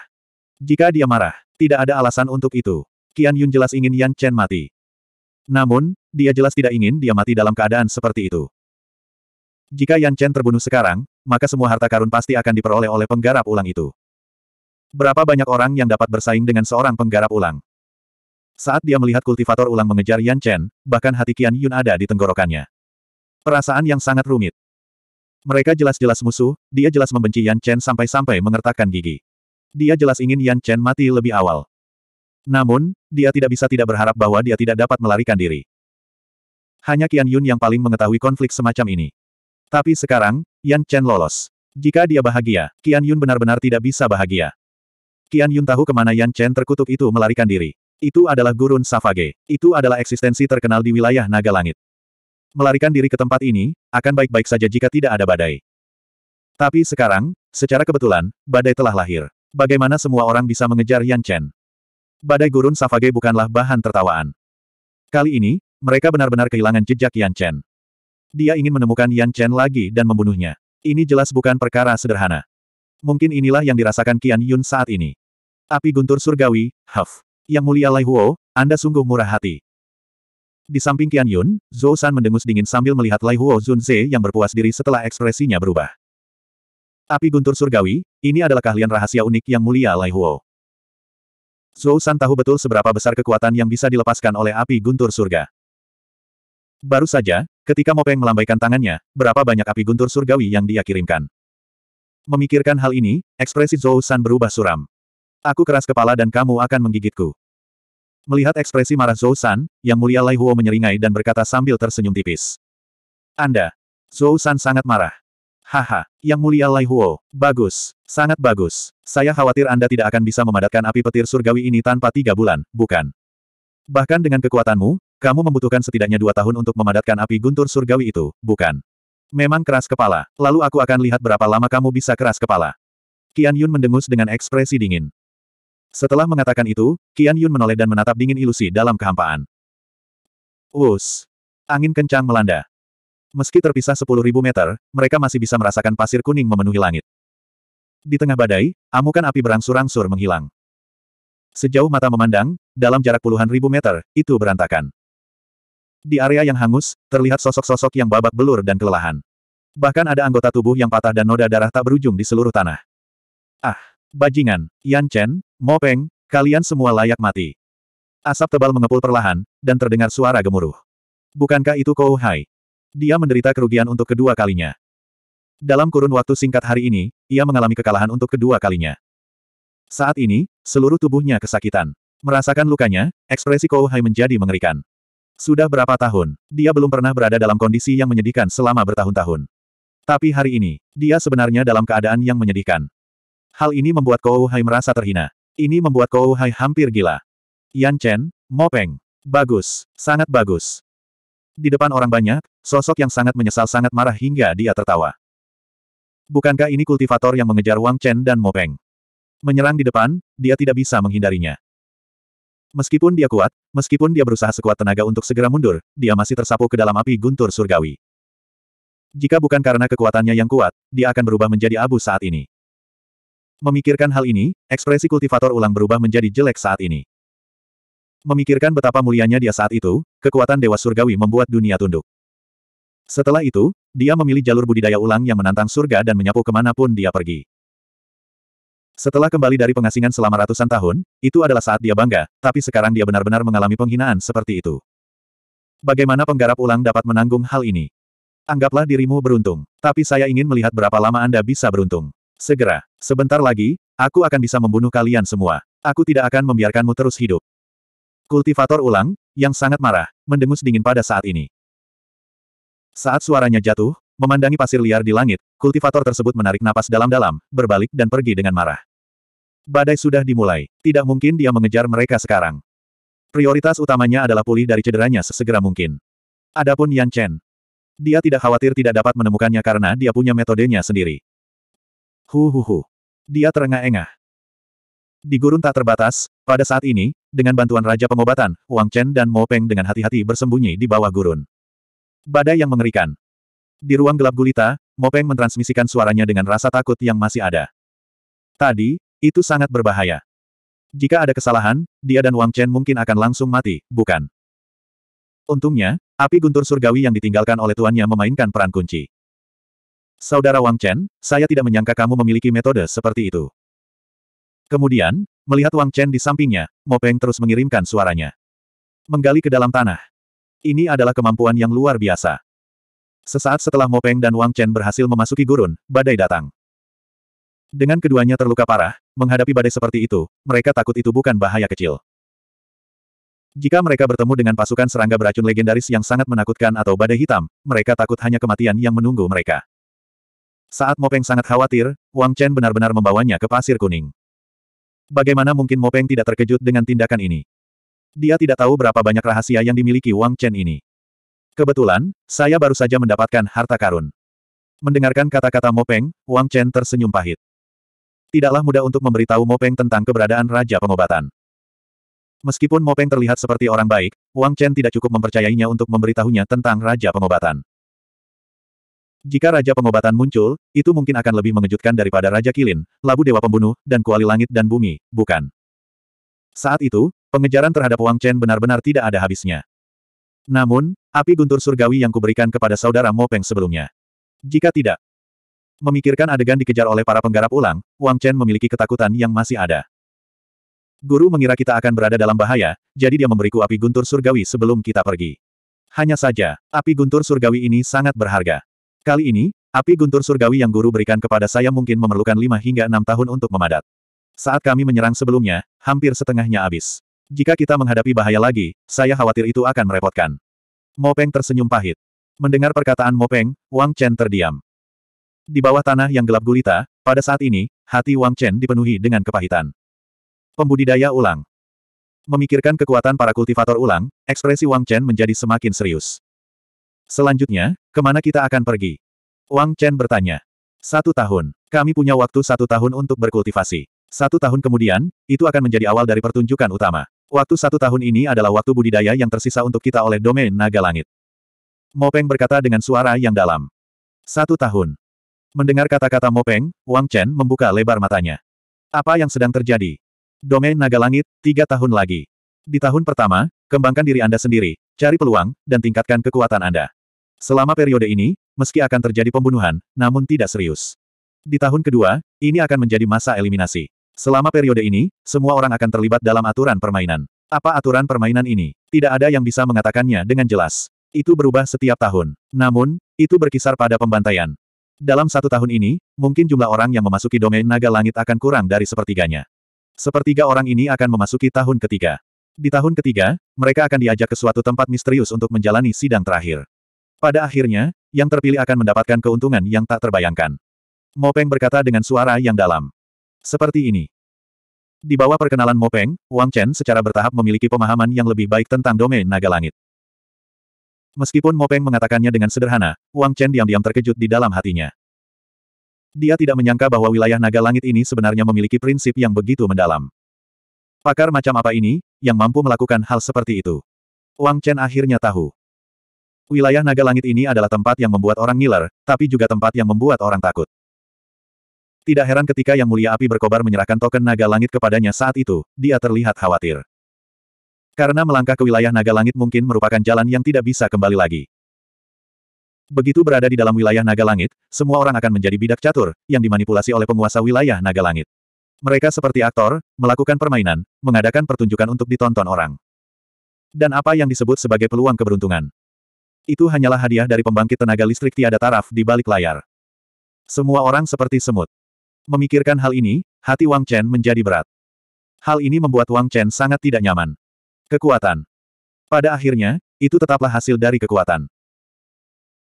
Jika dia marah, tidak ada alasan untuk itu. Qian Yun jelas ingin Yan Chen mati. Namun, dia jelas tidak ingin dia mati dalam keadaan seperti itu. Jika Yan Chen terbunuh sekarang, maka semua harta karun pasti akan diperoleh oleh penggarap ulang itu. Berapa banyak orang yang dapat bersaing dengan seorang penggarap ulang? Saat dia melihat kultivator ulang mengejar Yan Chen, bahkan hati Qian Yun ada di tenggorokannya. Perasaan yang sangat rumit. Mereka jelas-jelas musuh, dia jelas membenci Yan Chen sampai-sampai mengertakkan gigi. Dia jelas ingin Yan Chen mati lebih awal. Namun, dia tidak bisa tidak berharap bahwa dia tidak dapat melarikan diri. Hanya Qian Yun yang paling mengetahui konflik semacam ini. Tapi sekarang, Yan Chen lolos. Jika dia bahagia, Qian Yun benar-benar tidak bisa bahagia. Qian Yun tahu kemana Yan Chen terkutuk itu melarikan diri. Itu adalah gurun Savage. Itu adalah eksistensi terkenal di wilayah Naga Langit. Melarikan diri ke tempat ini, akan baik-baik saja jika tidak ada badai. Tapi sekarang, secara kebetulan, badai telah lahir. Bagaimana semua orang bisa mengejar Yan Chen? Badai gurun Savage bukanlah bahan tertawaan. Kali ini, mereka benar-benar kehilangan jejak Yan Chen. Dia ingin menemukan Yan Chen lagi dan membunuhnya. Ini jelas bukan perkara sederhana. Mungkin inilah yang dirasakan Qian Yun saat ini. Api guntur surgawi, huff. Yang Mulia Lai Huo, Anda sungguh murah hati. Di samping Qian Yun, Zhou San mendengus dingin sambil melihat Lai Huo Zun Ze yang berpuas diri setelah ekspresinya berubah. Api guntur surgawi, ini adalah keahlian rahasia unik yang mulia Lai Huo. Zhou San tahu betul seberapa besar kekuatan yang bisa dilepaskan oleh api guntur surga. Baru saja, ketika Mopeng melambaikan tangannya, berapa banyak api guntur surgawi yang dia kirimkan. Memikirkan hal ini, ekspresi Zhou San berubah suram. Aku keras kepala dan kamu akan menggigitku. Melihat ekspresi marah Zhou San, Yang Mulia Lai Huo menyeringai dan berkata sambil tersenyum tipis. Anda. Zhou San sangat marah. Haha, Yang Mulia Lai Huo, bagus, sangat bagus. Saya khawatir Anda tidak akan bisa memadatkan api petir surgawi ini tanpa tiga bulan, bukan? Bahkan dengan kekuatanmu, kamu membutuhkan setidaknya dua tahun untuk memadatkan api guntur surgawi itu, bukan? Memang keras kepala, lalu aku akan lihat berapa lama kamu bisa keras kepala. Qian Yun mendengus dengan ekspresi dingin. Setelah mengatakan itu, Qian Yun menoleh dan menatap dingin ilusi dalam kehampaan. Wus! Angin kencang melanda. Meski terpisah sepuluh ribu meter, mereka masih bisa merasakan pasir kuning memenuhi langit. Di tengah badai, amukan api berangsur-angsur menghilang. Sejauh mata memandang, dalam jarak puluhan ribu meter, itu berantakan. Di area yang hangus, terlihat sosok-sosok yang babak belur dan kelelahan. Bahkan ada anggota tubuh yang patah dan noda darah tak berujung di seluruh tanah. Ah, bajingan, Yan Chen, Mopeng, kalian semua layak mati. Asap tebal mengepul perlahan, dan terdengar suara gemuruh. Bukankah itu Kou Hai? Dia menderita kerugian untuk kedua kalinya. Dalam kurun waktu singkat hari ini, ia mengalami kekalahan untuk kedua kalinya. Saat ini, seluruh tubuhnya kesakitan. Merasakan lukanya, ekspresi Kou Hai menjadi mengerikan. Sudah berapa tahun, dia belum pernah berada dalam kondisi yang menyedihkan selama bertahun-tahun. Tapi hari ini, dia sebenarnya dalam keadaan yang menyedihkan. Hal ini membuat Kou Hai merasa terhina. Ini membuat Kou Hai hampir gila. Yan Chen, Mo Peng, Bagus, sangat bagus. Di depan orang banyak, sosok yang sangat menyesal sangat marah hingga dia tertawa. Bukankah ini kultivator yang mengejar Wang Chen dan Mo Peng? Menyerang di depan, dia tidak bisa menghindarinya. Meskipun dia kuat, meskipun dia berusaha sekuat tenaga untuk segera mundur, dia masih tersapu ke dalam api guntur surgawi. Jika bukan karena kekuatannya yang kuat, dia akan berubah menjadi abu saat ini. Memikirkan hal ini, ekspresi kultivator ulang berubah menjadi jelek saat ini. Memikirkan betapa mulianya dia saat itu, kekuatan Dewa Surgawi membuat dunia tunduk. Setelah itu, dia memilih jalur budidaya ulang yang menantang surga dan menyapu kemanapun dia pergi. Setelah kembali dari pengasingan selama ratusan tahun, itu adalah saat dia bangga, tapi sekarang dia benar-benar mengalami penghinaan seperti itu. Bagaimana penggarap ulang dapat menanggung hal ini? Anggaplah dirimu beruntung, tapi saya ingin melihat berapa lama Anda bisa beruntung. Segera, sebentar lagi, aku akan bisa membunuh kalian semua. Aku tidak akan membiarkanmu terus hidup. Kultivator ulang, yang sangat marah, mendengus dingin pada saat ini. Saat suaranya jatuh, memandangi pasir liar di langit, kultivator tersebut menarik napas dalam-dalam, berbalik dan pergi dengan marah. Badai sudah dimulai, tidak mungkin dia mengejar mereka sekarang. Prioritas utamanya adalah pulih dari cederanya sesegera mungkin. Adapun Yan Chen, dia tidak khawatir tidak dapat menemukannya karena dia punya metodenya sendiri. Huhuhu. Dia terengah-engah. Di gurun tak terbatas, pada saat ini, dengan bantuan Raja Pengobatan, Wang Chen dan Mo Peng dengan hati-hati bersembunyi di bawah gurun. Badai yang mengerikan. Di ruang gelap gulita, Mo Peng mentransmisikan suaranya dengan rasa takut yang masih ada. Tadi, itu sangat berbahaya. Jika ada kesalahan, dia dan Wang Chen mungkin akan langsung mati, bukan? Untungnya, api guntur surgawi yang ditinggalkan oleh tuannya memainkan peran kunci. Saudara Wang Chen, saya tidak menyangka kamu memiliki metode seperti itu. Kemudian, melihat Wang Chen di sampingnya, Mo Peng terus mengirimkan suaranya. Menggali ke dalam tanah. Ini adalah kemampuan yang luar biasa. Sesaat setelah Mo Peng dan Wang Chen berhasil memasuki gurun, badai datang. Dengan keduanya terluka parah, menghadapi badai seperti itu, mereka takut itu bukan bahaya kecil. Jika mereka bertemu dengan pasukan serangga beracun legendaris yang sangat menakutkan atau badai hitam, mereka takut hanya kematian yang menunggu mereka. Saat Mopeng sangat khawatir, Wang Chen benar-benar membawanya ke pasir kuning. Bagaimana mungkin Mopeng tidak terkejut dengan tindakan ini? Dia tidak tahu berapa banyak rahasia yang dimiliki Wang Chen ini. Kebetulan, saya baru saja mendapatkan harta karun. Mendengarkan kata-kata Mopeng, Wang Chen tersenyum pahit. Tidaklah mudah untuk memberitahu Mopeng tentang keberadaan Raja Pengobatan. Meskipun Mopeng terlihat seperti orang baik, Wang Chen tidak cukup mempercayainya untuk memberitahunya tentang Raja Pengobatan. Jika Raja Pengobatan muncul, itu mungkin akan lebih mengejutkan daripada Raja Kilin, Labu Dewa Pembunuh, dan Kuali Langit dan Bumi, bukan? Saat itu, pengejaran terhadap Wang Chen benar-benar tidak ada habisnya. Namun, api guntur surgawi yang kuberikan kepada saudara Mo Peng sebelumnya. Jika tidak, memikirkan adegan dikejar oleh para penggarap ulang, Wang Chen memiliki ketakutan yang masih ada. Guru mengira kita akan berada dalam bahaya, jadi dia memberiku api guntur surgawi sebelum kita pergi. Hanya saja, api guntur surgawi ini sangat berharga. Kali ini, api guntur surgawi yang guru berikan kepada saya mungkin memerlukan lima hingga enam tahun untuk memadat. Saat kami menyerang sebelumnya, hampir setengahnya habis. Jika kita menghadapi bahaya lagi, saya khawatir itu akan merepotkan. Mopeng tersenyum pahit. Mendengar perkataan Mopeng, Wang Chen terdiam. Di bawah tanah yang gelap gulita, pada saat ini, hati Wang Chen dipenuhi dengan kepahitan. Pembudidaya ulang. Memikirkan kekuatan para kultivator ulang, ekspresi Wang Chen menjadi semakin serius. Selanjutnya, Kemana kita akan pergi? Wang Chen bertanya. Satu tahun. Kami punya waktu satu tahun untuk berkultivasi. Satu tahun kemudian, itu akan menjadi awal dari pertunjukan utama. Waktu satu tahun ini adalah waktu budidaya yang tersisa untuk kita oleh domain naga langit. Mopeng berkata dengan suara yang dalam. Satu tahun. Mendengar kata-kata Mopeng, Wang Chen membuka lebar matanya. Apa yang sedang terjadi? Domain naga langit, tiga tahun lagi. Di tahun pertama, kembangkan diri Anda sendiri, cari peluang, dan tingkatkan kekuatan Anda. Selama periode ini, meski akan terjadi pembunuhan, namun tidak serius. Di tahun kedua, ini akan menjadi masa eliminasi. Selama periode ini, semua orang akan terlibat dalam aturan permainan. Apa aturan permainan ini? Tidak ada yang bisa mengatakannya dengan jelas. Itu berubah setiap tahun. Namun, itu berkisar pada pembantaian. Dalam satu tahun ini, mungkin jumlah orang yang memasuki domain naga langit akan kurang dari sepertiganya. Sepertiga orang ini akan memasuki tahun ketiga. Di tahun ketiga, mereka akan diajak ke suatu tempat misterius untuk menjalani sidang terakhir. Pada akhirnya, yang terpilih akan mendapatkan keuntungan yang tak terbayangkan. Mopeng berkata dengan suara yang dalam. Seperti ini. Di bawah perkenalan Mopeng, Wang Chen secara bertahap memiliki pemahaman yang lebih baik tentang domain naga langit. Meskipun Mopeng mengatakannya dengan sederhana, Wang Chen diam-diam terkejut di dalam hatinya. Dia tidak menyangka bahwa wilayah naga langit ini sebenarnya memiliki prinsip yang begitu mendalam. Pakar macam apa ini, yang mampu melakukan hal seperti itu? Wang Chen akhirnya tahu. Wilayah naga langit ini adalah tempat yang membuat orang ngiler, tapi juga tempat yang membuat orang takut. Tidak heran ketika Yang Mulia Api berkobar menyerahkan token naga langit kepadanya saat itu, dia terlihat khawatir. Karena melangkah ke wilayah naga langit mungkin merupakan jalan yang tidak bisa kembali lagi. Begitu berada di dalam wilayah naga langit, semua orang akan menjadi bidak catur, yang dimanipulasi oleh penguasa wilayah naga langit. Mereka seperti aktor, melakukan permainan, mengadakan pertunjukan untuk ditonton orang. Dan apa yang disebut sebagai peluang keberuntungan. Itu hanyalah hadiah dari pembangkit tenaga listrik tiada taraf di balik layar. Semua orang seperti semut. Memikirkan hal ini, hati Wang Chen menjadi berat. Hal ini membuat Wang Chen sangat tidak nyaman. Kekuatan. Pada akhirnya, itu tetaplah hasil dari kekuatan.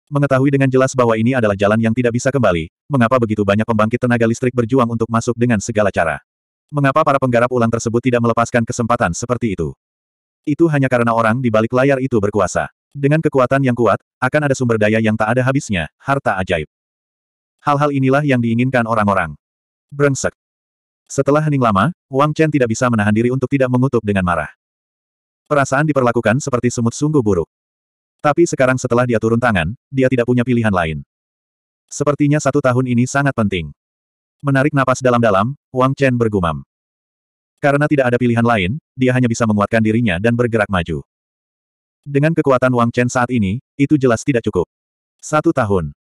Mengetahui dengan jelas bahwa ini adalah jalan yang tidak bisa kembali, mengapa begitu banyak pembangkit tenaga listrik berjuang untuk masuk dengan segala cara? Mengapa para penggarap ulang tersebut tidak melepaskan kesempatan seperti itu? Itu hanya karena orang di balik layar itu berkuasa. Dengan kekuatan yang kuat, akan ada sumber daya yang tak ada habisnya, harta ajaib. Hal-hal inilah yang diinginkan orang-orang. Brengsek. Setelah hening lama, Wang Chen tidak bisa menahan diri untuk tidak mengutuk dengan marah. Perasaan diperlakukan seperti semut sungguh buruk. Tapi sekarang setelah dia turun tangan, dia tidak punya pilihan lain. Sepertinya satu tahun ini sangat penting. Menarik napas dalam-dalam, Wang Chen bergumam. Karena tidak ada pilihan lain, dia hanya bisa menguatkan dirinya dan bergerak maju. Dengan kekuatan Wang Chen saat ini, itu jelas tidak cukup. Satu tahun.